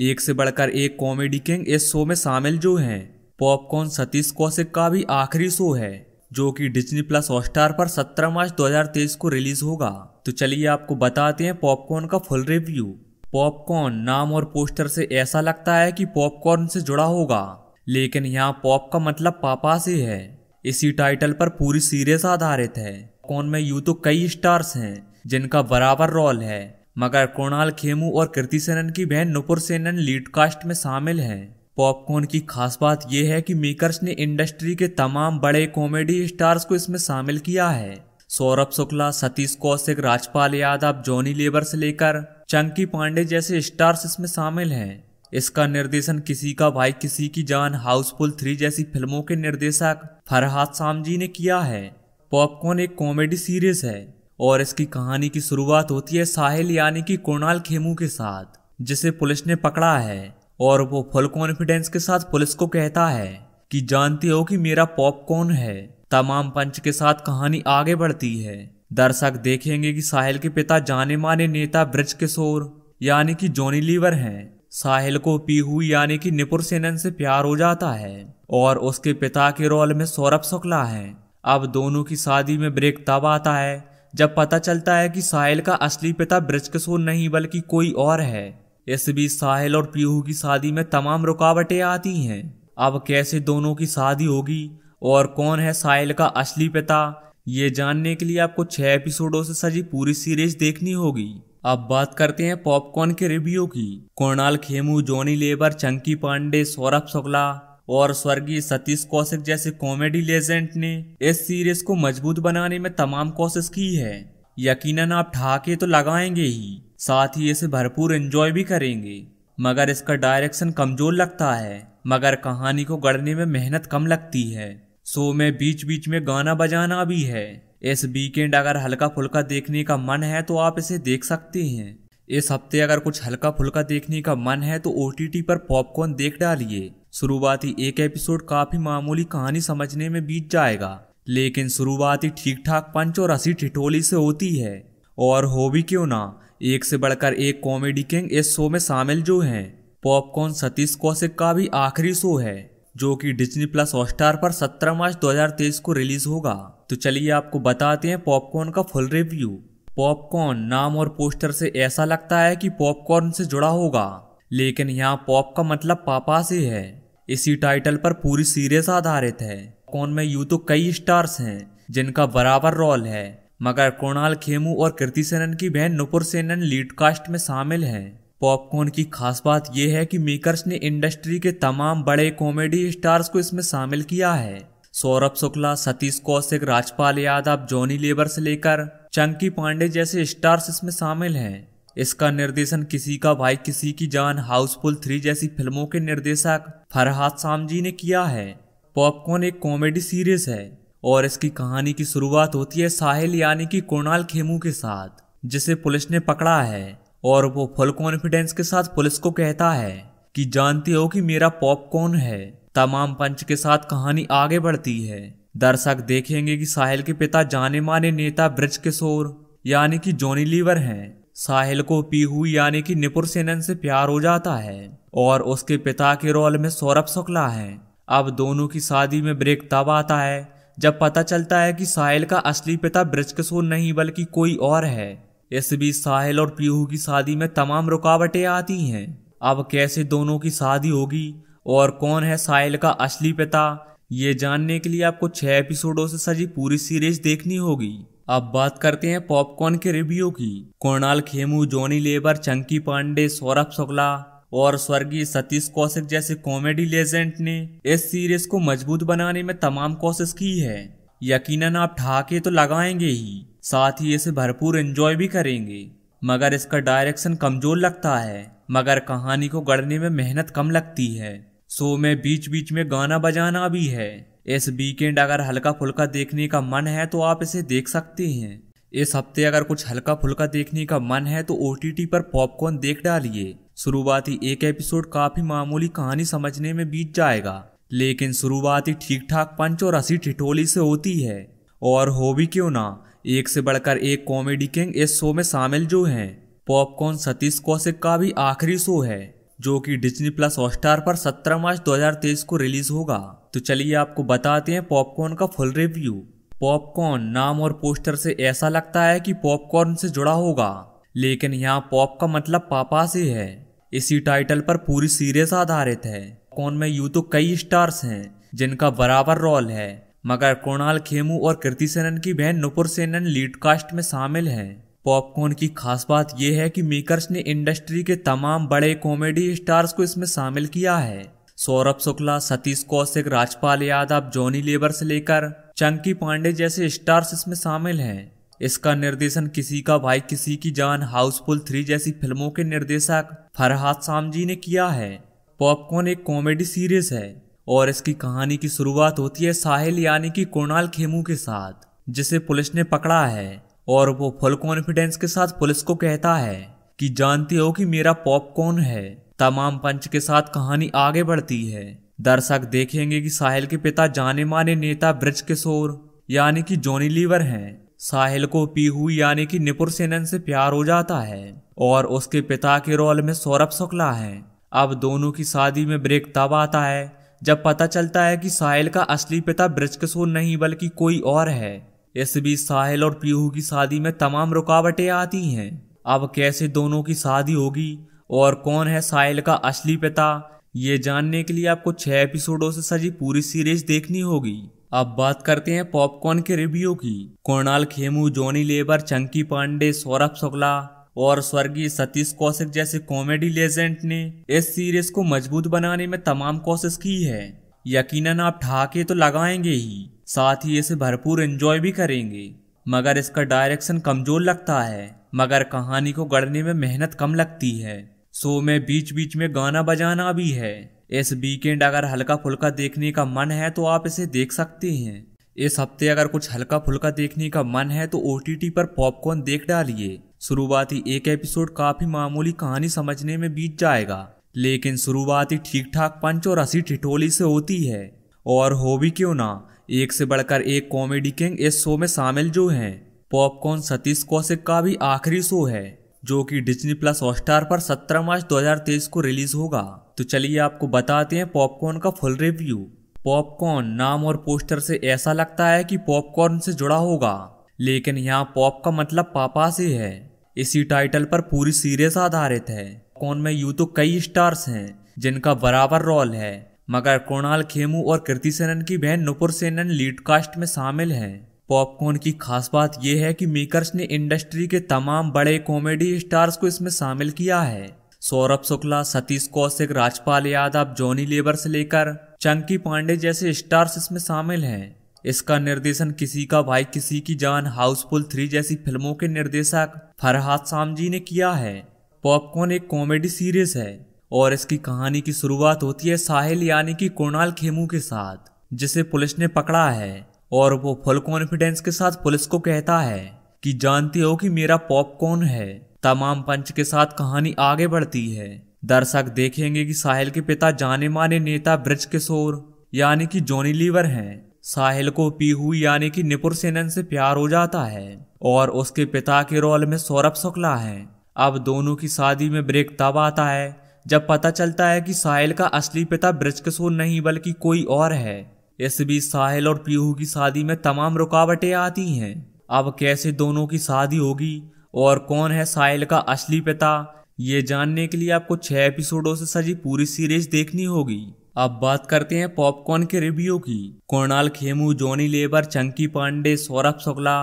A: एक से बढ़कर एक कॉमेडी किंग इस शो में शामिल जो हैं पॉपकॉर्न सतीश कौशिक का भी आखिरी शो है जो कि डिज्नी प्लस हॉटस्टार पर 17 मार्च 2023 को रिलीज होगा तो चलिए आपको बताते हैं पॉपकॉर्न का फुल रिव्यू पॉपकॉर्न नाम और पोस्टर से ऐसा लगता है कि पॉपकॉर्न से जुड़ा होगा लेकिन यहाँ पॉप का मतलब पापा से है इसी टाइटल पर पूरी सीरीज आधारित है कौन में यू तो कई स्टार्स हैं जिनका बराबर रोल है मगर कृणाल खेमू और कृति सेनन की बहन नुपुर सेनन लीड कास्ट में शामिल हैं पॉपकॉर्न की खास बात यह है कि मेकर्स ने इंडस्ट्री के तमाम बड़े कॉमेडी स्टार्स को इसमें शामिल किया है सौरभ शुक्ला सतीश कौशिक राजपाल यादव जॉनी लेबर से लेकर चंकी पांडे जैसे स्टार्स इसमें शामिल हैं इसका निर्देशन किसी का भाई किसी की जान हाउसफुल थ्री जैसी फिल्मों के निर्देशक फरहाद सामजी ने किया है पॉपकॉर्न एक कॉमेडी सीरीज है और इसकी कहानी की शुरुआत होती है साहिल यानी कि कोणाल खेमू के साथ जिसे पुलिस ने पकड़ा है और वो फुल कॉन्फिडेंस के साथ पुलिस को कहता है कि जानते हो कि मेरा पॉपकॉर्न है तमाम पंच के साथ कहानी आगे बढ़ती है दर्शक देखेंगे कि साहिल के पिता जाने माने नेता ब्रज किशोर यानी कि जॉनी लीवर हैं साहिल को पीहू यानी कि निपुर सेनन से प्यार हो जाता है और उसके पिता के रोल में सौरभ शुक्ला है अब दोनों की शादी में ब्रेक तब आता है जब पता चलता है कि साहिल का असली पिता ब्रज किशोर नहीं बल्कि कोई और है इस बीच साहिल और पीहू की शादी में तमाम रुकावटें आती हैं अब कैसे दोनों की शादी होगी और कौन है साहिल का असली पिता ये जानने के लिए आपको छह एपिसोडों से सजी पूरी सीरीज देखनी होगी अब बात करते हैं पॉपकॉर्न के रिव्यू की कोणाल खेमू जॉनी लेबर चंकी पांडे सौरभ शुक्ला और स्वर्गीय सतीश कौशिक जैसे कॉमेडी लेजेंड ने इस सीरीज को मजबूत बनाने में तमाम कोशिश की है यकीनन आप ठाके तो लगाएंगे ही साथ ही इसे भरपूर एंजॉय भी करेंगे मगर इसका डायरेक्शन कमजोर लगता है मगर कहानी को गढ़ने में मेहनत कम लगती है शो में बीच बीच में गाना बजाना भी है इस वीकेंड अगर हल्का फुल्का देखने का मन है तो आप इसे देख सकते हैं इस हफ्ते अगर कुछ हल्का फुल्का देखने का मन है तो ओ पर पॉपकॉर्न देख डालिए शुरुआती एक एपिसोड काफी मामूली कहानी समझने में बीत जाएगा लेकिन शुरुआती ठीक ठाक पंच और हंसी ठिठोली से होती है और हो भी क्यों ना एक से बढ़कर एक कॉमेडी किंग इस शो में शामिल जो हैं पॉपकॉर्न सतीश कौशिक का भी आखिरी शो है जो कि डिज्नी प्लस हॉटस्टार पर 17 मार्च 2023 को रिलीज होगा तो चलिए आपको बताते हैं पॉपकॉर्न का फुल रिव्यू पॉपकॉर्न नाम और पोस्टर से ऐसा लगता है कि पॉपकॉर्न से जुड़ा होगा लेकिन यहाँ पॉप का मतलब पापा से है इसी टाइटल पर पूरी सीरीज आधारित है कौन में यू तो कई स्टार्स हैं जिनका बराबर रोल है मगर कोणाल खेमू और कृति सेनन की बहन नुपुर सेनन लीड कास्ट में शामिल हैं पॉपकॉर्न की खास बात यह है कि मेकर्स ने इंडस्ट्री के तमाम बड़े कॉमेडी स्टार्स को इसमें शामिल किया है सौरभ शुक्ला सतीश कौशिक राजपाल यादव जॉनी लेबर से लेकर चंकी पांडे जैसे स्टार्स इसमें शामिल हैं इसका निर्देशन किसी का भाई किसी की जान हाउसफुल थ्री जैसी फिल्मों के निर्देशक फरहाद सामजी ने किया है पॉपकॉर्न एक कॉमेडी सीरीज है और इसकी कहानी की शुरुआत होती है साहिल यानी कि कुणाल खेमू के साथ जिसे पुलिस ने पकड़ा है और वो फुल कॉन्फिडेंस के साथ पुलिस को कहता है कि जानते हो कि मेरा पॉपकॉर्न है तमाम पंच के साथ कहानी आगे बढ़ती है दर्शक देखेंगे कि साहिल के पिता जाने माने नेता ब्रज किशोर यानी कि जॉनी लीवर हैं साहिल को पीहू यानी कि निपुर सेनन से प्यार हो जाता है और उसके पिता के रोल में सौरभ शुक्ला है अब दोनों की शादी में ब्रेक तब आता है जब पता चलता है कि साहिल का असली पिता ब्रजकिशोर नहीं बल्कि कोई और है इस बीच साहिल और पीहू की शादी में तमाम रुकावटें आती हैं अब कैसे दोनों की शादी होगी और कौन है साहिल का असली पिता ये जानने के लिए आपको छह एपिसोडों से सजी पूरी सीरीज देखनी होगी अब बात करते हैं पॉपकॉर्न के रिव्यू की कोणाल खेमू जॉनी लेबर चंकी पांडे सौरभ शुक्ला और स्वर्गीय सतीश कौशिक जैसे कॉमेडी लेजेंड ने इस सीरीज को मजबूत बनाने में तमाम कोशिश की है यकीनन आप ठाके तो लगाएंगे ही साथ ही इसे भरपूर एंजॉय भी करेंगे मगर इसका डायरेक्शन कमजोर लगता है मगर कहानी को गढ़ने में मेहनत कम लगती है सो में बीच बीच में गाना बजाना भी है इस वीकेंड अगर हल्का फुल्का देखने का मन है तो आप इसे देख सकते हैं इस हफ्ते अगर कुछ हल्का फुल्का देखने का मन है तो ओ पर पॉपकॉर्न देख डालिए शुरुआती एक एपिसोड काफी मामूली कहानी समझने में बीत जाएगा लेकिन शुरुआती ठीक ठाक पंच और असी ठिठोली से होती है और हो भी क्यों ना एक से बढ़कर एक कॉमेडी किंग इस शो में शामिल जो हैं पॉपकॉर्न सतीश कौशिक का भी आखिरी शो है जो कि डिज्नी प्लस हॉटस्टार पर 17 मार्च 2023 को रिलीज होगा तो चलिए आपको बताते हैं पॉपकॉर्न का फुल रिव्यू पॉपकॉर्न नाम और पोस्टर से ऐसा लगता है कि पॉपकॉर्न से जुड़ा होगा लेकिन यहाँ पॉप का मतलब पापा से है इसी टाइटल पर पूरी सीरीज आधारित है कौन में यू तो कई स्टार्स हैं जिनका बराबर रोल है मगर कोणाल खेमू और कृति सेनन की बहन नुपुर सेनन लीड कास्ट में शामिल हैं पॉपकॉर्न की खास बात यह है कि मेकर्स ने इंडस्ट्री के तमाम बड़े कॉमेडी स्टार्स को इसमें शामिल किया है सौरभ शुक्ला सतीश कौशिक राजपाल यादव जॉनी लेबर से लेकर चंकी पांडे जैसे स्टार्स इसमें शामिल हैं इसका निर्देशन किसी का भाई किसी की जान हाउसफुल थ्री जैसी फिल्मों के निर्देशक फरहाद सामजी ने किया है पॉपकॉर्न एक कॉमेडी सीरीज है और इसकी कहानी की शुरुआत होती है साहिल यानी कि कोणाल खेमू के साथ जिसे पुलिस ने पकड़ा है और वो फुल कॉन्फिडेंस के साथ पुलिस को कहता है कि जानते हो कि मेरा पॉपकॉर्न है तमाम पंच के साथ कहानी आगे बढ़ती है दर्शक देखेंगे कि साहिल के पिता जाने माने नेता ब्रज किशोर यानी कि जॉनी लीवर हैं साहिल को पीहू यानी कि निपुर सेनन से प्यार हो जाता है और उसके पिता के रोल में सौरभ शुक्ला है अब दोनों की शादी में ब्रेक तब आता है जब पता चलता है कि साहिल का असली पिता ब्रजकिशोर नहीं बल्कि कोई और है इस बीच साहिल और पीहू की शादी में तमाम रुकावटें आती हैं अब कैसे दोनों की शादी होगी और कौन है साहिल का असली पिता ये जानने के लिए आपको छह एपिसोडों से सजी पूरी सीरीज देखनी होगी अब बात करते हैं पॉपकॉर्न के रिव्यू की कोणाल खेमू जॉनी लेबर चंकी पांडे सौरभ शुक्ला और स्वर्गीय सतीश कौशिक जैसे कॉमेडी लेजेंड ने इस सीरीज को मजबूत बनाने में तमाम कोशिश की है यकीनन आप ठाके तो लगाएंगे ही साथ ही इसे भरपूर एंजॉय भी करेंगे मगर इसका डायरेक्शन कमजोर लगता है मगर कहानी को गढ़ने में मेहनत कम लगती है शो में बीच बीच में गाना बजाना भी है इस वीकेंड अगर हल्का फुल्का देखने का मन है तो आप इसे देख सकते हैं इस हफ्ते अगर कुछ हल्का फुल्का देखने का मन है तो ओ पर पॉपकॉर्न देख डालिए शुरुआती एक एपिसोड काफी मामूली कहानी समझने में बीत जाएगा लेकिन शुरुआती ठीक ठाक पंच और हसी ठिठोली से होती है और हो भी क्यों ना एक से बढ़कर एक कॉमेडी किंग इस शो में शामिल जो हैं पॉपकॉर्न सतीश कौशिक का भी आखिरी शो है जो कि डिज्नी प्लस हॉटस्टार पर 17 मार्च 2023 को रिलीज होगा तो चलिए आपको बताते हैं पॉपकॉर्न का फुल रिव्यू पॉपकॉर्न नाम और पोस्टर से ऐसा लगता है कि पॉपकॉर्न से जुड़ा होगा लेकिन यहाँ पॉप का मतलब पापा से है इसी टाइटल पर पूरी सीरीज आधारित है कौन में यूं तो कई स्टार्स हैं जिनका बराबर रोल है मगर कृणाल खेमू और कृति सेनन की बहन नुपुर सेनन लीड कास्ट में शामिल हैं पॉपकॉर्न की खास बात यह है कि मेकर्स ने इंडस्ट्री के तमाम बड़े कॉमेडी स्टार्स को इसमें शामिल किया है सौरभ शुक्ला सतीश कौशिक राजपाल यादव जॉनी लेबर से लेकर चंकी पांडे जैसे स्टार्स इसमें शामिल हैं इसका निर्देशन किसी का भाई किसी की जान हाउसफुल थ्री जैसी फिल्मों के निर्देशक फरहाद सामजी ने किया है पॉपकॉर्न एक कॉमेडी सीरीज है और इसकी कहानी की शुरुआत होती है साहिल यानी कि कोणाल खेमू के साथ जिसे पुलिस ने पकड़ा है और वो फुल कॉन्फिडेंस के साथ पुलिस को कहता है कि जानते हो कि मेरा पॉपकॉर्न है तमाम पंच के साथ कहानी आगे बढ़ती है दर्शक देखेंगे कि साहिल के पिता जाने माने नेता ब्रज किशोर यानी कि जॉनी लीवर हैं साहिल को पीहू यानी कि निपुर सेनन से प्यार हो जाता है और उसके पिता के रोल में सौरभ शुक्ला है अब दोनों की शादी में ब्रेक तब आता है जब पता चलता है कि साहिल का असली पिता ब्रजकिशोर नहीं बल्कि कोई और है इस बीच साहिल और पीहू की शादी में तमाम रुकावटें आती हैं अब कैसे दोनों की शादी होगी और कौन है साहिल का असली पिता ये जानने के लिए आपको छह एपिसोडों से सजी पूरी सीरीज देखनी होगी अब बात करते हैं पॉपकॉर्न के रिव्यू की कोणाल खेमू जॉनी लेबर चंकी पांडे सौरभ शुक्ला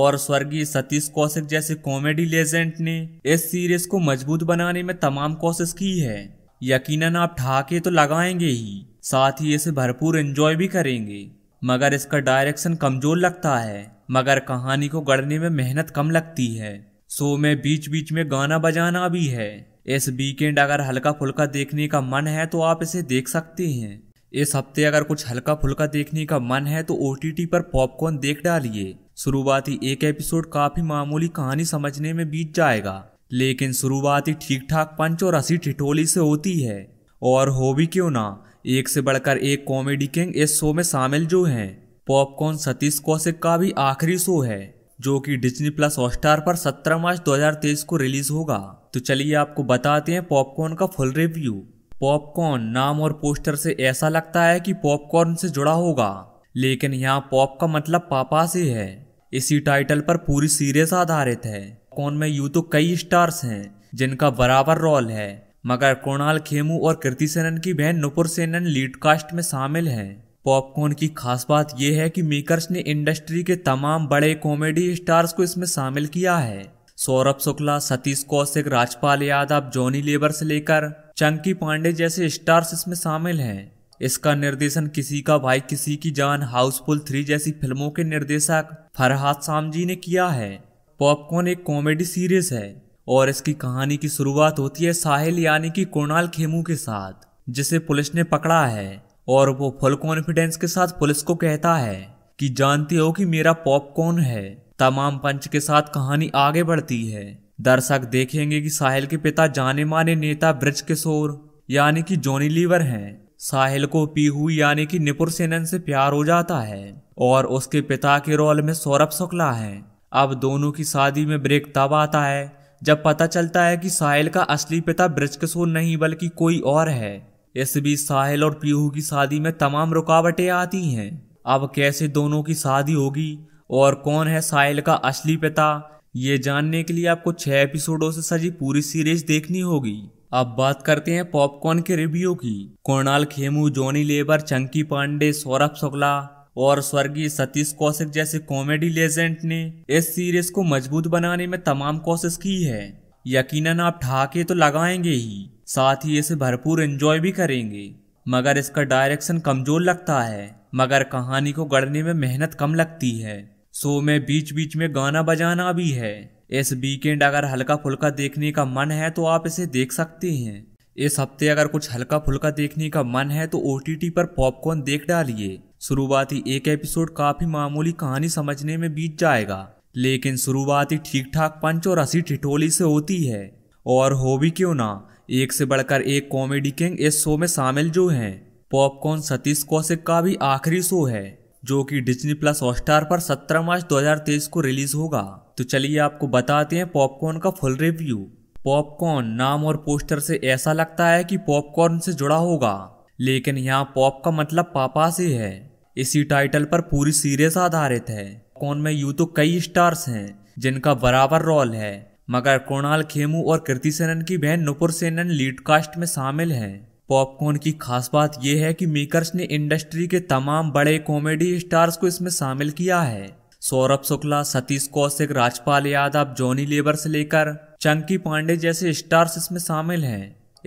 A: और स्वर्गीय सतीश कौशिक जैसे कॉमेडी लेजेंड ने इस सीरीज को मजबूत बनाने में तमाम कोशिश की है यकीनन आप ठाके तो लगाएंगे ही साथ ही इसे भरपूर एंजॉय भी करेंगे मगर इसका डायरेक्शन कमजोर लगता है मगर कहानी को गढ़ने में मेहनत कम लगती है सो में बीच बीच में गाना बजाना भी है इस वीकेंड अगर हल्का फुल्का देखने का मन है तो आप इसे देख सकते हैं इस हफ्ते अगर कुछ हल्का फुल्का देखने का मन है तो ओ पर पॉपकॉर्न देख डालिए शुरुआती एक एपिसोड काफी मामूली कहानी समझने में बीत जाएगा लेकिन शुरुआती ठीक ठाक पंच और असी ठिठोली से होती है और हो भी क्यों ना एक से बढ़कर एक कॉमेडी किंग इस शो में शामिल जो हैं पॉपकॉर्न सतीश कौशिक का भी आखिरी शो है जो कि डिज्नी प्लस हॉटस्टार पर 17 मार्च 2023 को रिलीज होगा तो चलिए आपको बताते हैं पॉपकॉर्न का फुल रिव्यू पॉपकॉर्न नाम और पोस्टर से ऐसा लगता है कि पॉपकॉर्न से जुड़ा होगा लेकिन यहाँ पॉप का मतलब पापा से है इसी टाइटल पर पूरी सीरीज आधारित है कौन में यू तो कई स्टार्स हैं जिनका बराबर रोल है मगर कृणाल खेमू और कृति सेनन की बहन नुपुर सेनन लीड कास्ट में शामिल हैं पॉपकॉर्न की खास बात यह है कि मेकर्स ने इंडस्ट्री के तमाम बड़े कॉमेडी स्टार्स को इसमें शामिल किया है सौरभ शुक्ला सतीश कौशिक राजपाल यादव जॉनी लेबर से लेकर चंकी पांडे जैसे स्टार्स इसमें शामिल हैं इसका निर्देशन किसी का भाई किसी की जान हाउसफुल थ्री जैसी फिल्मों के निर्देशक फरहाद सामजी ने किया है पॉपकॉर्न एक कॉमेडी सीरीज है और इसकी कहानी की शुरुआत होती है साहिल यानी कि कुणाल खेमू के साथ जिसे पुलिस ने पकड़ा है और वो फुल कॉन्फिडेंस के साथ पुलिस को कहता है कि जानते हो कि मेरा पॉपकॉर्न है तमाम पंच के साथ कहानी आगे बढ़ती है दर्शक देखेंगे कि साहिल के पिता जाने माने नेता ब्रज किशोर यानी कि जॉनी लीवर हैं साहिल को पीहू यानी कि निपुर सेनन से प्यार हो जाता है और उसके पिता के रोल में सौरभ शुक्ला है अब दोनों की शादी में ब्रेक तब आता है जब पता चलता है कि साहिल का असली पिता ब्रज किशोर नहीं बल्कि कोई और है इस बीच साहिल और पीहू की शादी में तमाम रुकावटें आती हैं अब कैसे दोनों की शादी होगी और कौन है साहिल का असली पिता ये जानने के लिए आपको छह एपिसोडों से सजी पूरी सीरीज देखनी होगी अब बात करते हैं पॉपकॉर्न के रिव्यू की कोणाल खेमू जॉनी लेबर चंकी पांडे सौरभ शुक्ला और स्वर्गीय सतीश कौशिक जैसे कॉमेडी लेजेंड ने इस सीरीज को मजबूत बनाने में तमाम कोशिश की है यकीनन आप ठाके तो लगाएंगे ही साथ ही इसे भरपूर एंजॉय भी करेंगे मगर इसका डायरेक्शन कमजोर लगता है मगर कहानी को गढ़ने में मेहनत कम लगती है सो में बीच बीच में गाना बजाना भी है इस वीकेंड अगर हल्का फुल्का देखने का मन है तो आप इसे देख सकते हैं इस हफ्ते अगर कुछ हल्का फुल्का देखने का मन है तो ओ पर पॉपकॉर्न देख डालिए शुरुआती एक एपिसोड काफी मामूली कहानी समझने में बीत जाएगा लेकिन शुरुआती ठीक ठाक पंच और असी ठिठोली से होती है और हो भी क्यों ना एक से बढ़कर एक कॉमेडी किंग इस शो में शामिल जो हैं पॉपकॉर्न सतीश कौशिक का भी आखिरी शो है जो कि डिज्नी प्लस हॉटस्टार पर 17 मार्च 2023 को रिलीज होगा तो चलिए आपको बताते हैं पॉपकॉर्न का फुल रिव्यू पॉपकॉर्न नाम और पोस्टर से ऐसा लगता है कि पॉपकॉर्न से जुड़ा होगा लेकिन यहाँ पॉप का मतलब पापा से है इसी टाइटल पर पूरी सीरीज आधारित है कौन में यू तो कई स्टार्स हैं जिनका बराबर रोल है मगर कोणाल खेमू और कृति सेनन की बहन नुपुर सेनन लीड कास्ट में शामिल हैं पॉपकॉर्न की खास बात यह है कि मेकर्स ने इंडस्ट्री के तमाम बड़े कॉमेडी स्टार्स को इसमें शामिल किया है सौरभ शुक्ला सतीश कौशिक राजपाल यादव जॉनी लेबर से लेकर चंकी पांडे जैसे स्टार्स इसमें शामिल हैं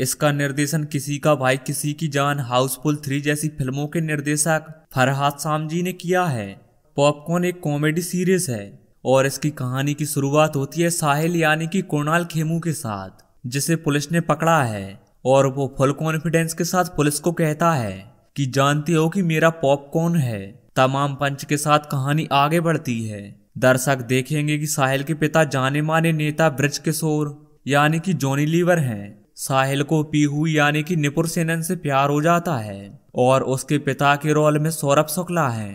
A: इसका निर्देशन किसी का भाई किसी की जान हाउसफुल थ्री जैसी फिल्मों के निर्देशक फरहाद सामजी ने किया है पॉपकॉर्न एक कॉमेडी सीरीज है और इसकी कहानी की शुरुआत होती है साहिल यानी कि कोणाल खेमू के साथ जिसे पुलिस ने पकड़ा है और वो फुल कॉन्फिडेंस के साथ पुलिस को कहता है कि जानती हो कि मेरा पॉपकॉर्न है तमाम पंच के साथ कहानी आगे बढ़ती है दर्शक देखेंगे कि साहिल के पिता जाने माने नेता ब्रज किशोर यानी कि जॉनी लीवर हैं साहिल को पीहू यानी कि निपुर सेनन से प्यार हो जाता है और उसके पिता के रोल में सौरभ शुक्ला है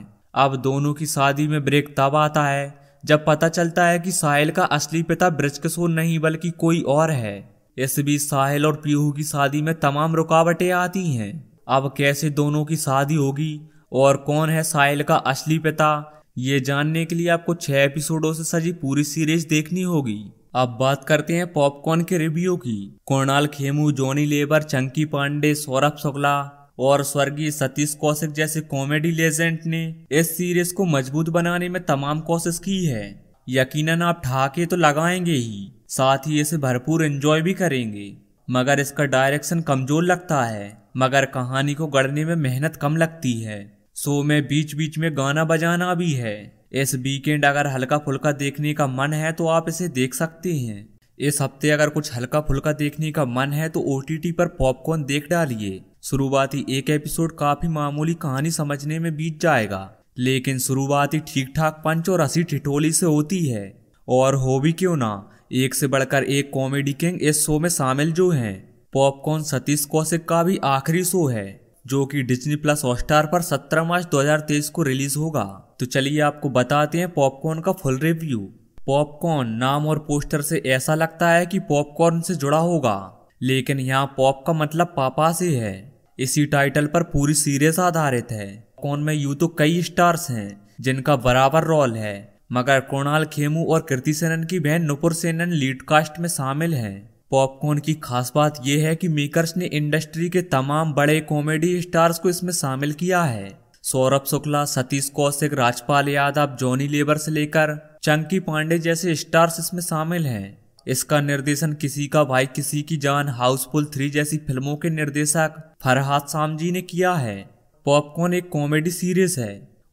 A: अब दोनों की शादी में ब्रेक तब आता है जब पता चलता है कि साहिल का असली पिता ब्रजकिशोर नहीं बल्कि कोई और है इस बीच साहिल और पीहू की शादी में तमाम रुकावटें आती हैं अब कैसे दोनों की शादी होगी और कौन है साहिल का असली पिता ये जानने के लिए आपको छह एपिसोडों से सजी पूरी सीरीज देखनी होगी अब बात करते हैं पॉपकॉर्न के रिव्यू की कोणाल खेमू जॉनी लेबर चंकी पांडे सौरभ शुक्ला और स्वर्गीय सतीश कौशिक जैसे कॉमेडी लेजेंड ने इस सीरीज को मजबूत बनाने में तमाम कोशिश की है यकीनन आप ठाके तो लगाएंगे ही साथ ही इसे भरपूर एंजॉय भी करेंगे मगर इसका डायरेक्शन कमजोर लगता है मगर कहानी को गढ़ने में मेहनत कम लगती है सो में बीच बीच में गाना बजाना भी है इस वीकेंड अगर हल्का फुल्का देखने का मन है तो आप इसे देख सकते हैं इस हफ्ते अगर कुछ हल्का फुल्का देखने का मन है तो ओ पर पॉपकॉर्न देख डालिए शुरुआती एक एपिसोड काफी मामूली कहानी समझने में बीत जाएगा लेकिन शुरुआती ठीक ठाक पंच और असी ठिठोली से होती है और हो भी क्यों ना एक से बढ़कर एक कॉमेडी किंग इस शो में शामिल जो हैं पॉपकॉर्न सतीश कौशिक का भी आखिरी शो है जो कि डिज्नी प्लस हॉटस्टार पर 17 मार्च 2023 को रिलीज होगा तो चलिए आपको बताते हैं पॉपकॉर्न का फुल रिव्यू पॉपकॉर्न नाम और पोस्टर से ऐसा लगता है कि पॉपकॉर्न से जुड़ा होगा लेकिन यहाँ पॉप का मतलब पापा से है इसी टाइटल पर पूरी सीरीज आधारित है कौन में यू तो कई स्टार्स हैं जिनका बराबर रोल है मगर कृणाल खेमू और कृति सेनन की बहन नुपुर सेनन लीड कास्ट में शामिल हैं पॉपकॉर्न की खास बात यह है कि मेकर्स ने इंडस्ट्री के तमाम बड़े कॉमेडी स्टार्स को इसमें शामिल किया है सौरभ शुक्ला सतीश कौशिक राजपाल यादव जॉनी लेबर से लेकर चंकी पांडे जैसे स्टार्स इसमें शामिल हैं इसका निर्देशन किसी का भाई किसी की जान हाउसफुल थ्री जैसी फिल्मों के निर्देशक फरहाद सामजी ने किया है पॉपकॉर्न एक कॉमेडी सीरीज है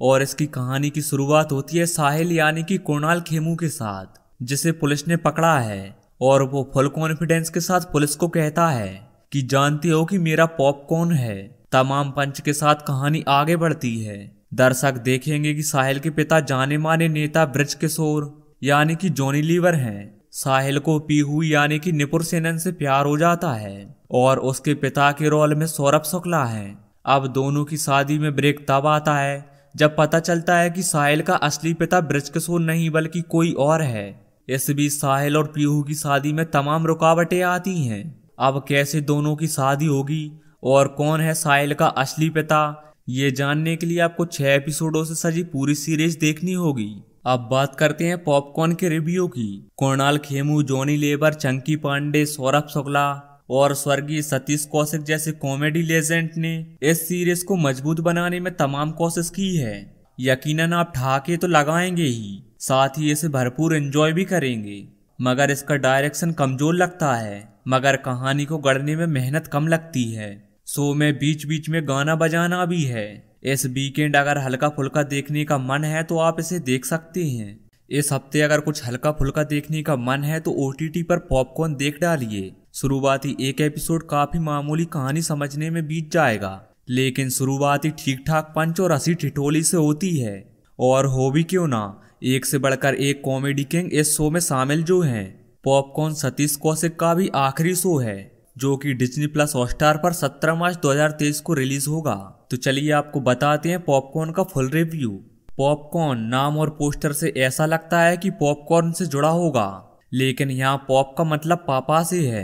A: और इसकी कहानी की शुरुआत होती है साहिल यानी कि कोणाल खेमू के साथ जिसे पुलिस ने पकड़ा है और वो फुल कॉन्फिडेंस के साथ पुलिस को कहता है कि जानते हो कि मेरा पॉपकॉर्न है तमाम पंच के साथ कहानी आगे बढ़ती है दर्शक देखेंगे कि साहिल के पिता जाने माने नेता ब्रज किशोर यानी कि जॉनी लीवर हैं साहिल को पीहू यानी कि निपुर सेनन से प्यार हो जाता है और उसके पिता के रोल में सौरभ शुक्ला है अब दोनों की शादी में ब्रेक तब आता है जब पता चलता है कि साहिल का असली पिता ब्रजकिशोर नहीं बल्कि कोई और है इस बीच साहिल और पीहू की शादी में तमाम रुकावटें आती हैं अब कैसे दोनों की शादी होगी और कौन है साहिल का असली पिता ये जानने के लिए आपको छह एपिसोडों से सजी पूरी सीरीज देखनी होगी अब बात करते हैं पॉपकॉर्न के रिव्यू की कोणाल खेमू जॉनी लेबर चंकी पांडे सौरभ शुक्ला और स्वर्गीय सतीश कौशिक जैसे कॉमेडी लेजेंड ने इस सीरीज को मजबूत बनाने में तमाम कोशिश की है यकीनन आप ठाके तो लगाएंगे ही साथ ही इसे भरपूर एंजॉय भी करेंगे मगर इसका डायरेक्शन कमजोर लगता है मगर कहानी को गढ़ने में मेहनत कम लगती है सो में बीच बीच में गाना बजाना भी है इस वीकेंड अगर हल्का फुल्का देखने का मन है तो आप इसे देख सकते हैं इस हफ्ते अगर कुछ हल्का फुल्का देखने का मन है तो ओ पर पॉपकॉर्न देख डालिए शुरुआती एक एपिसोड काफी मामूली कहानी समझने में बीत जाएगा लेकिन शुरुआती ठीक ठाक पंच और असी ठिठोली से होती है और हो भी क्यों ना एक से बढ़कर एक कॉमेडी किंग इस शो में शामिल जो हैं पॉपकॉर्न सतीश कौशिक का भी आखिरी शो है जो कि डिज्नी प्लस हॉटस्टार पर 17 मार्च 2023 को रिलीज होगा तो चलिए आपको बताते हैं पॉपकॉर्न का फुल रिव्यू पॉपकॉर्न नाम और पोस्टर से ऐसा लगता है कि पॉपकॉर्न से जुड़ा होगा लेकिन यहाँ पॉप का मतलब पापा से है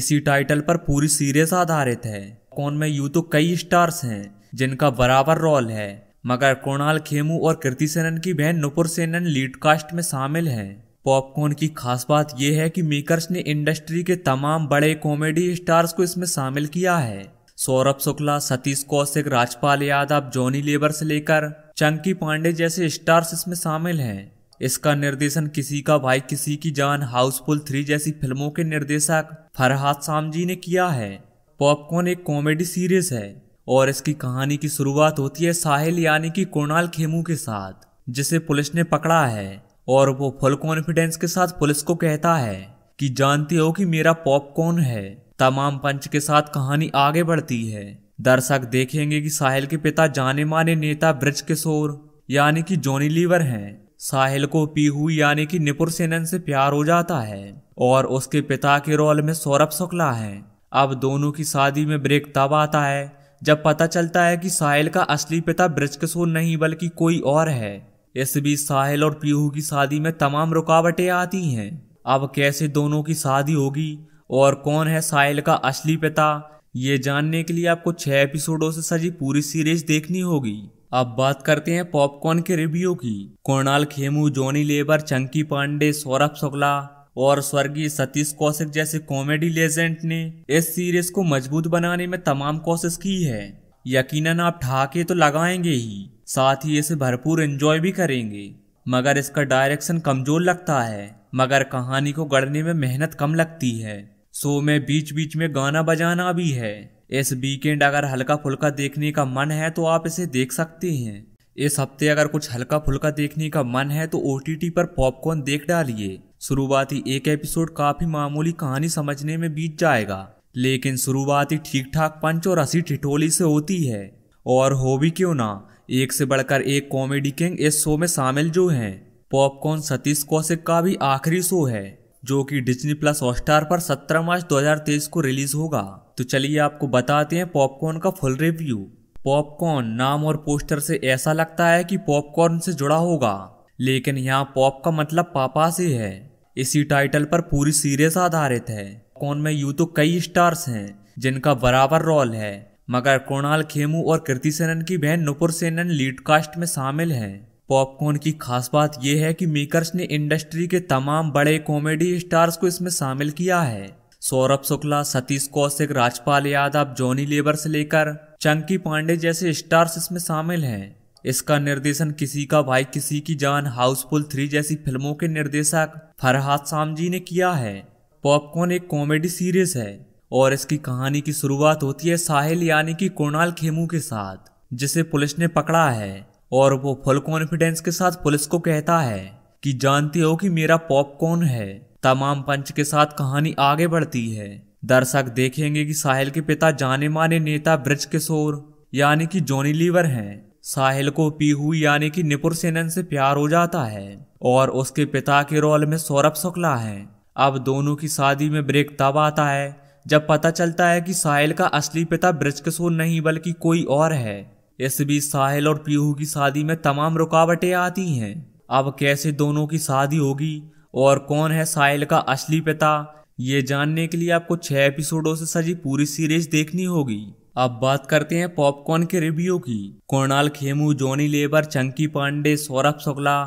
A: इसी टाइटल पर पूरी सीरीज आधारित है कौन में यू तो कई स्टार्स हैं जिनका बराबर रोल है मगर कृणाल खेमू और कृति सेनन की बहन नुपुर सेनन लीड कास्ट में शामिल हैं पॉपकॉर्न की खास बात यह है कि मेकर्स ने इंडस्ट्री के तमाम बड़े कॉमेडी स्टार्स को इसमें शामिल किया है सौरभ शुक्ला सतीश कौशिक राजपाल यादव जॉनी लेबर से लेकर चंकी पांडे जैसे स्टार्स इसमें शामिल हैं इसका निर्देशन किसी का भाई किसी की जान हाउसफुल थ्री जैसी फिल्मों के निर्देशक फरहाद सामजी ने किया है पॉपकॉर्न एक कॉमेडी सीरीज है और इसकी कहानी की शुरुआत होती है साहिल यानी कि कोणाल खेमू के साथ जिसे पुलिस ने पकड़ा है और वो फुल कॉन्फिडेंस के साथ पुलिस को कहता है कि जानते हो कि मेरा पॉपकॉर्न है तमाम पंच के साथ कहानी आगे बढ़ती है दर्शक देखेंगे कि साहिल के पिता जाने माने नेता ब्रज किशोर यानी कि जॉनी लीवर हैं साहिल को पीहू यानी कि निपुर सेनन से प्यार हो जाता है और उसके पिता के रोल में सौरभ शुक्ला है अब दोनों की शादी में ब्रेक तब आता है जब पता चलता है कि साहिल का असली पिता ब्रजकिशोर नहीं बल्कि कोई और है इस बीच साहिल और पीहू की शादी में तमाम रुकावटें आती हैं अब कैसे दोनों की शादी होगी और कौन है साहिल का असली पिता ये जानने के लिए आपको छह एपिसोडों से सजी पूरी सीरीज देखनी होगी अब बात करते हैं पॉपकॉर्न के रिव्यू की कोणाल खेमू जॉनी लेबर चंकी पांडे सौरभ शुक्ला और स्वर्गीय सतीश कौशिक जैसे कॉमेडी लेजेंड ने इस सीरीज को मजबूत बनाने में तमाम कोशिश की है यकीनन आप ठाके तो लगाएंगे ही साथ ही इसे भरपूर एंजॉय भी करेंगे मगर इसका डायरेक्शन कमजोर लगता है मगर कहानी को गढ़ने में मेहनत कम लगती है सो में बीच बीच में गाना बजाना भी है इस वीकेंड अगर हल्का फुल्का देखने का मन है तो आप इसे देख सकते हैं इस हफ्ते अगर कुछ हल्का फुल्का देखने का मन है तो ओ पर पॉपकॉर्न देख डालिए शुरुआती एक एपिसोड काफी मामूली कहानी समझने में बीत जाएगा लेकिन शुरुआती ठीक ठाक पंच और हसी ठिठोली से होती है और हो भी क्यों ना एक से बढ़कर एक कॉमेडी किंग इस शो में शामिल जो हैं पॉपकॉर्न सतीश कौशिक का भी आखिरी शो है जो कि डिज्नी प्लस हॉटस्टार पर 17 मार्च 2023 को रिलीज होगा तो चलिए आपको बताते हैं पॉपकॉर्न का फुल रिव्यू पॉपकॉर्न नाम और पोस्टर से ऐसा लगता है कि पॉपकॉर्न से जुड़ा होगा लेकिन यहाँ पॉप का मतलब पापा से है इसी टाइटल पर पूरी सीरीज आधारित है कौन में यू तो कई स्टार्स हैं जिनका बराबर रोल है मगर कृणाल खेमू और कृति सेनन की बहन नुपुर सेनन लीड कास्ट में शामिल हैं पॉपकॉर्न की खास बात यह है कि मेकर्स ने इंडस्ट्री के तमाम बड़े कॉमेडी स्टार्स को इसमें शामिल किया है सौरभ शुक्ला सतीश कौशिक राजपाल यादव जॉनी लेबर से लेकर चंकी पांडे जैसे स्टार्स इसमें शामिल हैं इसका निर्देशन किसी का भाई किसी की जान हाउसफुल थ्री जैसी फिल्मों के निर्देशक फरहाद सामजी ने किया है पॉपकॉर्न एक कॉमेडी सीरीज है और इसकी कहानी की शुरुआत होती है साहिल यानी कि कोणाल खेमू के साथ जिसे पुलिस ने पकड़ा है और वो फुल कॉन्फिडेंस के साथ पुलिस को कहता है कि जानते हो कि मेरा पॉपकॉर्न है तमाम पंच के साथ कहानी आगे बढ़ती है दर्शक देखेंगे कि साहिल के पिता जाने माने नेता ब्रज किशोर यानी कि जॉनी लीवर हैं साहिल को पीहू यानी कि निपुर सेनन से प्यार हो जाता है और उसके पिता के रोल में सौरभ शुक्ला है अब दोनों की शादी में ब्रेक तब आता है जब पता चलता है कि साहिल का असली पिता ब्रज किशोर नहीं बल्कि कोई और है इस बीच साहिल और पीहू की शादी में तमाम रुकावटें आती हैं अब कैसे दोनों की शादी होगी और कौन है साहिल का असली पिता ये जानने के लिए आपको छह एपिसोडों से सजी पूरी सीरीज देखनी होगी अब बात करते हैं पॉपकॉर्न के रिव्यू की कोणाल खेमू जॉनी लेबर चंकी पांडे सौरभ शुक्ला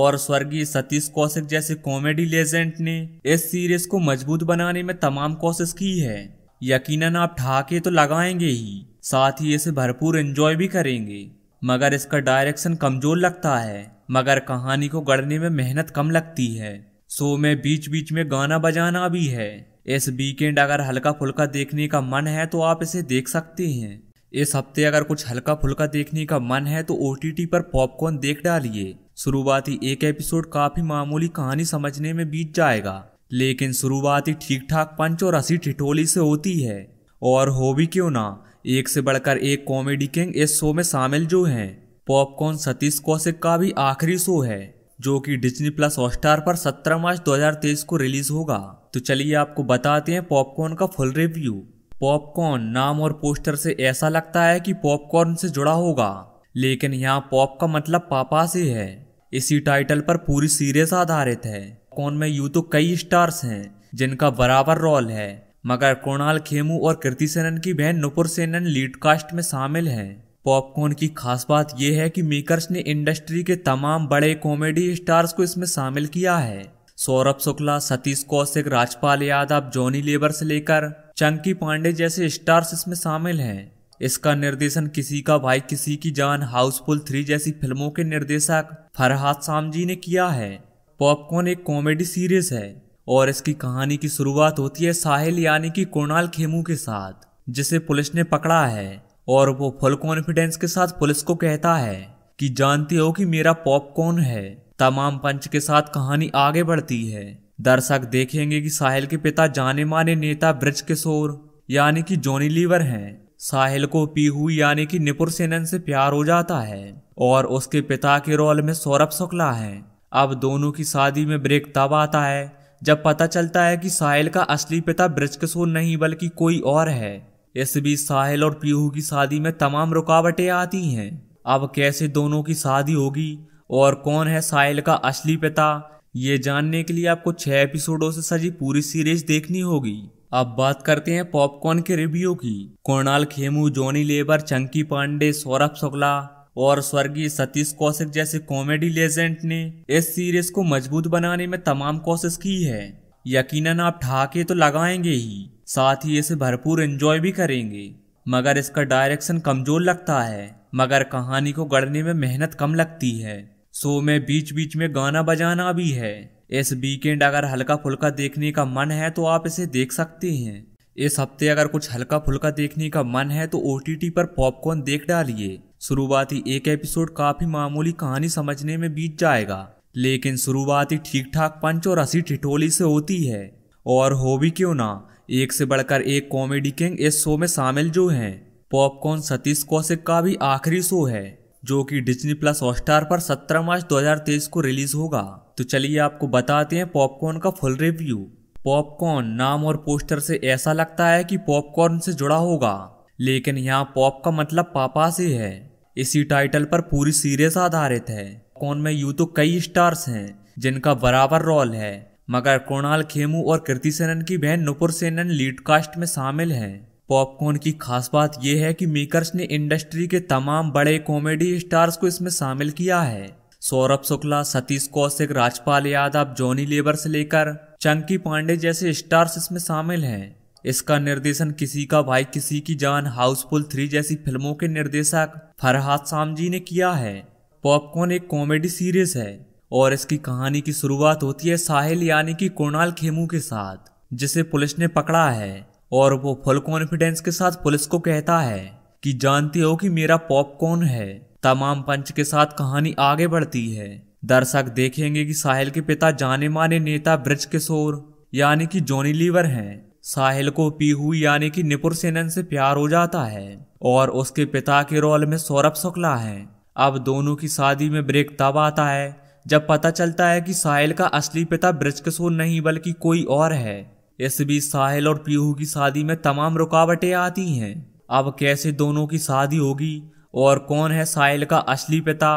A: और स्वर्गीय सतीश कौशिक जैसे कॉमेडी लेजेंड ने इस सीरीज को मजबूत बनाने में तमाम कोशिश की है यकीनन आप ठाके तो लगाएंगे ही साथ ही इसे भरपूर एंजॉय भी करेंगे मगर इसका डायरेक्शन कमजोर लगता है मगर कहानी को गढ़ने में मेहनत कम लगती है शो में बीच बीच में गाना बजाना भी है इस वीकेंड अगर हल्का फुल्का देखने का मन है तो आप इसे देख सकते हैं इस हफ्ते अगर कुछ हल्का फुल्का देखने का मन है तो ओ पर पॉपकॉर्न देख डालिए शुरुआती एक एपिसोड काफी मामूली कहानी समझने में बीत जाएगा लेकिन शुरुआती ठीक ठाक पंच और असी ठिठोली से होती है और हो भी क्यों ना एक से बढ़कर एक कॉमेडी किंग इस शो में शामिल जो है पॉपकॉर्न सतीश कौशिक का भी आखिरी शो है जो कि डिज्नी प्लस हॉटस्टार पर 17 मार्च 2023 को रिलीज होगा तो चलिए आपको बताते हैं पॉपकॉर्न का फुल रिव्यू पॉपकॉर्न नाम और पोस्टर से ऐसा लगता है कि पॉपकॉर्न से जुड़ा होगा लेकिन यहाँ पॉप का मतलब पापा से है इसी टाइटल पर पूरी सीरीज आधारित है कौन में यू तो कई स्टार्स हैं जिनका बराबर रोल है मगर कोणाल खेमू और कृति सेनन की बहन नुपुर सेनन लीड कास्ट में शामिल हैं पॉपकॉर्न की खास बात यह है कि मेकर्स ने इंडस्ट्री के तमाम बड़े कॉमेडी स्टार्स को इसमें शामिल किया है सौरभ शुक्ला सतीश कौशिक राजपाल यादव जॉनी लेबर से लेकर चंकी पांडे जैसे स्टार्स इसमें शामिल हैं इसका निर्देशन किसी का भाई किसी की जान हाउसफुल थ्री जैसी फिल्मों के निर्देशक फरहाद सामजी ने किया है पॉपकॉर्न एक कॉमेडी सीरीज है और इसकी कहानी की शुरुआत होती है साहिल यानी कि कोणाल खेमू के साथ जिसे पुलिस ने पकड़ा है और वो फुल कॉन्फिडेंस के साथ पुलिस को कहता है कि जानते हो कि मेरा पॉपकॉर्न है तमाम पंच के साथ कहानी आगे बढ़ती है दर्शक देखेंगे कि साहिल के पिता जाने माने नेता ब्रज किशोर यानी कि जॉनी लीवर हैं साहिल को पीहू यानी कि निपुर सेनन से प्यार हो जाता है और उसके पिता के रोल में सौरभ शुक्ला है अब दोनों की शादी में ब्रेक तब आता है जब पता चलता है कि साहिल का असली पिता ब्रजकिशोर नहीं बल्कि कोई और है इस बीच साहिल और पीहू की शादी में तमाम रुकावटें आती हैं अब कैसे दोनों की शादी होगी और कौन है साहिल का असली पिता ये जानने के लिए आपको छह एपिसोडों से सजी पूरी सीरीज देखनी होगी अब बात करते हैं पॉपकॉर्न के रिव्यू की कोणाल खेमू जॉनी लेबर चंकी पांडे सौरभ शुक्ला और स्वर्गीय सतीश कौशिक जैसे कॉमेडी लेजेंड ने इस सीरीज को मजबूत बनाने में तमाम कोशिश की है यकीनन आप ठाके तो लगाएंगे ही साथ ही इसे भरपूर एंजॉय भी करेंगे मगर इसका डायरेक्शन कमजोर लगता है मगर कहानी को गढ़ने में मेहनत कम लगती है सो में बीच बीच में गाना बजाना भी है इस वीकेंड अगर हल्का फुल्का देखने का मन है तो आप इसे देख सकते हैं इस हफ्ते अगर कुछ हल्का फुल्का देखने का मन है तो ओ पर पॉपकॉर्न देख डालिए शुरुआती एक एपिसोड काफी मामूली कहानी समझने में बीत जाएगा लेकिन शुरुआती ठीक ठाक पंच और असी ठिठोली से होती है और हो भी क्यों ना एक से बढ़कर एक कॉमेडी किंग इस शो में शामिल जो हैं पॉपकॉर्न सतीश कौशिक का भी आखिरी शो है जो कि डिज्नी प्लस हॉटस्टार पर 17 मार्च 2023 को रिलीज होगा तो चलिए आपको बताते हैं पॉपकॉर्न का फुल रिव्यू पॉपकॉर्न नाम और पोस्टर से ऐसा लगता है कि पॉपकॉर्न से जुड़ा होगा लेकिन यहाँ पॉप का मतलब पापा से है इसी टाइटल पर पूरी सीरीज आधारित है कौन में यू तो कई स्टार्स हैं जिनका बराबर रोल है मगर कृणाल खेमू और कृति सेनन की बहन नुपुर सेनन लीड कास्ट में शामिल हैं पॉपकॉर्न की खास बात यह है कि मेकर्स ने इंडस्ट्री के तमाम बड़े कॉमेडी स्टार्स को इसमें शामिल किया है सौरभ शुक्ला सतीश कौशिक राजपाल यादव जॉनी लेबर से लेकर चंकी पांडे जैसे स्टार्स इसमें शामिल हैं इसका निर्देशन किसी का भाई किसी की जान हाउसफुल थ्री जैसी फिल्मों के निर्देशक फरहाद सामजी ने किया है पॉपकॉर्न एक कॉमेडी सीरीज है और इसकी कहानी की शुरुआत होती है साहिल यानी कि कोणाल खेमू के साथ जिसे पुलिस ने पकड़ा है और वो फुल कॉन्फिडेंस के साथ पुलिस को कहता है कि जानते हो कि मेरा पॉपकॉर्न है तमाम पंच के साथ कहानी आगे बढ़ती है दर्शक देखेंगे कि साहिल के पिता जाने माने नेता ब्रज किशोर यानी कि जॉनी लीवर हैं साहिल को पीहू यानी कि निपुर सेनन से प्यार हो जाता है और उसके पिता के रोल में सौरभ शुक्ला है अब दोनों की शादी में ब्रेक तब आता है जब पता चलता है कि साहिल का असली पिता ब्रजकिशोर नहीं बल्कि कोई और है इस बीच साहिल और पीहू की शादी में तमाम रुकावटें आती हैं अब कैसे दोनों की शादी होगी और कौन है साहिल का असली पिता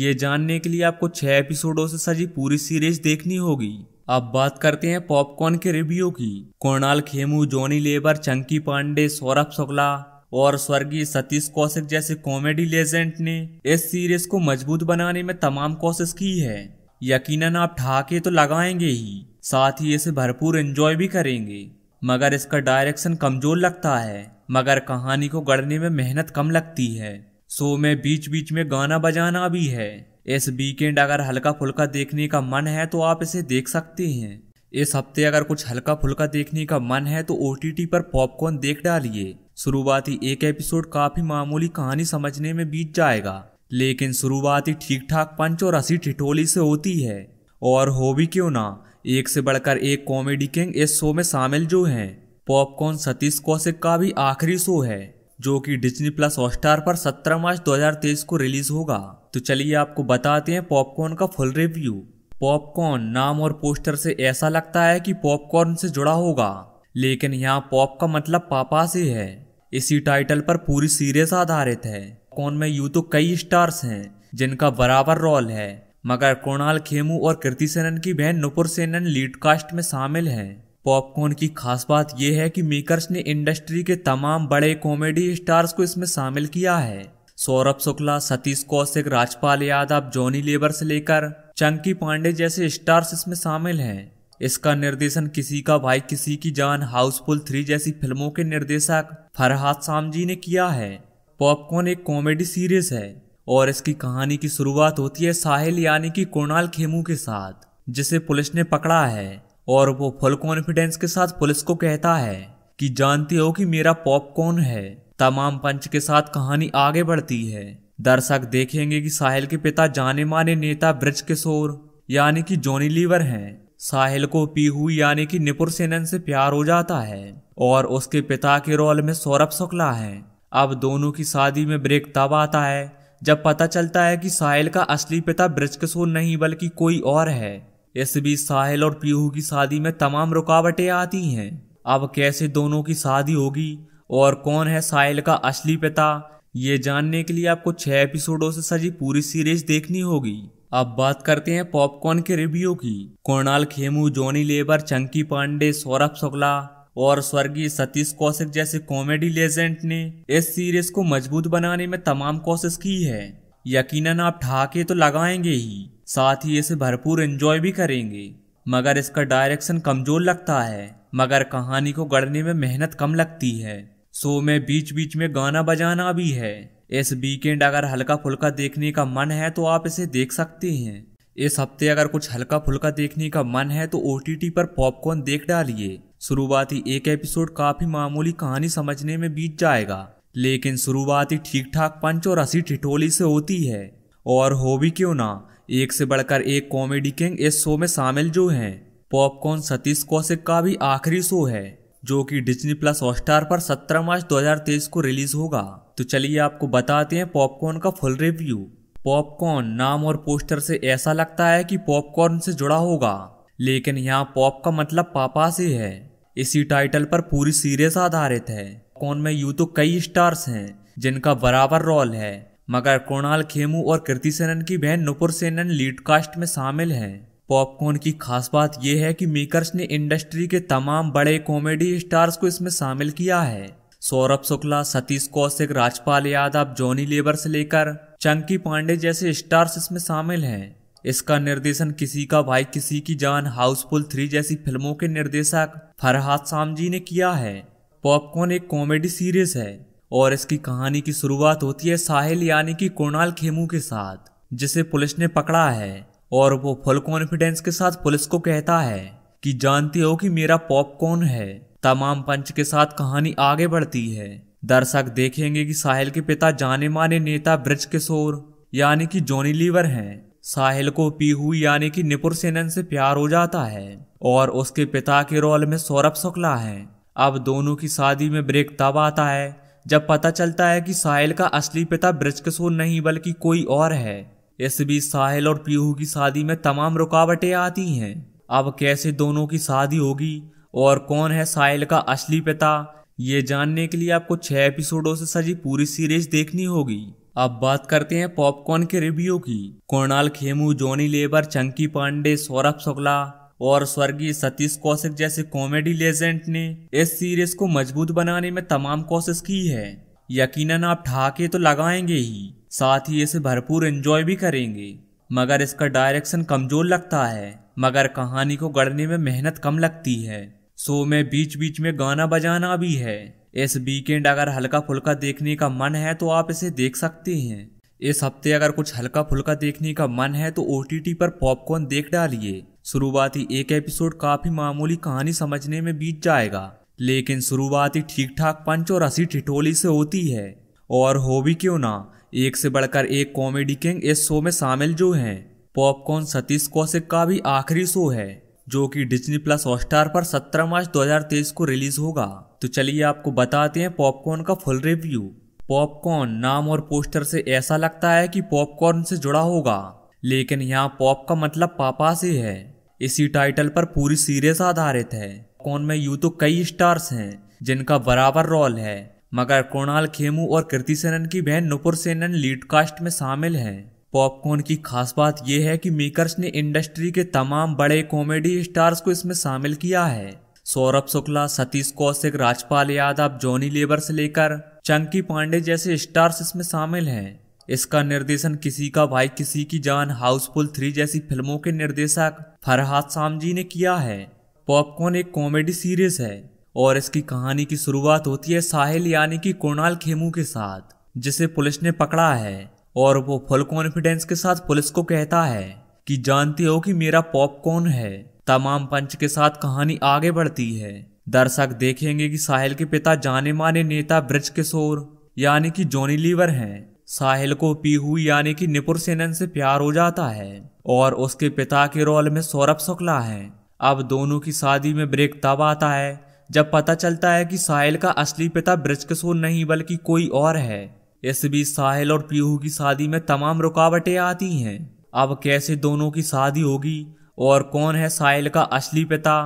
A: ये जानने के लिए आपको छह एपिसोडों से सजी पूरी सीरीज देखनी होगी अब बात करते हैं पॉपकॉर्न के रिव्यू की कोणाल खेमू जॉनी लेबर चंकी पांडे सौरभ शुक्ला और स्वर्गीय सतीश कौशिक जैसे कॉमेडी लेजेंड ने इस सीरीज को मजबूत बनाने में तमाम कोशिश की है यकीनन आप ठाके तो लगाएंगे ही साथ ही इसे भरपूर एंजॉय भी करेंगे मगर इसका डायरेक्शन कमजोर लगता है मगर कहानी को गढ़ने में मेहनत कम लगती है सो में बीच बीच में गाना बजाना भी है इस वीकेंड अगर हल्का फुल्का देखने का मन है तो आप इसे देख सकते हैं इस हफ्ते अगर कुछ हल्का फुल्का देखने का मन है तो ओ पर पॉपकॉर्न देख डालिए शुरुआती एक एपिसोड काफी मामूली कहानी समझने में बीत जाएगा लेकिन शुरुआती ठीक ठाक पंच और असी ठिठोली से होती है और हो भी क्यों ना एक से बढ़कर एक कॉमेडी किंग इस शो में शामिल जो हैं पॉपकॉर्न सतीश कौशिक का भी आखिरी शो है जो कि डिज्नी प्लस हॉटस्टार पर 17 मार्च 2023 को रिलीज होगा तो चलिए आपको बताते हैं पॉपकॉर्न का फुल रिव्यू पॉपकॉर्न नाम और पोस्टर से ऐसा लगता है कि पॉपकॉर्न से जुड़ा होगा लेकिन यहाँ पॉप का मतलब पापा से है इसी टाइटल पर पूरी सीरीज आधारित है कौन में यूं तो कई स्टार्स हैं जिनका बराबर रोल है मगर कृणाल खेमू और कृति सेनन की बहन नुपुर सेनन लीड कास्ट में शामिल हैं पॉपकॉर्न की खास बात यह है कि मेकर्स ने इंडस्ट्री के तमाम बड़े कॉमेडी स्टार्स को इसमें शामिल किया है सौरभ शुक्ला सतीश कौशिक राजपाल यादव जॉनी लेबर से लेकर चंकी पांडे जैसे स्टार्स इसमें शामिल हैं इसका निर्देशन किसी का भाई किसी की जान हाउसफुल थ्री जैसी फिल्मों के निर्देशक फरहाद सामजी ने किया है पॉपकॉर्न एक कॉमेडी सीरीज है और इसकी कहानी की शुरुआत होती है साहिल यानी कि कुणाल खेमू के साथ जिसे पुलिस ने पकड़ा है और वो फुल कॉन्फिडेंस के साथ पुलिस को कहता है कि जानते हो कि मेरा पॉपकॉर्न है तमाम पंच के साथ कहानी आगे बढ़ती है दर्शक देखेंगे कि साहिल के पिता जाने माने नेता ब्रज किशोर यानी कि जॉनी लीवर हैं साहिल को पीहू यानी कि निपुर सेनन से प्यार हो जाता है और उसके पिता के रोल में सौरभ शुक्ला है अब दोनों की शादी में ब्रेक तब आता है जब पता चलता है कि साहिल का असली पिता ब्रजकिशोर नहीं बल्कि कोई और है इस बीच साहिल और पीहू की शादी में तमाम रुकावटें आती हैं अब कैसे दोनों की शादी होगी और कौन है साहिल का असली पिता ये जानने के लिए आपको छह एपिसोडों से सजी पूरी सीरीज देखनी होगी अब बात करते हैं पॉपकॉर्न के रिव्यू की कोणाल खेमू जॉनी लेबर चंकी पांडे सौरभ शुक्ला और स्वर्गीय सतीश कौशिक जैसे कॉमेडी लेजेंड ने इस सीरीज को मजबूत बनाने में तमाम कोशिश की है यकीनन आप ठाके तो लगाएंगे ही साथ ही इसे भरपूर एंजॉय भी करेंगे मगर इसका डायरेक्शन कमजोर लगता है मगर कहानी को गढ़ने में मेहनत कम लगती है शो में बीच बीच में गाना बजाना भी है इस वीकेंड अगर हल्का फुल्का देखने का मन है तो आप इसे देख सकते हैं इस हफ्ते अगर कुछ हल्का फुल्का देखने का मन है तो ओ पर पॉपकॉर्न देख डालिए शुरुआती एक एपिसोड काफी मामूली कहानी समझने में बीत जाएगा लेकिन शुरुआती ठीक ठाक पंच और असी ठिठोली से होती है और हो भी क्यों ना एक से बढ़कर एक कॉमेडी किंग इस शो में शामिल जो हैं पॉपकॉर्न सतीश कौशिक का भी आखिरी शो है जो कि डिज्नी प्लस हॉटस्टार पर 17 मार्च 2023 को रिलीज होगा तो चलिए आपको बताते हैं पॉपकॉर्न का फुल रिव्यू पॉपकॉर्न नाम और पोस्टर से ऐसा लगता है कि पॉपकॉर्न से जुड़ा होगा लेकिन यहाँ पॉप का मतलब पापा से है इसी टाइटल पर पूरी सीरीज आधारित है कौन में यू तो कई स्टार्स हैं जिनका बराबर रोल है मगर कृणाल खेमू और कृति सेनन की बहन नुपुर सेनन लीड कास्ट में शामिल हैं पॉपकॉर्न की खास बात यह है कि मेकर्स ने इंडस्ट्री के तमाम बड़े कॉमेडी स्टार्स को इसमें शामिल किया है सौरभ शुक्ला सतीश कौशिक राजपाल यादव जॉनी लेबर से लेकर चंकी पांडे जैसे स्टार्स इसमें शामिल हैं इसका निर्देशन किसी का भाई किसी की जान हाउसफुल थ्री जैसी फिल्मों के निर्देशक फरहाद सामजी ने किया है पॉपकॉर्न एक कॉमेडी सीरीज है और इसकी कहानी की शुरुआत होती है साहिल यानी कि कोणाल खेमू के साथ जिसे पुलिस ने पकड़ा है और वो फुल कॉन्फिडेंस के साथ पुलिस को कहता है कि जानते हो कि मेरा पॉपकॉर्न है तमाम पंच के साथ कहानी आगे बढ़ती है दर्शक देखेंगे कि साहिल के पिता जाने माने नेता ब्रज किशोर यानी कि जॉनी लीवर हैं साहिल को पीहू यानी कि निपुर सेनन से प्यार हो जाता है और उसके पिता के रोल में सौरभ शुक्ला है अब दोनों की शादी में ब्रेक तब आता है जब पता चलता है कि साहिल का असली पिता ब्रज किशोर नहीं बल्कि कोई और है इस बीच साहिल और पीहू की शादी में तमाम रुकावटें आती हैं अब कैसे दोनों की शादी होगी और कौन है साहिल का असली पिता ये जानने के लिए आपको छह एपिसोडों से सजी पूरी सीरीज देखनी होगी अब बात करते हैं पॉपकॉर्न के रिव्यू की कोणाल खेमू जॉनी लेबर चंकी पांडे सौरभ शुक्ला और स्वर्गीय सतीश कौशिक जैसे कॉमेडी लेजेंड ने इस सीरीज को मजबूत बनाने में तमाम कोशिश की है यकीनन आप ठाके तो लगाएंगे ही साथ ही इसे भरपूर एंजॉय भी करेंगे मगर इसका डायरेक्शन कमजोर लगता है मगर कहानी को गढ़ने में मेहनत कम लगती है शो में बीच बीच में गाना बजाना भी है इस वीकेंड अगर हल्का फुल्का देखने का मन है तो आप इसे देख सकते हैं इस हफ्ते अगर कुछ हल्का फुल्का देखने का मन है तो ओ पर पॉपकॉर्न देख डालिए शुरुआती एक एपिसोड काफी मामूली कहानी समझने में बीत जाएगा लेकिन शुरुआती ठीक ठाक पंच और हंसी ठिठोली से होती है और हो भी क्यों ना एक से बढ़कर एक कॉमेडी किंग इस शो में शामिल जो हैं पॉपकॉर्न सतीश कौशिक का भी आखिरी शो है जो कि डिज्नी प्लस हॉटस्टार पर 17 मार्च 2023 को रिलीज होगा तो चलिए आपको बताते हैं पॉपकॉर्न का फुल रिव्यू पॉपकॉर्न नाम और पोस्टर से ऐसा लगता है कि पॉपकॉर्न से जुड़ा होगा लेकिन यहाँ पॉप का मतलब पापा से है इसी टाइटल पर पूरी सीरीज आधारित है कौन में यू तो कई स्टार्स हैं जिनका बराबर रोल है मगर कोणाल खेमू और कृति सेनन की बहन नुपुर सेनन लीड कास्ट में शामिल हैं पॉपकॉर्न की खास बात यह है कि मेकर्स ने इंडस्ट्री के तमाम बड़े कॉमेडी स्टार्स को इसमें शामिल किया है सौरभ शुक्ला सतीश कौशिक राजपाल यादव जॉनी लेबर से लेकर चंकी पांडे जैसे स्टार्स इसमें शामिल हैं इसका निर्देशन किसी का भाई किसी की जान हाउसफुल थ्री जैसी फिल्मों के निर्देशक फरहाद सामजी ने किया है पॉपकॉर्न एक कॉमेडी सीरीज है और इसकी कहानी की शुरुआत होती है साहिल यानी कि कोणाल खेमू के साथ जिसे पुलिस ने पकड़ा है और वो फुल कॉन्फिडेंस के साथ पुलिस को कहता है कि जानती हो कि मेरा पॉपकॉर्न है तमाम पंच के साथ कहानी आगे बढ़ती है दर्शक देखेंगे कि साहिल के पिता जाने माने नेता ब्रज किशोर यानी कि जॉनी लीवर हैं साहिल को पीहू यानी कि निपुर सेनन से प्यार हो जाता है और उसके पिता के रोल में सौरभ शुक्ला है अब दोनों की शादी में ब्रेक तब आता है जब पता चलता है कि साहिल का असली पिता ब्रजकिशोर नहीं बल्कि कोई और है इस बीच साहिल और पीहू की शादी में तमाम रुकावटें आती हैं अब कैसे दोनों की शादी होगी और कौन है साहिल का असली पिता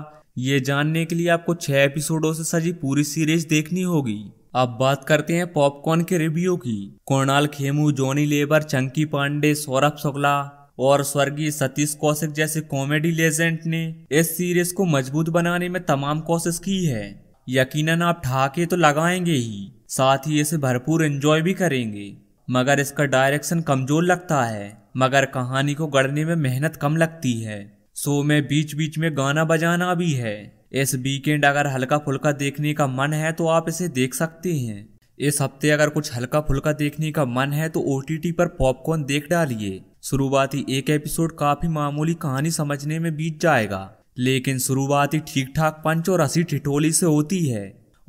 A: ये जानने के लिए आपको छह एपिसोडों से सजी पूरी सीरीज देखनी होगी अब बात करते हैं पॉपकॉर्न के रिव्यू की कोणाल खेमू जॉनी लेबर चंकी पांडे सौरभ शुक्ला और स्वर्गीय सतीश कौशिक जैसे कॉमेडी लेजेंड ने इस सीरीज को मजबूत बनाने में तमाम कोशिश की है यकीनन आप ठाके तो लगाएंगे ही साथ ही इसे भरपूर एंजॉय भी करेंगे मगर इसका डायरेक्शन कमजोर लगता है मगर कहानी को गढ़ने में मेहनत कम लगती है सो में बीच बीच में गाना बजाना भी है इस वीकेंड अगर हल्का फुल्का देखने का मन है तो आप इसे देख सकते हैं इस हफ्ते अगर कुछ हल्का फुल्का देखने का मन है तो ओ पर पॉपकॉर्न देख डालिए शुरुआती एक एपिसोड काफी मामूली कहानी समझने में बीत जाएगा लेकिन शुरुआती ठीक ठाक पंच और असी ठिठोली से होती है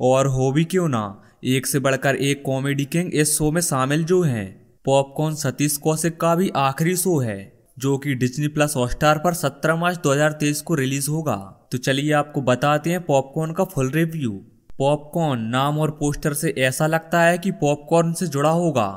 A: और हो भी क्यों ना एक से बढ़कर एक कॉमेडी किंग इस शो में शामिल जो है पॉपकॉर्न सतीश कौशिक का भी आखिरी शो है जो कि डिज्नी प्लस हॉटस्टार पर 17 मार्च 2023 को रिलीज होगा तो चलिए आपको बताते हैं पॉपकॉर्न का फुल रिव्यू पॉपकॉर्न नाम और पोस्टर से ऐसा लगता है कि पॉपकॉर्न से जुड़ा होगा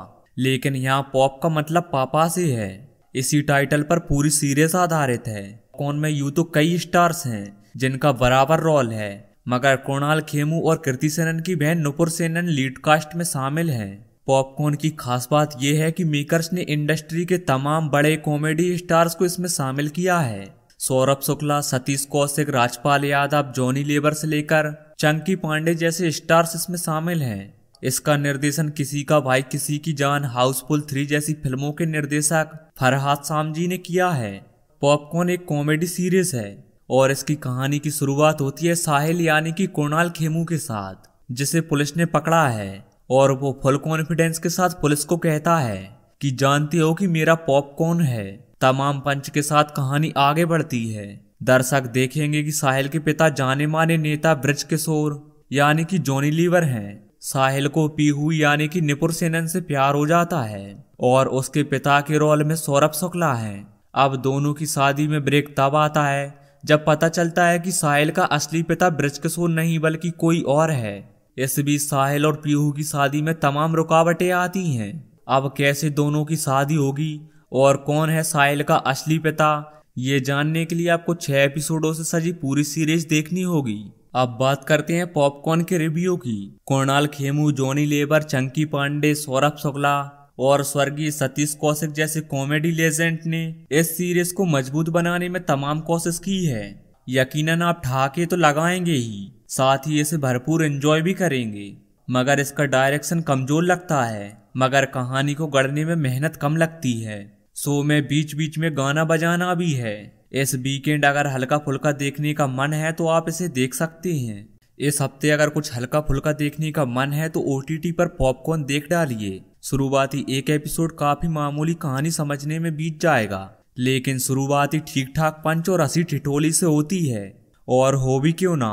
A: लेकिन यहाँ पॉप का मतलब पापा से है इसी टाइटल पर पूरी सीरीज आधारित है कौन में यू तो कई स्टार्स हैं जिनका बराबर रोल है मगर कृणाल खेमू और कृति सेनन की बहन नुपुर सेनन लीड कास्ट में शामिल हैं पॉपकॉर्न की खास बात यह है कि मेकर्स ने इंडस्ट्री के तमाम बड़े कॉमेडी स्टार्स को इसमें शामिल किया है सौरभ शुक्ला सतीश कौशिक राजपाल यादव जॉनी लेबर से लेकर चंकी पांडे जैसे स्टार्स इसमें शामिल हैं इसका निर्देशन किसी का भाई किसी की जान हाउसफुल थ्री जैसी फिल्मों के निर्देशक फरहाद सामजी ने किया है पॉपकॉर्न एक कॉमेडी सीरीज है और इसकी कहानी की शुरुआत होती है साहिल यानी कि कोणाल खेमू के साथ जिसे पुलिस ने पकड़ा है और वो फुल कॉन्फिडेंस के साथ पुलिस को कहता है कि जानते हो कि मेरा पॉपकॉर्न है तमाम पंच के साथ कहानी आगे बढ़ती है दर्शक देखेंगे कि साहिल के पिता जाने माने नेता ब्रज किशोर यानी कि जॉनी लीवर हैं साहिल को पीहू यानी कि निपुर सेनन से प्यार हो जाता है और उसके पिता के रोल में सौरभ शुक्ला है अब दोनों की शादी में ब्रेक तब आता है जब पता चलता है कि साहिल का असली पिता ब्रजकिशोर नहीं बल्कि कोई और है इस बीच साहिल और पीहू की शादी में तमाम रुकावटें आती हैं अब कैसे दोनों की शादी होगी और कौन है साहिल का असली पिता ये जानने के लिए आपको छह एपिसोडों से सजी पूरी सीरीज देखनी होगी अब बात करते हैं पॉपकॉर्न के रिव्यू की कोणाल खेमू जॉनी लेबर चंकी पांडे सौरभ शुक्ला और स्वर्गीय सतीश कौशिक जैसे कॉमेडी लेजेंड ने इस सीरीज को मजबूत बनाने में तमाम कोशिश की है यकीनन आप ठाके तो लगाएंगे ही साथ ही इसे भरपूर एंजॉय भी करेंगे मगर इसका डायरेक्शन कमजोर लगता है मगर कहानी को गढ़ने में मेहनत कम लगती है शो में बीच बीच में गाना बजाना भी है इस वीकेंड अगर हल्का फुल्का देखने का मन है तो आप इसे देख सकते हैं इस हफ्ते अगर कुछ हल्का फुल्का देखने का मन है तो ओ पर पॉपकॉर्न देख डालिए शुरुआती एक एपिसोड काफी मामूली कहानी समझने में बीत जाएगा लेकिन शुरुआती ठीक ठाक पंच और हसी ठिठोली से होती है और हो भी क्यों ना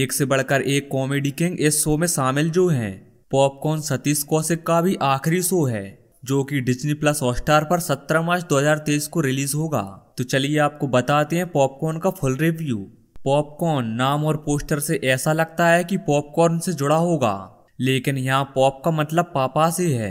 A: एक से बढ़कर एक कॉमेडी किंग इस शो में शामिल जो हैं पॉपकॉर्न सतीश कौशिक का भी आखिरी शो है जो कि डिज्नी प्लस हॉटस्टार पर 17 मार्च 2023 को रिलीज होगा तो चलिए आपको बताते हैं पॉपकॉर्न का फुल रिव्यू पॉपकॉर्न नाम और पोस्टर से ऐसा लगता है कि पॉपकॉर्न से जुड़ा होगा लेकिन यहाँ पॉप का मतलब पापा से है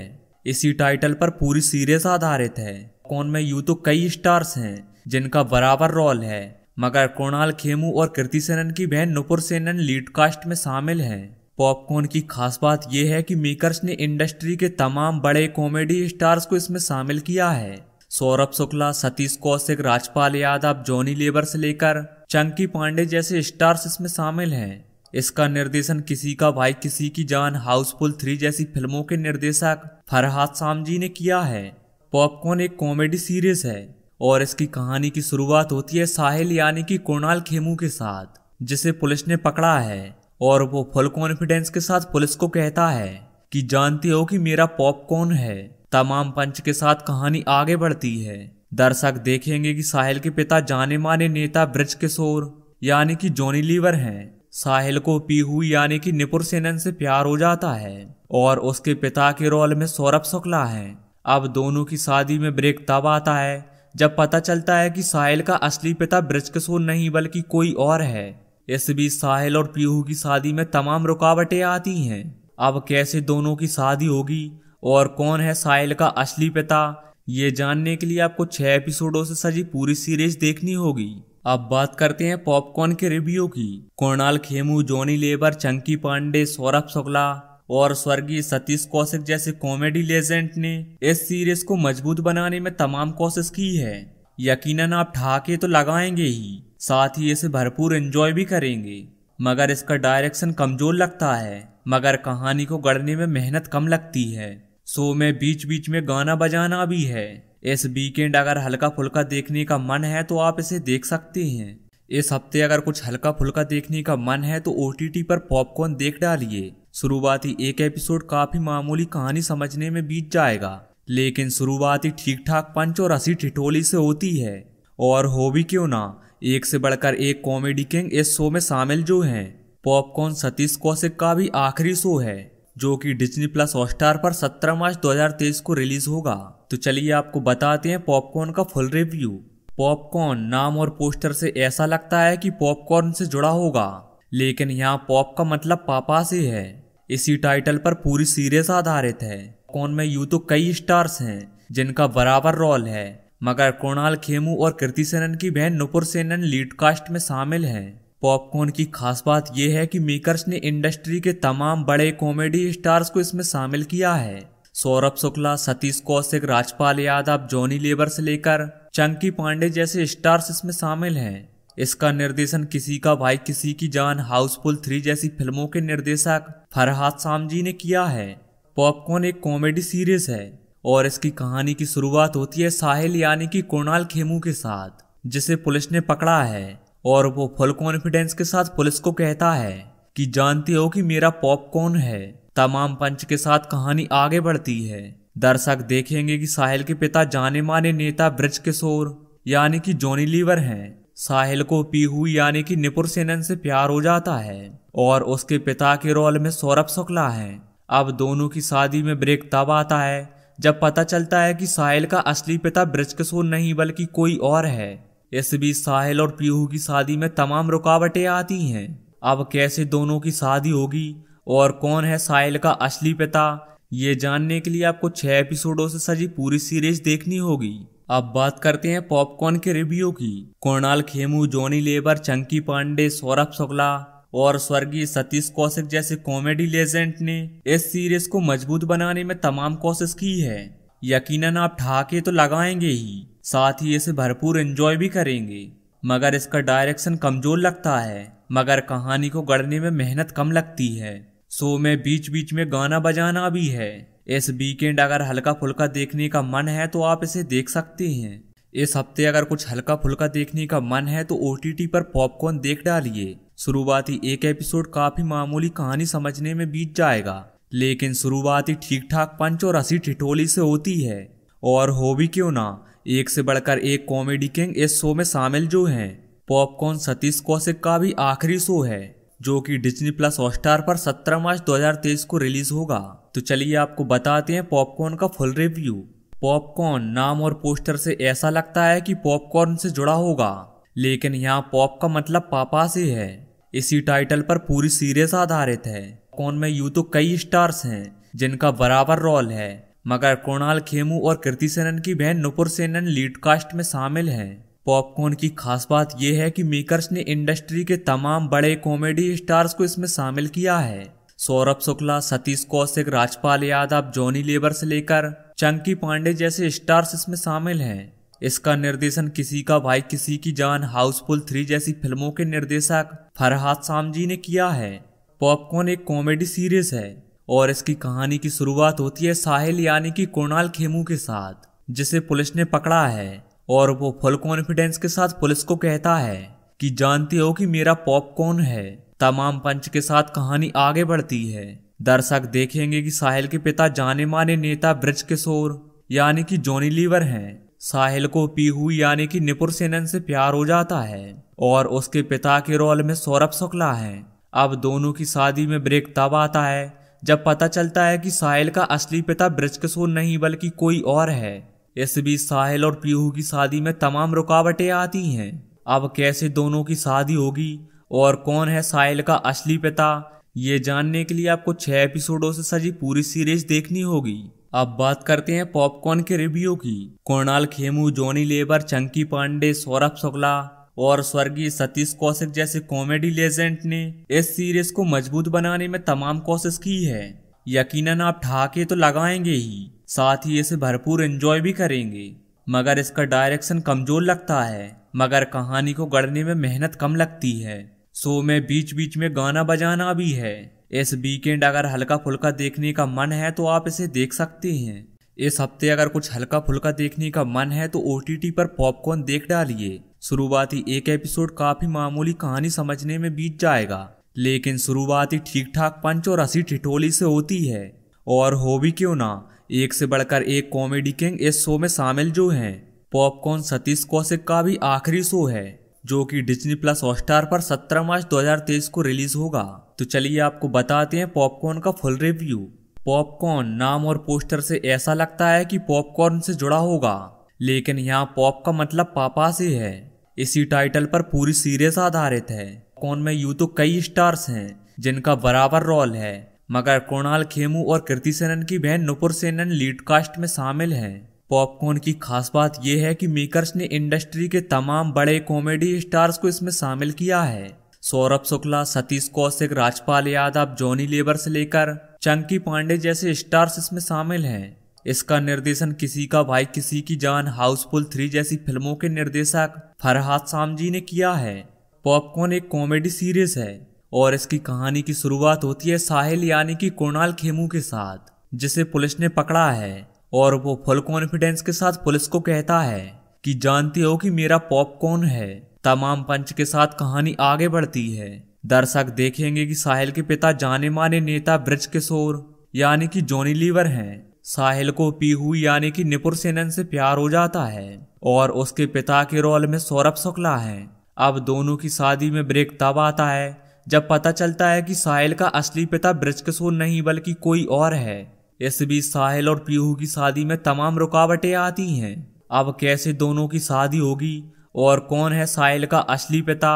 A: इसी टाइटल पर पूरी सीरीज आधारित है कौन में यू तो कई स्टार्स हैं जिनका बराबर रोल है मगर कृणाल खेमू और कृति सेनन की बहन नुपुर सेनन लीड कास्ट में शामिल हैं पॉपकॉर्न की खास बात यह है कि मेकर्स ने इंडस्ट्री के तमाम बड़े कॉमेडी स्टार्स को इसमें शामिल किया है सौरभ शुक्ला सतीश कौशिक राजपाल यादव जॉनी लेबर से लेकर चंकी पांडे जैसे स्टार्स इसमें शामिल हैं इसका निर्देशन किसी का भाई किसी की जान हाउसफुल थ्री जैसी फिल्मों के निर्देशक फरहाद सामजी ने किया है पॉपकॉर्न एक कॉमेडी सीरीज है और इसकी कहानी की शुरुआत होती है साहिल यानी कि कोणाल खेमू के साथ जिसे पुलिस ने पकड़ा है और वो फुल कॉन्फिडेंस के साथ पुलिस को कहता है कि जानते हो कि मेरा पॉपकॉर्न है तमाम पंच के साथ कहानी आगे बढ़ती है दर्शक देखेंगे कि साहिल के पिता जाने माने नेता ब्रज किशोर यानी कि जॉनी लीवर हैं साहिल को पीहू यानी कि निपुर सेनन से प्यार हो जाता है और उसके पिता के रोल में सौरभ शुक्ला है अब दोनों की शादी में ब्रेक तब आता है जब पता चलता है कि साहिल का असली पिता ब्रजकिशोर नहीं बल्कि कोई और है इस बीच साहिल और पीहू की शादी में तमाम रुकावटें आती हैं अब कैसे दोनों की शादी होगी और कौन है साहिल का असली पिता ये जानने के लिए आपको छह एपिसोडों से सजी पूरी सीरीज देखनी होगी अब बात करते हैं पॉपकॉर्न के रिव्यू की कोणाल खेमू जॉनी लेबर चंकी पांडे सौरभ शुक्ला और स्वर्गीय सतीश कौशिक जैसे कॉमेडी लेजेंड ने इस सीरीज को मजबूत बनाने में तमाम कोशिश की है यकीनन आप ठाके तो लगाएंगे ही साथ ही इसे भरपूर एंजॉय भी करेंगे मगर इसका डायरेक्शन कमजोर लगता है मगर कहानी को गढ़ने में मेहनत कम लगती है शो में बीच बीच में गाना बजाना भी है इस वीकेंड अगर हल्का फुल्का देखने का मन है तो आप इसे देख सकते हैं इस हफ्ते अगर कुछ हल्का फुल्का देखने का मन है तो ओ पर पॉपकॉर्न देख डालिए शुरुआती एक एपिसोड काफी मामूली कहानी समझने में बीत जाएगा लेकिन शुरुआती ठीक ठाक पंच और असी ठिठोली से होती है और हो भी क्यों ना एक से बढ़कर एक कॉमेडी किंग इस शो में शामिल जो हैं पॉपकॉर्न सतीश कौशिक का भी आखिरी शो है जो कि डिज्नी प्लस हॉटस्टार पर 17 मार्च 2023 को रिलीज होगा तो चलिए आपको बताते हैं पॉपकॉर्न का फुल रिव्यू पॉपकॉर्न नाम और पोस्टर से ऐसा लगता है कि पॉपकॉर्न से जुड़ा होगा लेकिन यहाँ पॉप का मतलब पापा से है इसी टाइटल पर पूरी सीरीज आधारित है कौन में यू तो कई स्टार्स हैं जिनका बराबर रोल है मगर कृणाल खेमू और कृति सेनन की बहन नुपुर सेनन लीड कास्ट में शामिल हैं पॉपकॉर्न की खास बात यह है कि मेकर्स ने इंडस्ट्री के तमाम बड़े कॉमेडी स्टार्स को इसमें शामिल किया है सौरभ शुक्ला सतीश कौशिक राजपाल यादव जॉनी लेबर से लेकर चंकी पांडे जैसे स्टार्स इसमें शामिल हैं इसका निर्देशन किसी का भाई किसी की जान हाउसफुल थ्री जैसी फिल्मों के निर्देशक फरहाद सामजी ने किया है पॉपकॉर्न एक कॉमेडी सीरीज है और इसकी कहानी की शुरुआत होती है साहिल यानी कि कुणाल खेमू के साथ जिसे पुलिस ने पकड़ा है और वो फुल कॉन्फिडेंस के साथ पुलिस को कहता है कि जानते हो कि मेरा पॉप कौन है तमाम पंच के साथ कहानी आगे बढ़ती है दर्शक देखेंगे कि साहिल के पिता जाने माने नेता ब्रज किशोर यानी कि जॉनी लीवर हैं साहिल को पीहू यानी कि निपुर सेनन से प्यार हो जाता है और उसके पिता के रोल में सौरभ शुक्ला है अब दोनों की शादी में ब्रेक तब आता है जब पता चलता है कि साहिल का असली पिता ब्रज किशोर नहीं बल्कि कोई और है इस बीच साहिल और पीहू की शादी में तमाम रुकावटें आती हैं अब कैसे दोनों की शादी होगी और कौन है साहिल का असली पिता ये जानने के लिए आपको छह एपिसोडों से सजी पूरी सीरीज देखनी होगी अब बात करते हैं पॉपकॉर्न के रिव्यू की कोणाल खेमू जॉनी लेबर चंकी पांडे सौरभ शुक्ला और स्वर्गीय सतीश कौशिक जैसे कॉमेडी लेजेंड ने इस सीरीज को मजबूत बनाने में तमाम कोशिश की है यकीनन आप ठाके तो लगाएंगे ही साथ ही इसे भरपूर एंजॉय भी करेंगे मगर इसका डायरेक्शन कमजोर लगता है मगर कहानी को गढ़ने में मेहनत कम लगती है सो में बीच बीच में गाना बजाना भी है इस वीकेंड अगर हल्का फुल्का देखने का मन है तो आप इसे देख सकते हैं इस हफ्ते अगर कुछ हल्का फुल्का देखने का मन है तो ओ पर पॉपकॉर्न देख डालिए शुरुआती एक एपिसोड काफी मामूली कहानी समझने में बीत जाएगा लेकिन शुरुआती ठीक ठाक पंच और असी ठिठोली से होती है और हो भी क्यों ना एक से बढ़कर एक कॉमेडी किंग इस शो में शामिल जो हैं पॉपकॉर्न सतीश कौशिक का भी आखिरी शो है जो कि डिज्नी प्लस हॉटस्टार पर 17 मार्च 2023 को रिलीज होगा तो चलिए आपको बताते हैं पॉपकॉर्न का फुल रिव्यू पॉपकॉर्न नाम और पोस्टर से ऐसा लगता है कि पॉपकॉर्न से जुड़ा होगा लेकिन यहाँ पॉप का मतलब पापा से है इसी टाइटल पर पूरी सीरीज आधारित है कौन में यू तो कई स्टार्स हैं जिनका बराबर रोल है मगर कोणाल खेमू और कृति सेनन की बहन नुपुर सेनन लीड कास्ट में शामिल हैं पॉपकॉर्न की खास बात यह है कि मेकर्स ने इंडस्ट्री के तमाम बड़े कॉमेडी स्टार्स को इसमें शामिल किया है सौरभ शुक्ला सतीश कौशिक राजपाल यादव जॉनी लेबर से लेकर चंकी पांडे जैसे स्टार्स इसमें शामिल हैं इसका निर्देशन किसी का भाई किसी की जान हाउसफुल थ्री जैसी फिल्मों के निर्देशक फरहाद सामजी ने किया है पॉपकॉर्न एक कॉमेडी सीरीज है और इसकी कहानी की शुरुआत होती है साहिल यानी कि कोणाल खेमू के साथ जिसे पुलिस ने पकड़ा है और वो फुल कॉन्फिडेंस के साथ पुलिस को कहता है कि जानती हो कि मेरा पॉपकॉर्न है तमाम पंच के साथ कहानी आगे बढ़ती है दर्शक देखेंगे कि साहिल के पिता जाने माने नेता ब्रज किशोर यानी कि जॉनी लीवर हैं साहिल को पीहू यानी कि निपुर सेनन से प्यार हो जाता है और उसके पिता के रोल में सौरभ शुक्ला है अब दोनों की शादी में ब्रेक तब आता है जब पता चलता है कि साहिल का असली पिता ब्रजकिशोर नहीं बल्कि कोई और है इस बीच साहिल और पीहू की शादी में तमाम रुकावटें आती हैं अब कैसे दोनों की शादी होगी और कौन है साहिल का असली पिता ये जानने के लिए आपको छह एपिसोडों से सजी पूरी सीरीज देखनी होगी अब बात करते हैं पॉपकॉर्न के रिव्यू की कोणाल खेमू जॉनी लेबर चंकी पांडे सौरभ शुक्ला और स्वर्गीय सतीश कौशिक जैसे कॉमेडी लेजेंड ने इस सीरीज को मजबूत बनाने में तमाम कोशिश की है यकीनन आप ठाके तो लगाएंगे ही साथ ही इसे भरपूर एंजॉय भी करेंगे मगर इसका डायरेक्शन कमजोर लगता है मगर कहानी को गढ़ने में मेहनत कम लगती है सो में बीच बीच में गाना बजाना भी है इस वीकेंड अगर हल्का फुल्का देखने का मन है तो आप इसे देख सकते हैं इस हफ्ते अगर कुछ हल्का फुल्का देखने का मन है तो ओ पर पॉपकॉर्न देख डालिए शुरुआती एक एपिसोड काफी मामूली कहानी समझने में बीत जाएगा लेकिन शुरुआती ठीक ठाक पंच और हसी ठिठोली से होती है और हो भी क्यों ना एक से बढ़कर एक कॉमेडी किंग इस शो में शामिल जो हैं पॉपकॉर्न सतीश कौशिक का भी आखिरी शो है जो कि डिज्नी प्लस हॉटस्टार पर 17 मार्च 2023 को रिलीज होगा तो चलिए आपको बताते हैं पॉपकॉर्न का फुल रिव्यू पॉपकॉर्न नाम और पोस्टर से ऐसा लगता है कि पॉपकॉर्न से जुड़ा होगा लेकिन यहाँ पॉप का मतलब पापा से है इसी टाइटल पर पूरी सीरीज आधारित है कौन में यू तो कई स्टार्स हैं जिनका बराबर रोल है मगर कृणाल खेमू और कृति सेनन की बहन नुपुर सेनन लीड कास्ट में शामिल हैं पॉपकॉर्न की खास बात यह है कि मेकर्स ने इंडस्ट्री के तमाम बड़े कॉमेडी स्टार्स को इसमें शामिल किया है सौरभ शुक्ला सतीश कौशिक राजपाल यादव जॉनी लेबर से लेकर चंकी पांडे जैसे स्टार्स इसमें शामिल हैं इसका निर्देशन किसी का भाई किसी की जान हाउसफुल थ्री जैसी फिल्मों के निर्देशक फरहाद सामजी ने किया है पॉपकॉर्न एक कॉमेडी सीरीज है और इसकी कहानी की शुरुआत होती है साहिल यानी कि कोणाल खेमू के साथ जिसे पुलिस ने पकड़ा है और वो फुल कॉन्फिडेंस के साथ पुलिस को कहता है कि जानते हो कि मेरा पॉपकॉर्न है तमाम पंच के साथ कहानी आगे बढ़ती है दर्शक देखेंगे कि साहिल के पिता जाने माने नेता ब्रज किशोर यानी कि जॉनी लीवर हैं साहिल को पीहू यानी कि निपुर सेनन से प्यार हो जाता है और उसके पिता के रोल में सौरभ शुक्ला है अब दोनों की शादी में ब्रेक तब आता है जब पता चलता है कि साहिल का असली पिता ब्रजकिशोर नहीं बल्कि कोई और है इस बीच साहिल और पीहू की शादी में तमाम रुकावटें आती हैं अब कैसे दोनों की शादी होगी और कौन है साहिल का असली पिता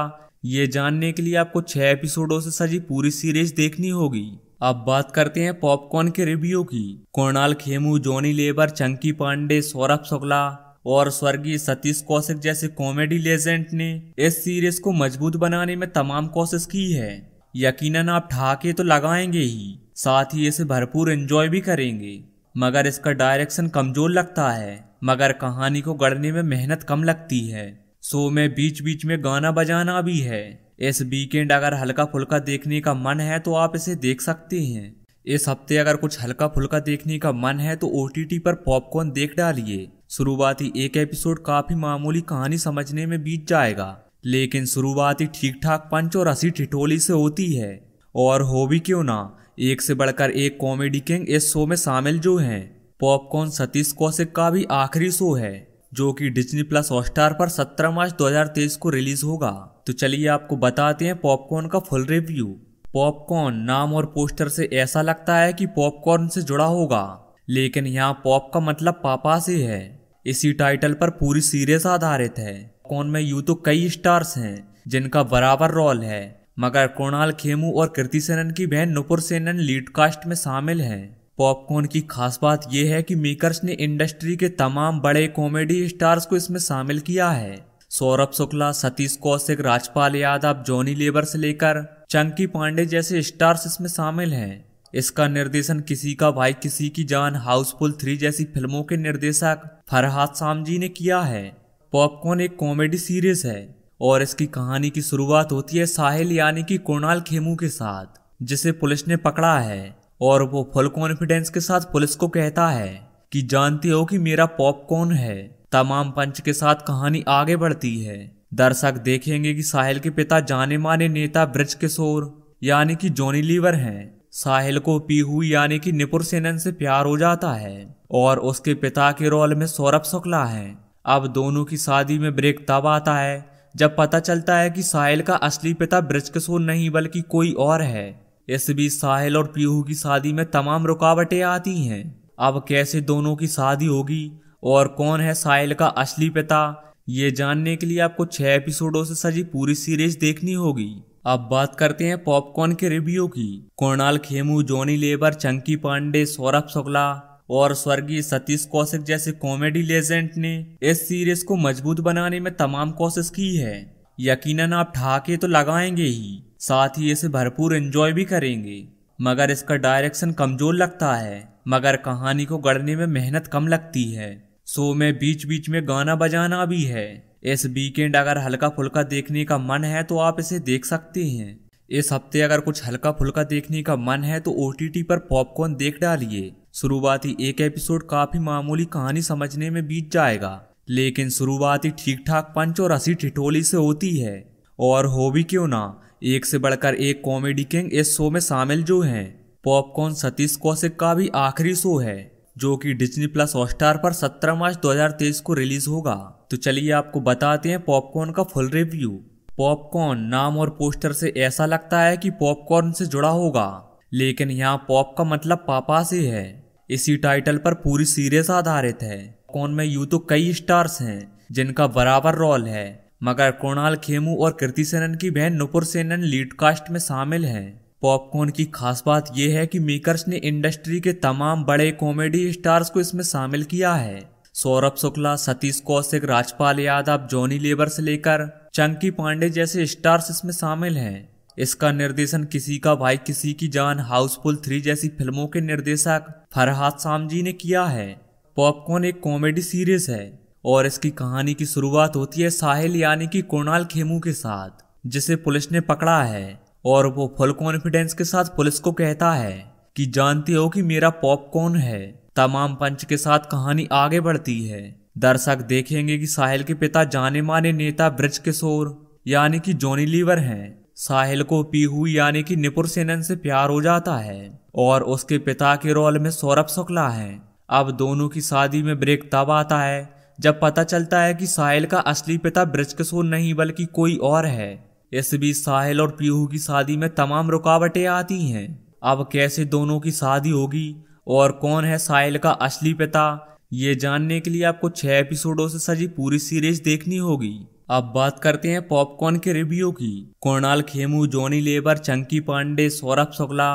A: ये जानने के लिए आपको छह एपिसोडों से सजी पूरी सीरीज देखनी होगी अब बात करते हैं पॉपकॉर्न के रिव्यू की कोणाल खेमू जॉनी लेबर चंकी पांडे सौरभ शुक्ला और स्वर्गीय सतीश कौशिक जैसे कॉमेडी लेजेंड ने इस सीरीज को मजबूत बनाने में तमाम कोशिश की है यकीनन आप ठाके तो लगाएंगे ही साथ ही इसे भरपूर एंजॉय भी करेंगे मगर इसका डायरेक्शन कमजोर लगता है मगर कहानी को गढ़ने में मेहनत कम लगती है शो में बीच बीच में गाना बजाना भी है इस वीकेंड अगर हल्का फुल्का देखने का मन है तो आप इसे देख सकते हैं इस हफ्ते अगर कुछ हल्का फुल्का देखने का मन है तो ओ पर पॉपकॉर्न देख डालिए शुरुआती एक एपिसोड काफी मामूली कहानी समझने में बीत जाएगा लेकिन शुरुआती ठीक ठाक पंच और असी ठिठोली से होती है और हो भी क्यों ना एक से बढ़कर एक कॉमेडी किंग इस शो में शामिल जो है पॉपकॉर्न सतीश कौशिक का भी आखिरी शो है जो कि डिज्नी प्लस हॉटस्टार पर 17 मार्च 2023 को रिलीज होगा तो चलिए आपको बताते हैं पॉपकॉर्न का फुल रिव्यू पॉपकॉर्न नाम और पोस्टर से ऐसा लगता है कि पॉपकॉर्न से जुड़ा होगा लेकिन यहाँ पॉप का मतलब पापा से है इसी टाइटल पर पूरी सीरीज आधारित है कौन में यूं तो कई स्टार्स हैं जिनका बराबर रोल है मगर कृणाल खेमू और कृति सेनन की बहन नुपुर सेनन लीड कास्ट में शामिल हैं पॉपकॉर्न की खास बात यह है कि मेकर्स ने इंडस्ट्री के तमाम बड़े कॉमेडी स्टार्स को इसमें शामिल किया है सौरभ शुक्ला सतीश कौशिक राजपाल यादव जॉनी लेबर से लेकर चंकी पांडे जैसे स्टार्स इसमें शामिल हैं इसका निर्देशन किसी का भाई किसी की जान हाउसफुल थ्री जैसी फिल्मों के निर्देशक फरहाद सामजी ने किया है पॉपकॉर्न एक कॉमेडी सीरीज है और इसकी कहानी की शुरुआत होती है साहिल यानी कि कुणाल खेमू के साथ जिसे पुलिस ने पकड़ा है और वो फुल कॉन्फिडेंस के साथ पुलिस को कहता है कि जानते हो कि मेरा पॉपकॉर्न है तमाम पंच के साथ कहानी आगे बढ़ती है दर्शक देखेंगे कि साहिल के पिता जाने माने नेता ब्रज किशोर यानी कि जॉनी लीवर हैं साहिल को पीहू यानी कि निपुर सेनन से प्यार हो जाता है और उसके पिता के रोल में सौरभ शुक्ला है अब दोनों की शादी में ब्रेक तब आता है जब पता चलता है कि साहिल का असली पिता ब्रजकिशोर नहीं बल्कि कोई और है इस बीच साहिल और पीहू की शादी में तमाम रुकावटें आती हैं अब कैसे दोनों की शादी होगी और कौन है साहिल का असली पिता ये जानने के लिए आपको छह एपिसोडों से सजी पूरी सीरीज देखनी होगी अब बात करते हैं पॉपकॉर्न के रिव्यू की कोणाल खेमू जॉनी लेबर चंकी पांडे सौरभ शुक्ला और स्वर्गीय सतीश कौशिक जैसे कॉमेडी लेजेंड ने इस सीरीज को मजबूत बनाने में तमाम कोशिश की है यकीनन आप ठाके तो लगाएंगे ही साथ ही इसे भरपूर एंजॉय भी करेंगे मगर इसका डायरेक्शन कमजोर लगता है मगर कहानी को गढ़ने में मेहनत कम लगती है शो में बीच बीच में गाना बजाना भी है इस वीकेंड अगर हल्का फुल्का देखने का मन है तो आप इसे देख सकते हैं इस हफ्ते अगर कुछ हल्का फुल्का देखने का मन है तो ओ पर पॉपकॉर्न देख डालिए शुरुआती एक एपिसोड काफी मामूली कहानी समझने में बीत जाएगा लेकिन शुरुआती ठीक ठाक पंच और हसी ठिठोली से होती है और हो भी क्यों ना एक से बढ़कर एक कॉमेडी किंग इस शो में शामिल जो हैं पॉपकॉर्न सतीश कौशिक का भी आखिरी शो है जो कि डिज्नी प्लस हॉटस्टार पर 17 मार्च 2023 को रिलीज होगा तो चलिए आपको बताते हैं पॉपकॉर्न का फुल रिव्यू पॉपकॉर्न नाम और पोस्टर से ऐसा लगता है कि पॉपकॉर्न से जुड़ा होगा लेकिन यहाँ पॉप का मतलब पापा से है इसी टाइटल पर पूरी सीरीज आधारित है कौन में यू तो कई स्टार्स हैं जिनका बराबर रोल है मगर कृणाल खेमू और कृति सेनन की बहन नुपुर सेनन लीड कास्ट में शामिल हैं पॉपकॉर्न की खास बात यह है कि मेकर्स ने इंडस्ट्री के तमाम बड़े कॉमेडी स्टार्स को इसमें शामिल किया है सौरभ शुक्ला सतीश कौशिक राजपाल यादव जॉनी लेबर से लेकर चंकी पांडे जैसे स्टार्स इसमें शामिल हैं इसका निर्देशन किसी का भाई किसी की जान हाउसफुल थ्री जैसी फिल्मों के निर्देशक फरहाद सामजी ने किया है पॉपकॉर्न एक कॉमेडी सीरीज है और इसकी कहानी की शुरुआत होती है साहिल यानी कि कोणाल खेमू के साथ जिसे पुलिस ने पकड़ा है और वो फुल कॉन्फिडेंस के साथ पुलिस को कहता है कि जानते हो कि मेरा पॉपकॉर्न है तमाम पंच के साथ कहानी आगे बढ़ती है दर्शक देखेंगे कि साहिल के पिता जाने माने नेता ब्रज किशोर यानी कि जॉनी लीवर हैं साहिल को पीहू यानी कि निपुर सेनन से प्यार हो जाता है और उसके पिता के रोल में सौरभ शुक्ला है अब दोनों की शादी में ब्रेक तब आता है जब पता चलता है कि साहिल का असली पिता ब्रज किशोर नहीं बल्कि कोई और है इस बीच साहिल और पीहू की शादी में तमाम रुकावटें आती हैं अब कैसे दोनों की शादी होगी और कौन है साहिल का असली पिता ये जानने के लिए आपको छह एपिसोडों से सजी पूरी सीरीज देखनी होगी अब बात करते हैं पॉपकॉर्न के रिव्यू की कोणाल खेमू जॉनी लेबर चंकी पांडे सौरभ शुक्ला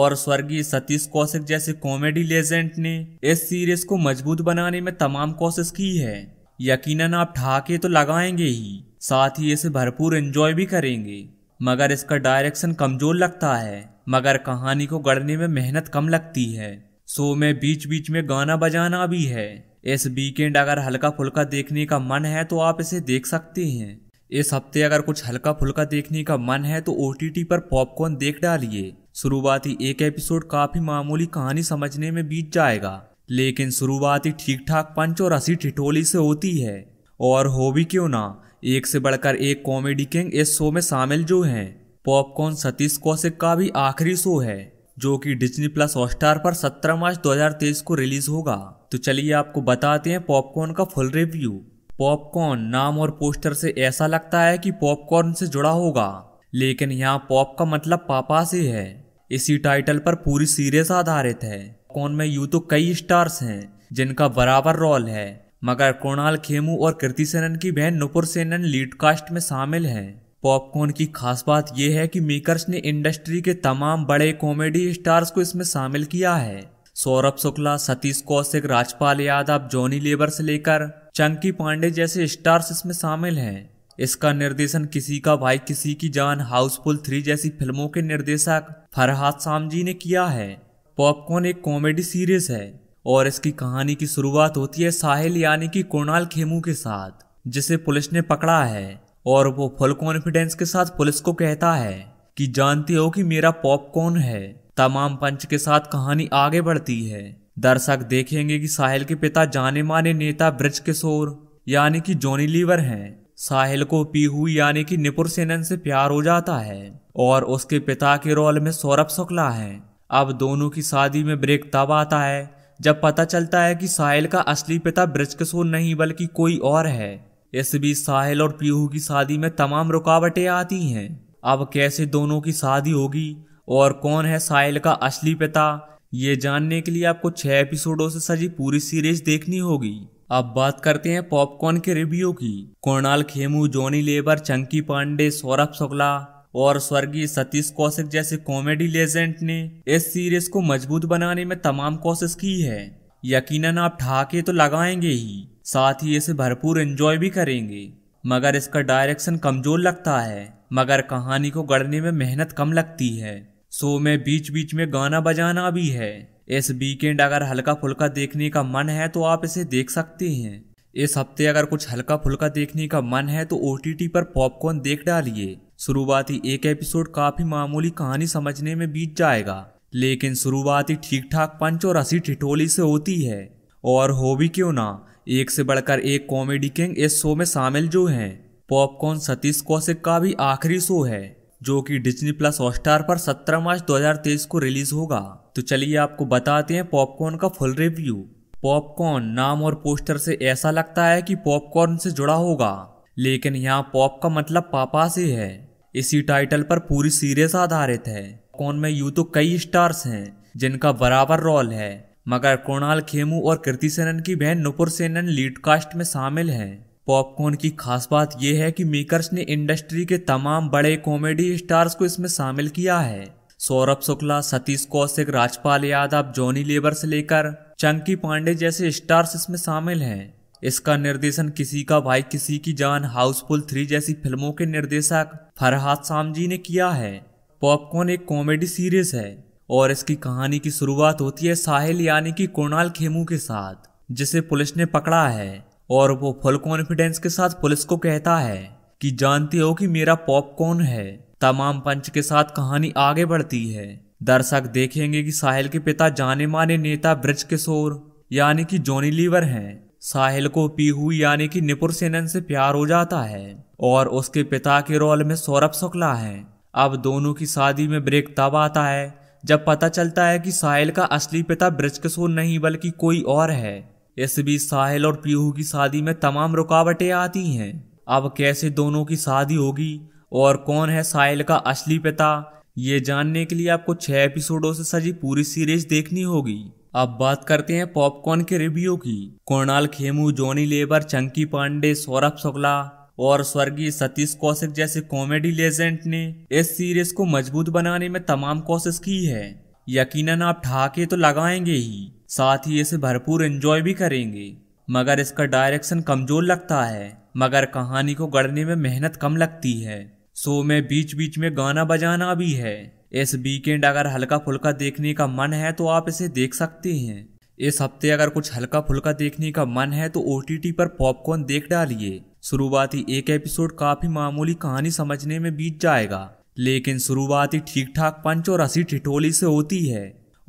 A: और स्वर्गीय सतीश कौशिक जैसे कॉमेडी लेजेंड ने इस सीरीज को मजबूत बनाने में तमाम कोशिश की है यकीनन आप ठाके तो लगाएंगे ही साथ ही इसे भरपूर एंजॉय भी करेंगे मगर इसका डायरेक्शन कमजोर लगता है मगर कहानी को गढ़ने में मेहनत कम लगती है शो में बीच बीच में गाना बजाना भी है इस वीकेंड अगर हल्का फुल्का देखने का मन है तो आप इसे देख सकते हैं इस हफ्ते अगर कुछ हल्का फुल्का देखने का मन है तो ओ पर पॉपकॉर्न देख डालिए शुरुआती एक एपिसोड काफी मामूली कहानी समझने में बीत जाएगा लेकिन शुरुआती ठीक ठाक पंच और हंसी ठिठोली से होती है और हो भी क्यों ना एक से बढ़कर एक कॉमेडी किंग इस शो में शामिल जो हैं पॉपकॉर्न सतीश कौशिक का भी आखिरी शो है जो कि डिज्नी प्लस हॉटस्टार पर 17 मार्च 2023 को रिलीज होगा तो चलिए आपको बताते हैं पॉपकॉर्न का फुल रिव्यू पॉपकॉर्न नाम और पोस्टर से ऐसा लगता है कि पॉपकॉर्न से जुड़ा होगा लेकिन यहाँ पॉप का मतलब पापा से है इसी टाइटल पर पूरी सीरीज आधारित है कौन में यू तो कई स्टार्स हैं जिनका बराबर रोल है मगर कोणाल खेमू और कृति सेनन की बहन नुपुर सेनन लीड कास्ट में शामिल हैं पॉपकॉर्न की खास बात यह है कि मेकर्स ने इंडस्ट्री के तमाम बड़े कॉमेडी स्टार्स को इसमें शामिल किया है सौरभ शुक्ला सतीश कौशिक राजपाल यादव जॉनी लेबर से लेकर चंकी पांडे जैसे स्टार्स इसमें शामिल हैं इसका निर्देशन किसी का भाई किसी की जान हाउसफुल थ्री जैसी फिल्मों के निर्देशक फरहाद सामजी ने किया है पॉपकॉर्न एक कॉमेडी सीरीज है और इसकी कहानी की शुरुआत होती है साहिल यानी कि कुणाल खेमू के साथ जिसे पुलिस ने पकड़ा है और वो फुल कॉन्फिडेंस के साथ पुलिस को कहता है कि जानते हो कि मेरा पॉपकॉर्न है तमाम पंच के साथ कहानी आगे बढ़ती है दर्शक देखेंगे कि साहिल के पिता जाने माने नेता ब्रज किशोर यानी कि जॉनी लीवर हैं साहिल को पीहू यानी कि निपुर सेनन से प्यार हो जाता है और उसके पिता के रोल में सौरभ शुक्ला है अब दोनों की शादी में ब्रेक तब आता है जब पता चलता है कि साहिल का असली पिता ब्रजकिशोर नहीं बल्कि कोई और है इस बीच साहिल और पीहू की शादी में तमाम रुकावटें आती हैं अब कैसे दोनों की शादी होगी और कौन है साहिल का असली पिता ये जानने के लिए आपको छह एपिसोडों से सजी पूरी सीरीज देखनी होगी अब बात करते हैं पॉपकॉर्न के रिव्यू की कोणाल खेमू जॉनी लेबर चंकी पांडे सौरभ शुक्ला और स्वर्गीय सतीश कौशिक जैसे कॉमेडी लेजेंड ने इस सीरीज को मजबूत बनाने में तमाम कोशिश की है यकीनन आप ठाके तो लगाएंगे ही साथ ही इसे भरपूर एंजॉय भी करेंगे मगर इसका डायरेक्शन कमजोर लगता है मगर कहानी को गढ़ने में मेहनत कम लगती है सो में बीच बीच में गाना बजाना भी है इस वीकेंड अगर हल्का फुल्का देखने का मन है तो आप इसे देख सकते हैं इस हफ्ते अगर कुछ हल्का फुल्का देखने का मन है तो ओ पर पॉपकॉर्न देख डालिए शुरुआती एक एपिसोड काफी मामूली कहानी समझने में बीत जाएगा लेकिन शुरुआती ठीक ठाक पंच और असी ठिठोली से होती है और हो भी क्यों ना एक से बढ़कर एक कॉमेडी किंग इस शो में शामिल जो हैं पॉपकॉर्न सतीश कौशिक का भी आखिरी शो है जो कि डिज्नी प्लस हॉटस्टार पर 17 मार्च 2023 को रिलीज होगा तो चलिए आपको बताते हैं पॉपकॉर्न का फुल रिव्यू पॉपकॉर्न नाम और पोस्टर से ऐसा लगता है कि पॉपकॉर्न से जुड़ा होगा लेकिन यहाँ पॉप का मतलब पापा से है इसी टाइटल पर पूरी सीरीज आधारित है कौन में यू तो कई स्टार्स हैं जिनका बराबर रोल है मगर कृणाल खेमू और कृति सेनन की बहन नुपुर सेनन लीड कास्ट में शामिल हैं पॉपकॉर्न की खास बात यह है कि मेकर्स ने इंडस्ट्री के तमाम बड़े कॉमेडी स्टार्स को इसमें शामिल किया है सौरभ शुक्ला सतीश कौशिक राजपाल यादव जॉनी लेबर से लेकर चंकी पांडे जैसे स्टार्स इसमें शामिल हैं इसका निर्देशन किसी का भाई किसी की जान हाउसफुल थ्री जैसी फिल्मों के निर्देशक फरहाद सामजी ने किया है पॉपकॉर्न एक कॉमेडी सीरीज है और इसकी कहानी की शुरुआत होती है साहिल यानी कि कोणाल खेमू के साथ जिसे पुलिस ने पकड़ा है और वो फुल कॉन्फिडेंस के साथ पुलिस को कहता है कि जानते हो कि मेरा पॉपकॉर्न है तमाम पंच के साथ कहानी आगे बढ़ती है दर्शक देखेंगे कि साहिल के पिता जाने माने नेता ब्रज किशोर यानी कि जॉनी लीवर हैं साहिल को पीहू यानी कि निपुर सेनन से प्यार हो जाता है और उसके पिता के रोल में सौरभ शुक्ला है अब दोनों की शादी में ब्रेक तब आता है जब पता चलता है कि साहिल का असली पिता ब्रजकिशोर नहीं बल्कि कोई और है इस बीच साहिल और पीहू की शादी में तमाम रुकावटें आती हैं अब कैसे दोनों की शादी होगी और कौन है साहिल का असली पिता ये जानने के लिए आपको छह एपिसोडों से सजी पूरी सीरीज देखनी होगी अब बात करते हैं पॉपकॉर्न के रिव्यू की कोणाल खेमू जॉनी लेबर चंकी पांडे सौरभ शुक्ला और स्वर्गीय सतीश कौशिक जैसे कॉमेडी लेजेंड ने इस सीरीज को मजबूत बनाने में तमाम कोशिश की है यकीनन आप ठाके तो लगाएंगे ही साथ ही इसे भरपूर एंजॉय भी करेंगे मगर इसका डायरेक्शन कमजोर लगता है मगर कहानी को गढ़ने में मेहनत कम लगती है शो में बीच बीच में गाना बजाना भी है इस वीकेंड अगर हल्का फुल्का देखने का मन है तो आप इसे देख सकते हैं इस हफ्ते अगर कुछ हल्का फुल्का देखने का मन है तो ओ पर पॉपकॉर्न देख डालिए शुरुआती एक एपिसोड काफी मामूली कहानी समझने में बीत जाएगा लेकिन शुरुआती ठीक ठाक पंच और हसी ठिठोली से होती है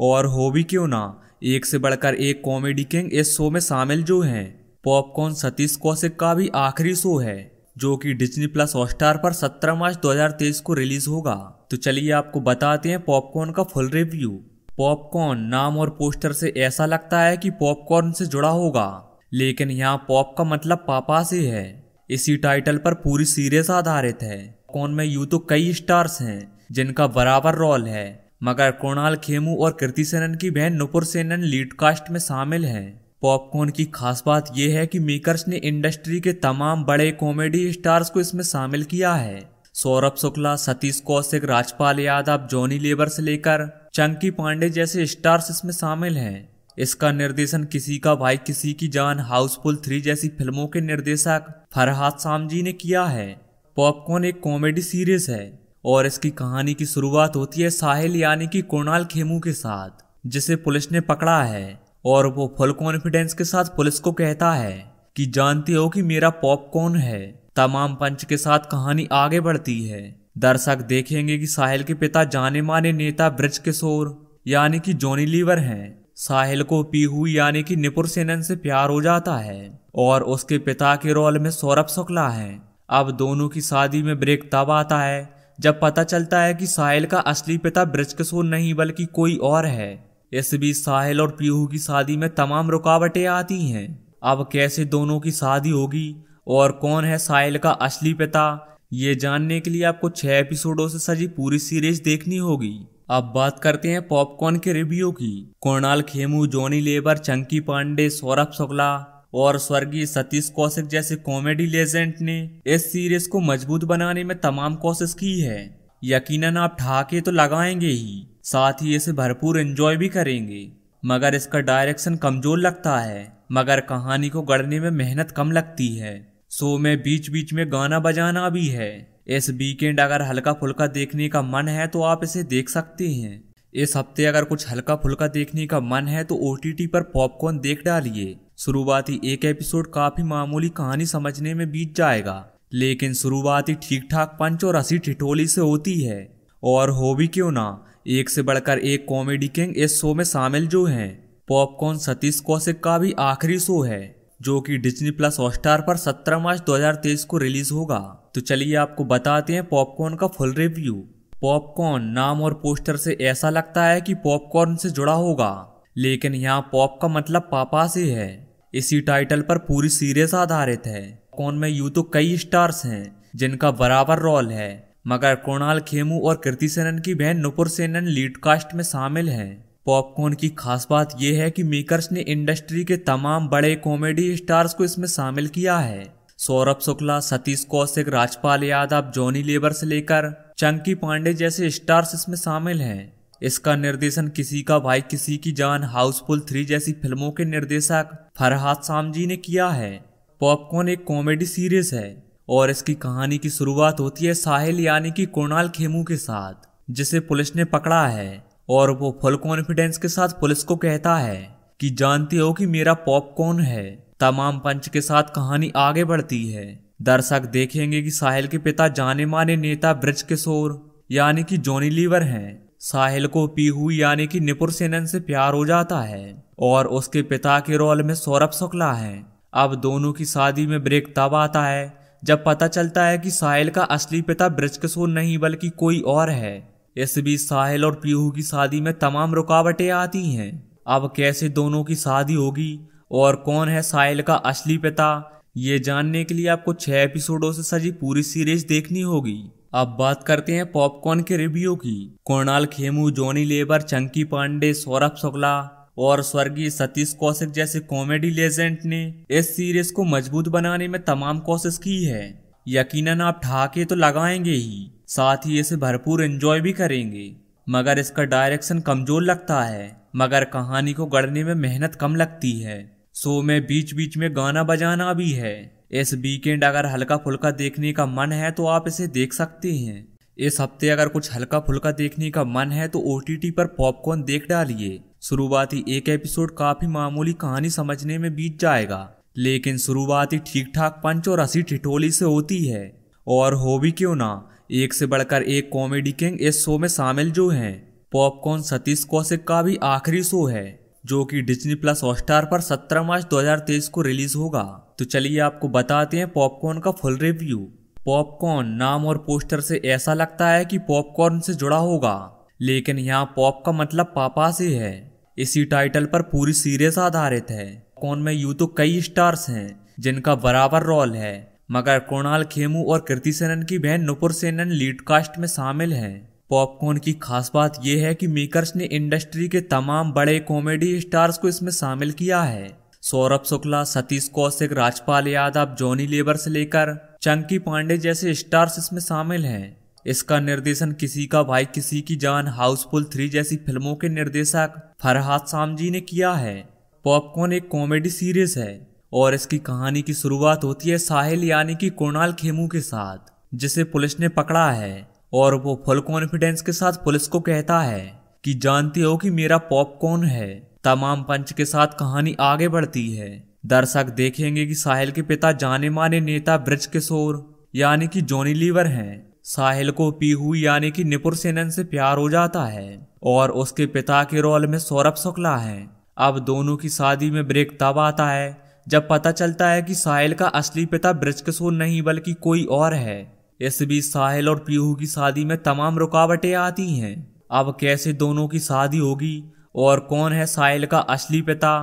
A: और हो भी क्यों ना एक से बढ़कर एक कॉमेडी किंग इस शो में शामिल जो हैं पॉपकॉर्न सतीश कौशिक का भी आखिरी शो है जो कि डिज्नी प्लस हॉटस्टार पर 17 मार्च 2023 को रिलीज होगा तो चलिए आपको बताते हैं पॉपकॉर्न का फुल रिव्यू पॉपकॉर्न नाम और पोस्टर से ऐसा लगता है कि पॉपकॉर्न से जुड़ा होगा लेकिन यहाँ पॉप का मतलब पापा से है इसी टाइटल पर पूरी सीरीज आधारित है कौन में यूं तो कई स्टार्स हैं जिनका बराबर रोल है मगर कृणाल खेमू और कृति सेनन की बहन नुपुर सेनन लीड कास्ट में शामिल हैं पॉपकॉर्न की खास बात यह है कि मेकर्स ने इंडस्ट्री के तमाम बड़े कॉमेडी स्टार्स को इसमें शामिल किया है सौरभ शुक्ला सतीश कौशिक राजपाल यादव जॉनी लेबर से लेकर चंकी पांडे जैसे स्टार्स इसमें शामिल हैं इसका निर्देशन किसी का भाई किसी की जान हाउसफुल थ्री जैसी फिल्मों के निर्देशक फरहाद सामजी ने किया है पॉपकॉर्न एक कॉमेडी सीरीज है और इसकी कहानी की शुरुआत होती है साहिल यानी कि कोणाल खेमू के साथ जिसे पुलिस ने पकड़ा है और वो फुल कॉन्फिडेंस के साथ पुलिस को कहता है कि जानते हो कि मेरा पॉपकॉर्न है तमाम पंच के साथ कहानी आगे बढ़ती है दर्शक देखेंगे कि साहिल के पिता जाने माने नेता ब्रज किशोर यानी कि जॉनी लीवर हैं साहिल को पीहू यानी कि निपुर सेनन से प्यार हो जाता है और उसके पिता के रोल में सौरभ शुक्ला है अब दोनों की शादी में ब्रेक तब आता है जब पता चलता है कि साहिल का असली पिता ब्रजकिशोर नहीं बल्कि कोई और है इस बीच साहिल और पीहू की शादी में तमाम रुकावटें आती हैं अब कैसे दोनों की शादी होगी और कौन है साहिल का असली पिता ये जानने के लिए आपको छह एपिसोडों से सजी पूरी सीरीज देखनी होगी अब बात करते हैं पॉपकॉर्न के रिव्यू की कोणाल खेमू जॉनी लेबर चंकी पांडे सौरभ शुक्ला और स्वर्गीय सतीश कौशिक जैसे कॉमेडी लेजेंड ने इस सीरीज को मजबूत बनाने में तमाम कोशिश की है यकीनन आप ठाके तो लगाएंगे ही साथ ही इसे भरपूर एंजॉय भी करेंगे मगर इसका डायरेक्शन कमजोर लगता है मगर कहानी को गढ़ने में मेहनत कम लगती है शो में बीच बीच में गाना बजाना भी है इस वीकेंड अगर हल्का फुल्का देखने का मन है तो आप इसे देख सकते हैं इस हफ्ते अगर कुछ हल्का फुल्का देखने का मन है तो ओ पर पॉपकॉर्न देख डालिए शुरुआती एक एपिसोड काफी मामूली कहानी समझने में बीत जाएगा लेकिन शुरुआती ठीक ठाक पंच और असी ठिठोली से होती है और हो भी क्यों ना एक से बढ़कर एक कॉमेडी किंग इस शो में शामिल जो हैं पॉपकॉर्न सतीश कौशिक का भी आखिरी शो है जो कि डिज्नी प्लस हॉटस्टार पर 17 मार्च 2023 को रिलीज होगा तो चलिए आपको बताते हैं पॉपकॉर्न का फुल रिव्यू पॉपकॉर्न नाम और पोस्टर से ऐसा लगता है कि पॉपकॉर्न से जुड़ा होगा लेकिन यहाँ पॉप का मतलब पापा से है इसी टाइटल पर पूरी सीरीज आधारित है कौन में यू तो कई स्टार्स हैं जिनका बराबर रोल है मगर कृणाल खेमू और कृति सेनन की बहन नुपुर सेनन लीड कास्ट में शामिल हैं पॉपकॉर्न की खास बात यह है कि मेकर्स ने इंडस्ट्री के तमाम बड़े कॉमेडी स्टार्स को इसमें शामिल किया है सौरभ शुक्ला सतीश कौशिक राजपाल यादव जॉनी लेबर से लेकर चंकी पांडे जैसे स्टार्स इसमें शामिल हैं इसका निर्देशन किसी का भाई किसी की जान हाउसफुल थ्री जैसी फिल्मों के निर्देशक फरहाद सामजी ने किया है पॉपकॉर्न एक कॉमेडी सीरीज है और इसकी कहानी की शुरुआत होती है साहिल यानी कि कुणाल खेमू के साथ जिसे पुलिस ने पकड़ा है और वो फुल कॉन्फिडेंस के साथ पुलिस को कहता है कि जानते हो कि मेरा पॉपकॉर्न है तमाम पंच के साथ कहानी आगे बढ़ती है दर्शक देखेंगे कि साहिल के पिता जाने माने नेता ब्रज किशोर यानी कि जॉनी लीवर हैं साहिल को पीहू यानी कि निपुर सेनन से प्यार हो जाता है और उसके पिता के रोल में सौरभ शुक्ला है अब दोनों की शादी में ब्रेक तब आता है जब पता चलता है कि साहिल का असली पिता ब्रज किशोर नहीं बल्कि कोई और है इस बीच साहिल और पीहू की शादी में तमाम रुकावटें आती हैं अब कैसे दोनों की शादी होगी और कौन है साहिल का असली पिता ये जानने के लिए आपको छह एपिसोडों से सजी पूरी सीरीज देखनी होगी अब बात करते हैं पॉपकॉर्न के रिव्यू की कोणाल खेमू जॉनी लेबर चंकी पांडे सौरभ शुक्ला और स्वर्गीय सतीश कौशिक जैसे कॉमेडी लेजेंड ने इस सीरीज को मजबूत बनाने में तमाम कोशिश की है यकीनन आप ठाके तो लगाएंगे ही साथ ही इसे भरपूर एंजॉय भी करेंगे मगर इसका डायरेक्शन कमजोर लगता है मगर कहानी को गढ़ने में मेहनत कम लगती है सो में बीच बीच में गाना बजाना भी है इस वीकेंड अगर हल्का फुल्का देखने का मन है तो आप इसे देख सकते हैं इस हफ्ते अगर कुछ हल्का फुल्का देखने का मन है तो ओ पर पॉपकॉर्न देख डालिए शुरुआती एक एपिसोड काफी मामूली कहानी समझने में बीत जाएगा लेकिन शुरुआती ठीक ठाक पंच और असी ठिठोली से होती है और हो भी क्यों ना एक से बढ़कर एक कॉमेडी किंग इस शो में शामिल जो हैं पॉपकॉर्न सतीश कौशिक का भी आखिरी शो है जो कि डिज्नी प्लस हॉटस्टार पर 17 मार्च 2023 को रिलीज होगा तो चलिए आपको बताते हैं पॉपकॉर्न का फुल रिव्यू पॉपकॉर्न नाम और पोस्टर से ऐसा लगता है कि पॉपकॉर्न से जुड़ा होगा लेकिन यहाँ पॉप का मतलब पापा से है इसी टाइटल पर पूरी सीरीज आधारित है कौन में यू तो कई स्टार्स हैं जिनका बराबर रोल है मगर कोणाल खेमू और कृति सेनन की बहन नुपुर सेनन लीड कास्ट में शामिल हैं पॉपकॉर्न की खास बात यह है कि मेकर्स ने इंडस्ट्री के तमाम बड़े कॉमेडी स्टार्स को इसमें शामिल किया है सौरभ शुक्ला सतीश कौशिक राजपाल यादव जॉनी लेबर से लेकर चंकी पांडे जैसे स्टार्स इसमें शामिल हैं इसका निर्देशन किसी का भाई किसी की जान हाउसफुल थ्री जैसी फिल्मों के निर्देशक फरहाद सामजी ने किया है पॉपकॉर्न एक कॉमेडी सीरीज है और इसकी कहानी की शुरुआत होती है साहिल यानी कि कोणाल खेमू के साथ जिसे पुलिस ने पकड़ा है और वो फुल कॉन्फिडेंस के साथ पुलिस को कहता है कि जानती हो कि मेरा पॉपकॉर्न है तमाम पंच के साथ कहानी आगे बढ़ती है दर्शक देखेंगे कि साहिल के पिता जाने माने नेता ब्रज किशोर यानी कि जॉनी लीवर हैं साहिल को पीहू यानी कि निपुर सेनन से प्यार हो जाता है और उसके पिता के रोल में सौरभ शुक्ला है अब दोनों की शादी में ब्रेक तब आता है जब पता चलता है कि साहिल का असली पिता ब्रजकिशोर नहीं बल्कि कोई और है इस बीच साहिल और पीहू की शादी में तमाम रुकावटें आती हैं अब कैसे दोनों की शादी होगी और कौन है साहिल का असली पिता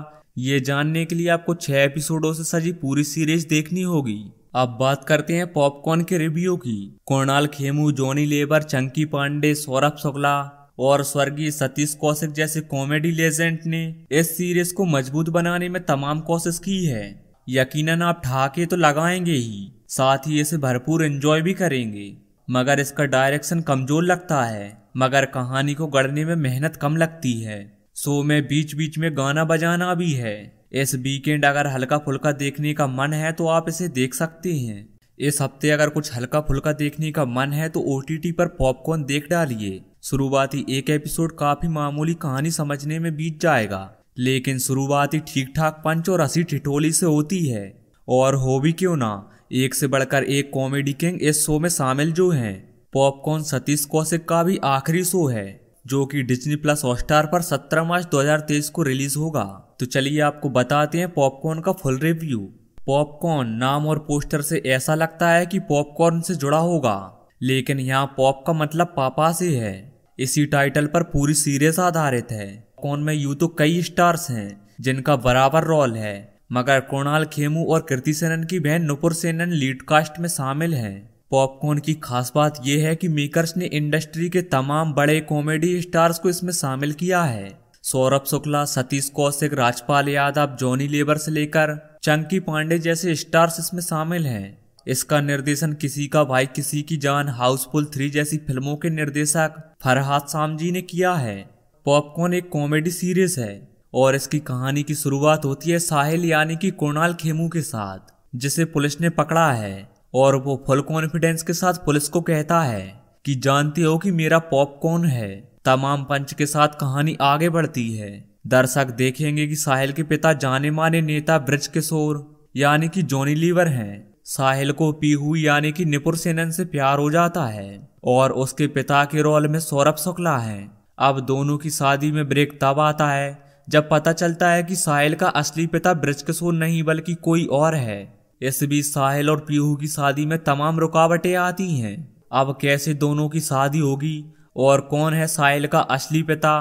A: ये जानने के लिए आपको छह एपिसोडों से सजी पूरी सीरीज देखनी होगी अब बात करते हैं पॉपकॉर्न के रिव्यू की कोणाल खेमू जॉनी लेबर चंकी पांडे सौरभ शुक्ला और स्वर्गीय सतीश कौशिक जैसे कॉमेडी लेजेंड ने इस सीरीज को मजबूत बनाने में तमाम कोशिश की है यकीनन आप ठाके तो लगाएंगे ही साथ ही इसे भरपूर एंजॉय भी करेंगे मगर इसका डायरेक्शन कमजोर लगता है मगर कहानी को गढ़ने में मेहनत कम लगती है सो में बीच बीच में गाना बजाना भी है इस वीकेंड अगर हल्का फुल्का देखने का मन है तो आप इसे देख सकते हैं इस हफ्ते अगर कुछ हल्का फुल्का देखने का मन है तो ओ पर पॉपकॉर्न देख डालिए शुरुआती एक एपिसोड काफी मामूली कहानी समझने में बीत जाएगा लेकिन शुरुआती ठीक ठाक पंच और असी ठिठोली से होती है और हो भी क्यों ना एक से बढ़कर एक कॉमेडी किंग इस शो में शामिल जो हैं पॉपकॉर्न सतीश कौशिक का भी आखिरी शो है जो कि डिज्नी प्लस हॉटस्टार पर 17 मार्च 2023 को रिलीज होगा तो चलिए आपको बताते हैं पॉपकॉर्न का फुल रिव्यू पॉपकॉर्न नाम और पोस्टर से ऐसा लगता है कि पॉपकॉर्न से जुड़ा होगा लेकिन यहाँ पॉप का मतलब पापा से है इसी टाइटल पर पूरी सीरीज आधारित है कौन में यू तो कई स्टार्स हैं जिनका बराबर रोल है मगर कृणाल खेमू और कृति सेनन की बहन नुपुर सेनन लीड कास्ट में शामिल हैं पॉपकॉर्न की खास बात यह है कि मेकर्स ने इंडस्ट्री के तमाम बड़े कॉमेडी स्टार्स को इसमें शामिल किया है सौरभ शुक्ला सतीश कौशिक राजपाल यादव जॉनी लेबर से लेकर चंकी पांडे जैसे स्टार्स इसमें शामिल हैं इसका निर्देशन किसी का भाई किसी की जान हाउसफुल थ्री जैसी फिल्मों के निर्देशक फरहाद सामजी ने किया है पॉपकॉर्न एक कॉमेडी सीरीज है और इसकी कहानी की शुरुआत होती है साहिल यानी कि कोणाल खेमू के साथ जिसे पुलिस ने पकड़ा है और वो फुल कॉन्फिडेंस के साथ पुलिस को कहता है कि जानते हो कि मेरा पॉपकॉर्न है तमाम पंच के साथ कहानी आगे बढ़ती है दर्शक देखेंगे कि साहिल के पिता जाने माने नेता ब्रज किशोर यानी कि जॉनी लीवर हैं साहिल को पीहू यानी कि निपुर सेनन से प्यार हो जाता है और उसके पिता के रोल में सौरभ शुक्ला है अब दोनों की शादी में ब्रेक तब आता है जब पता चलता है कि साहिल का असली पिता ब्रजकिशोर नहीं बल्कि कोई और है इस बीच साहिल और पीहू की शादी में तमाम रुकावटें आती हैं अब कैसे दोनों की शादी होगी और कौन है साहिल का असली पिता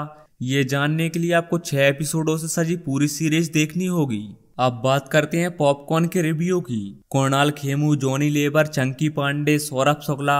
A: ये जानने के लिए आपको छह एपिसोडों से सजी पूरी सीरीज देखनी होगी अब बात करते हैं पॉपकॉर्न के रिव्यू की कोणाल खेमू जॉनी लेबर चंकी पांडे सौरभ शुक्ला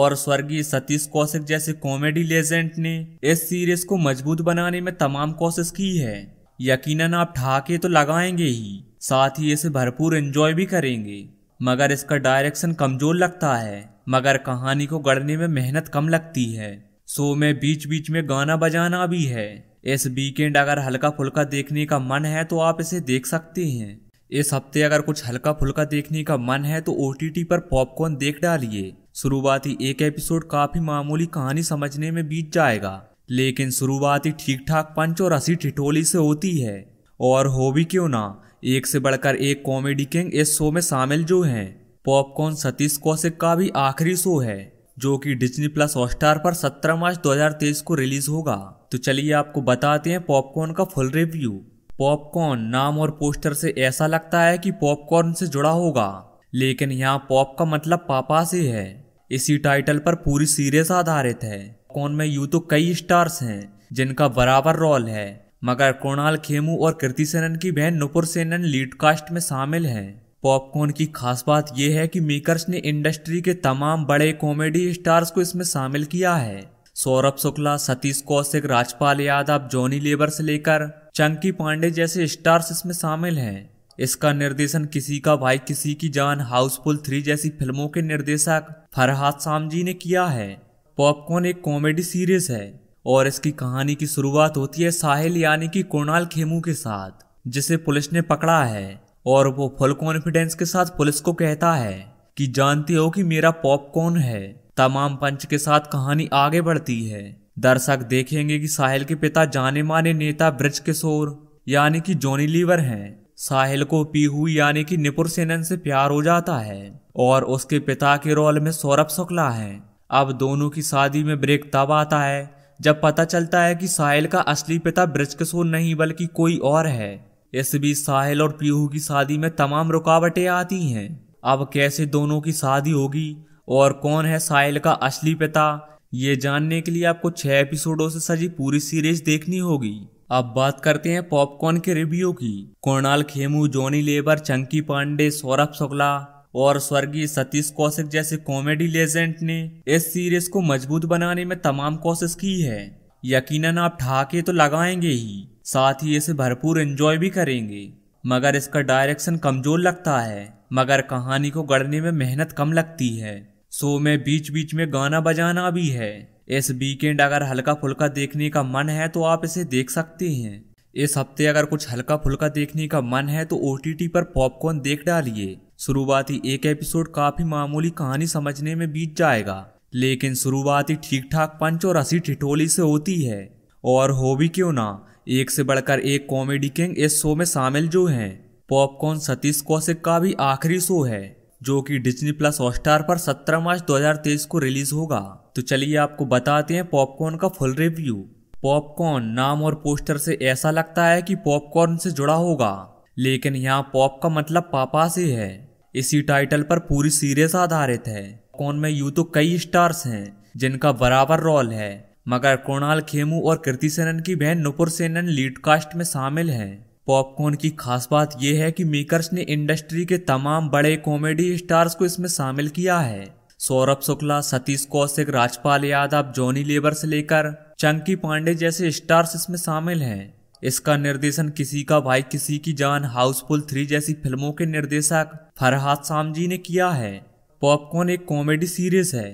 A: और स्वर्गीय सतीश कौशिक जैसे कॉमेडी लेजेंड ने इस सीरीज को मजबूत बनाने में तमाम कोशिश की है यकीनन आप ठाके तो लगाएंगे ही साथ ही इसे भरपूर एंजॉय भी करेंगे मगर इसका डायरेक्शन कमजोर लगता है मगर कहानी को गढ़ने में मेहनत कम लगती है सो में बीच बीच में गाना बजाना भी है इस वीकेंड अगर हल्का फुल्का देखने का मन है तो आप इसे देख सकते हैं इस हफ्ते अगर कुछ हल्का फुल्का देखने का मन है तो ओ पर पॉपकॉर्न देख डालिए शुरुआती एक एपिसोड काफी मामूली कहानी समझने में बीत जाएगा लेकिन शुरुआती ठीक ठाक पंच और असी ठिठोली से होती है और हो भी क्यों ना एक से बढ़कर एक कॉमेडी किंग इस शो में शामिल जो हैं पॉपकॉर्न सतीश कौशिक का भी आखिरी शो है जो कि डिज्नी प्लस हॉटस्टार पर 17 मार्च 2023 को रिलीज होगा तो चलिए आपको बताते हैं पॉपकॉर्न का फुल रिव्यू पॉपकॉर्न नाम और पोस्टर से ऐसा लगता है कि पॉपकॉर्न से जुड़ा होगा लेकिन यहाँ पॉप का मतलब पापा से है इसी टाइटल पर पूरी सीरीज आधारित है कौन में यू तो कई स्टार्स हैं जिनका बराबर रोल है मगर कृणाल खेमू और कृति सेनन की बहन नुपुर सेनन लीड कास्ट में शामिल हैं पॉपकॉर्न की खास बात यह है कि मेकर्स ने इंडस्ट्री के तमाम बड़े कॉमेडी स्टार्स को इसमें शामिल किया है सौरभ शुक्ला सतीश कौशिक राजपाल यादव जॉनी लेबर से लेकर चंकी पांडे जैसे स्टार्स इसमें शामिल हैं इसका निर्देशन किसी का भाई किसी की जान हाउसफुल थ्री जैसी फिल्मों के निर्देशक फरहाद सामजी ने किया है पॉपकॉर्न एक कॉमेडी सीरीज है और इसकी कहानी की शुरुआत होती है साहिल यानी कि कोणाल खेमू के साथ जिसे पुलिस ने पकड़ा है और वो फुल कॉन्फिडेंस के साथ पुलिस को कहता है कि जानते हो कि मेरा पॉपकॉर्न है तमाम पंच के साथ कहानी आगे बढ़ती है दर्शक देखेंगे कि साहिल के पिता जाने माने नेता ब्रज किशोर यानी कि जॉनी लीवर हैं साहिल को पीहू यानी कि निपुर सेनन से प्यार हो जाता है और उसके पिता के रोल में सौरभ शुक्ला है अब दोनों की शादी में ब्रेक तब आता है जब पता चलता है कि साहिल का असली पिता ब्रजकिशोर नहीं बल्कि कोई और है इस बीच साहिल और पीहू की शादी में तमाम रुकावटें आती हैं अब कैसे दोनों की शादी होगी और कौन है साहिल का असली पिता ये जानने के लिए आपको छह एपिसोडों से सजी पूरी सीरीज देखनी होगी अब बात करते हैं पॉपकॉर्न के रिव्यू की कोणाल खेमू जॉनी लेबर चंकी पांडे सौरभ शुक्ला और स्वर्गीय सतीश कौशिक जैसे कॉमेडी लेजेंड ने इस सीरीज को मजबूत बनाने में तमाम कोशिश की है यकीनन आप ठाके तो लगाएंगे ही साथ ही इसे भरपूर एंजॉय भी करेंगे मगर इसका डायरेक्शन कमजोर लगता है मगर कहानी को गढ़ने में मेहनत कम लगती है शो में बीच बीच में गाना बजाना भी है इस वीकेंड अगर हल्का फुल्का देखने का मन है तो आप इसे देख सकते हैं इस हफ्ते अगर कुछ हल्का फुल्का देखने का मन है तो ओ पर पॉपकॉर्न देख डालिए शुरुआती एक एपिसोड काफी मामूली कहानी समझने में बीत जाएगा लेकिन शुरुआती ठीक ठाक पंच और हसी ठिठोली से होती है और हो भी क्यों ना एक से बढ़कर एक कॉमेडी किंग इस शो में शामिल जो हैं पॉपकॉर्न सतीश कौशिक का भी आखिरी शो है जो कि डिज्नी प्लस हॉटस्टार पर 17 मार्च 2023 को रिलीज होगा तो चलिए आपको बताते हैं पॉपकॉर्न का फुल रिव्यू पॉपकॉर्न नाम और पोस्टर से ऐसा लगता है कि पॉपकॉर्न से जुड़ा होगा लेकिन यहाँ पॉप का मतलब पापा से है इसी टाइटल पर पूरी सीरीज आधारित है कौन में यू तो कई स्टार्स हैं जिनका बराबर रोल है मगर कृणाल खेमू और कृति सेनन की बहन नुपुर सेनन लीड कास्ट में शामिल हैं पॉपकॉर्न की खास बात यह है कि मेकर्स ने इंडस्ट्री के तमाम बड़े कॉमेडी स्टार्स को इसमें शामिल किया है सौरभ शुक्ला सतीश कौशिक राजपाल यादव जॉनी लेबर से लेकर चंकी पांडे जैसे स्टार्स इसमें शामिल हैं इसका निर्देशन किसी का भाई किसी की जान हाउसफुल थ्री जैसी फिल्मों के निर्देशक फरहाद सामजी ने किया है पॉपकॉर्न एक कॉमेडी सीरीज है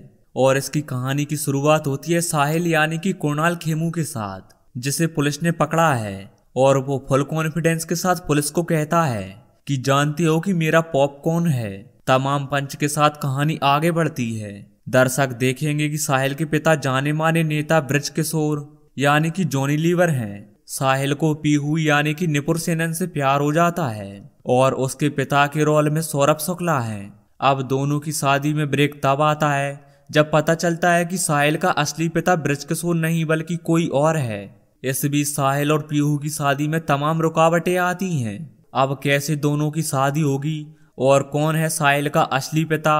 A: और इसकी कहानी की शुरुआत होती है साहिल यानी कि कोणाल खेमू के साथ जिसे पुलिस ने पकड़ा है और वो फुल कॉन्फिडेंस के साथ पुलिस को कहता है कि जानते हो कि मेरा पॉपकॉर्न है तमाम पंच के साथ कहानी आगे बढ़ती है दर्शक देखेंगे कि साहिल के पिता जाने माने नेता ब्रज किशोर यानी कि जॉनी लीवर हैं साहिल को पीहू यानी कि निपुर सेनन से प्यार हो जाता है और उसके पिता के रोल में सौरभ शुक्ला है अब दोनों की शादी में ब्रेक तब आता है जब पता चलता है कि साहिल का असली पिता ब्रज किशोर नहीं बल्कि कोई और है इस बीच साहिल और पीहू की शादी में तमाम रुकावटें आती हैं अब कैसे दोनों की शादी होगी और कौन है साहिल का असली पिता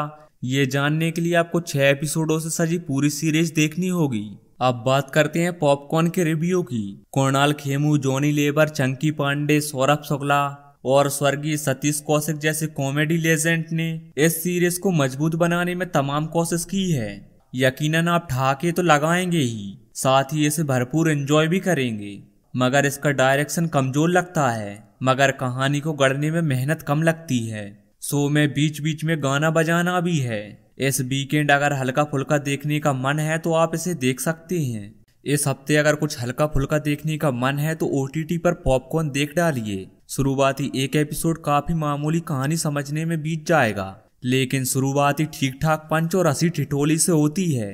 A: ये जानने के लिए आपको छह एपिसोडों से सजी पूरी सीरीज देखनी होगी अब बात करते हैं पॉपकॉर्न के रिव्यू की कोणाल खेमू जॉनी लेबर चंकी पांडे सौरभ शुक्ला और स्वर्गीय सतीश कौशिक जैसे कॉमेडी लेजेंड ने इस सीरीज को मजबूत बनाने में तमाम कोशिश की है यकीनन आप ठाके तो लगाएंगे ही साथ ही इसे भरपूर एंजॉय भी करेंगे मगर इसका डायरेक्शन कमजोर लगता है मगर कहानी को गढ़ने में मेहनत कम लगती है शो में बीच बीच में गाना बजाना भी है इस वीकेंड अगर हल्का फुल्का देखने का मन है तो आप इसे देख सकते हैं इस हफ्ते अगर कुछ हल्का फुल्का देखने का मन है तो ओ पर पॉपकॉर्न देख डालिए शुरुआती एक एपिसोड काफी मामूली कहानी समझने में बीत जाएगा लेकिन शुरुआती ठीक ठाक पंच और असी ठिठोली से होती है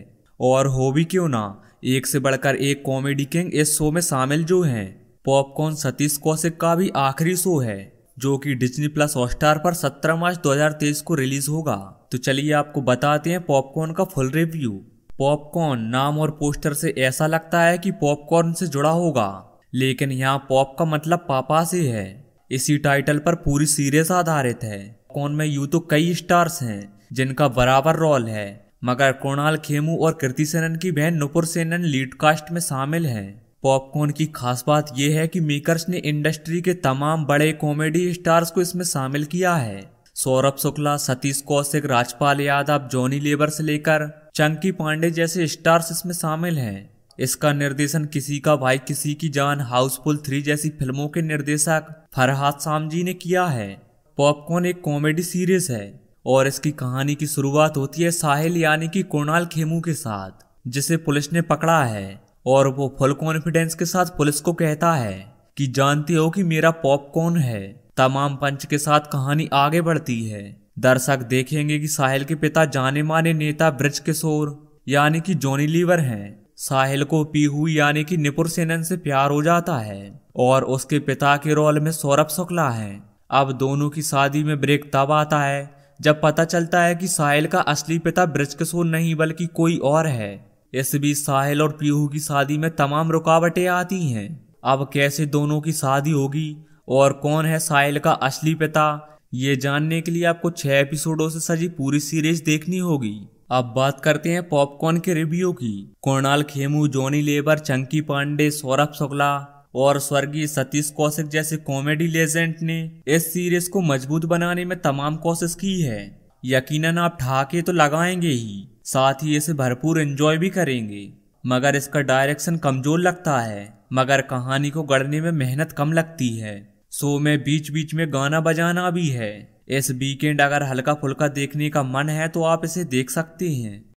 A: और हो भी क्यों ना एक से बढ़कर एक कॉमेडी किंग इस शो में शामिल जो है पॉपकॉर्न सतीश कौशिक का भी आखिरी शो है जो कि डिज्नी प्लस हॉटस्टार पर 17 मार्च 2023 को रिलीज होगा तो चलिए आपको बताते हैं पॉपकॉर्न का फुल रिव्यू पॉपकॉर्न नाम और पोस्टर से ऐसा लगता है कि पॉपकॉर्न से जुड़ा होगा लेकिन यहाँ पॉप का मतलब पापा से है इसी टाइटल पर पूरी सीरीज आधारित है कौन में यू तो कई स्टार्स हैं जिनका बराबर रोल है मगर कोणाल खेमू और कृति सेनन की बहन नुपुर सेनन लीड कास्ट में शामिल हैं पॉपकॉर्न की खास बात यह है कि मेकर्स ने इंडस्ट्री के तमाम बड़े कॉमेडी स्टार्स को इसमें शामिल किया है सौरभ शुक्ला सतीश कौशिक राजपाल यादव जॉनी लेबर से लेकर चंकी पांडे जैसे स्टार्स इसमें शामिल हैं इसका निर्देशन किसी का भाई किसी की जान हाउसफुल थ्री जैसी फिल्मों के निर्देशक फरहाद सामजी ने किया है पॉपकॉर्न एक कॉमेडी सीरीज है और इसकी कहानी की शुरुआत होती है साहिल यानी कि कोणाल खेमू के साथ जिसे पुलिस ने पकड़ा है और वो फुल कॉन्फिडेंस के साथ पुलिस को कहता है कि जानते हो कि मेरा पॉपकॉर्न है तमाम पंच के साथ कहानी आगे बढ़ती है दर्शक देखेंगे कि साहिल के पिता जाने माने नेता ब्रज किशोर यानी कि जॉनी लीवर हैं साहिल को पीहू यानी कि निपुर सेनन से प्यार हो जाता है और उसके पिता के रोल में सौरभ शुक्ला है अब दोनों की शादी में ब्रेक तब आता है जब पता चलता है कि साहिल का असली पिता ब्रजकिशोर नहीं बल्कि कोई और है इस बीच साहिल और पीहू की शादी में तमाम रुकावटें आती हैं अब कैसे दोनों की शादी होगी और कौन है साहिल का असली पिता ये जानने के लिए आपको छह एपिसोडों से सजी पूरी सीरीज देखनी होगी अब बात करते हैं पॉपकॉर्न के रिव्यू की कोणाल खेमू जॉनी लेबर चंकी पांडे सौरभ शुक्ला और स्वर्गीय सतीश कौशिक जैसे कॉमेडी लेजेंड ने इस सीरीज को मजबूत बनाने में तमाम कोशिश की है यकीनन आप ठाके तो लगाएंगे ही साथ ही इसे भरपूर एंजॉय भी करेंगे मगर इसका डायरेक्शन कमजोर लगता है मगर कहानी को गढ़ने में मेहनत कम लगती है सो में बीच बीच में गाना बजाना भी है इस वीकेंड अगर हल्का फुल्का देखने का मन है तो आप इसे देख सकते हैं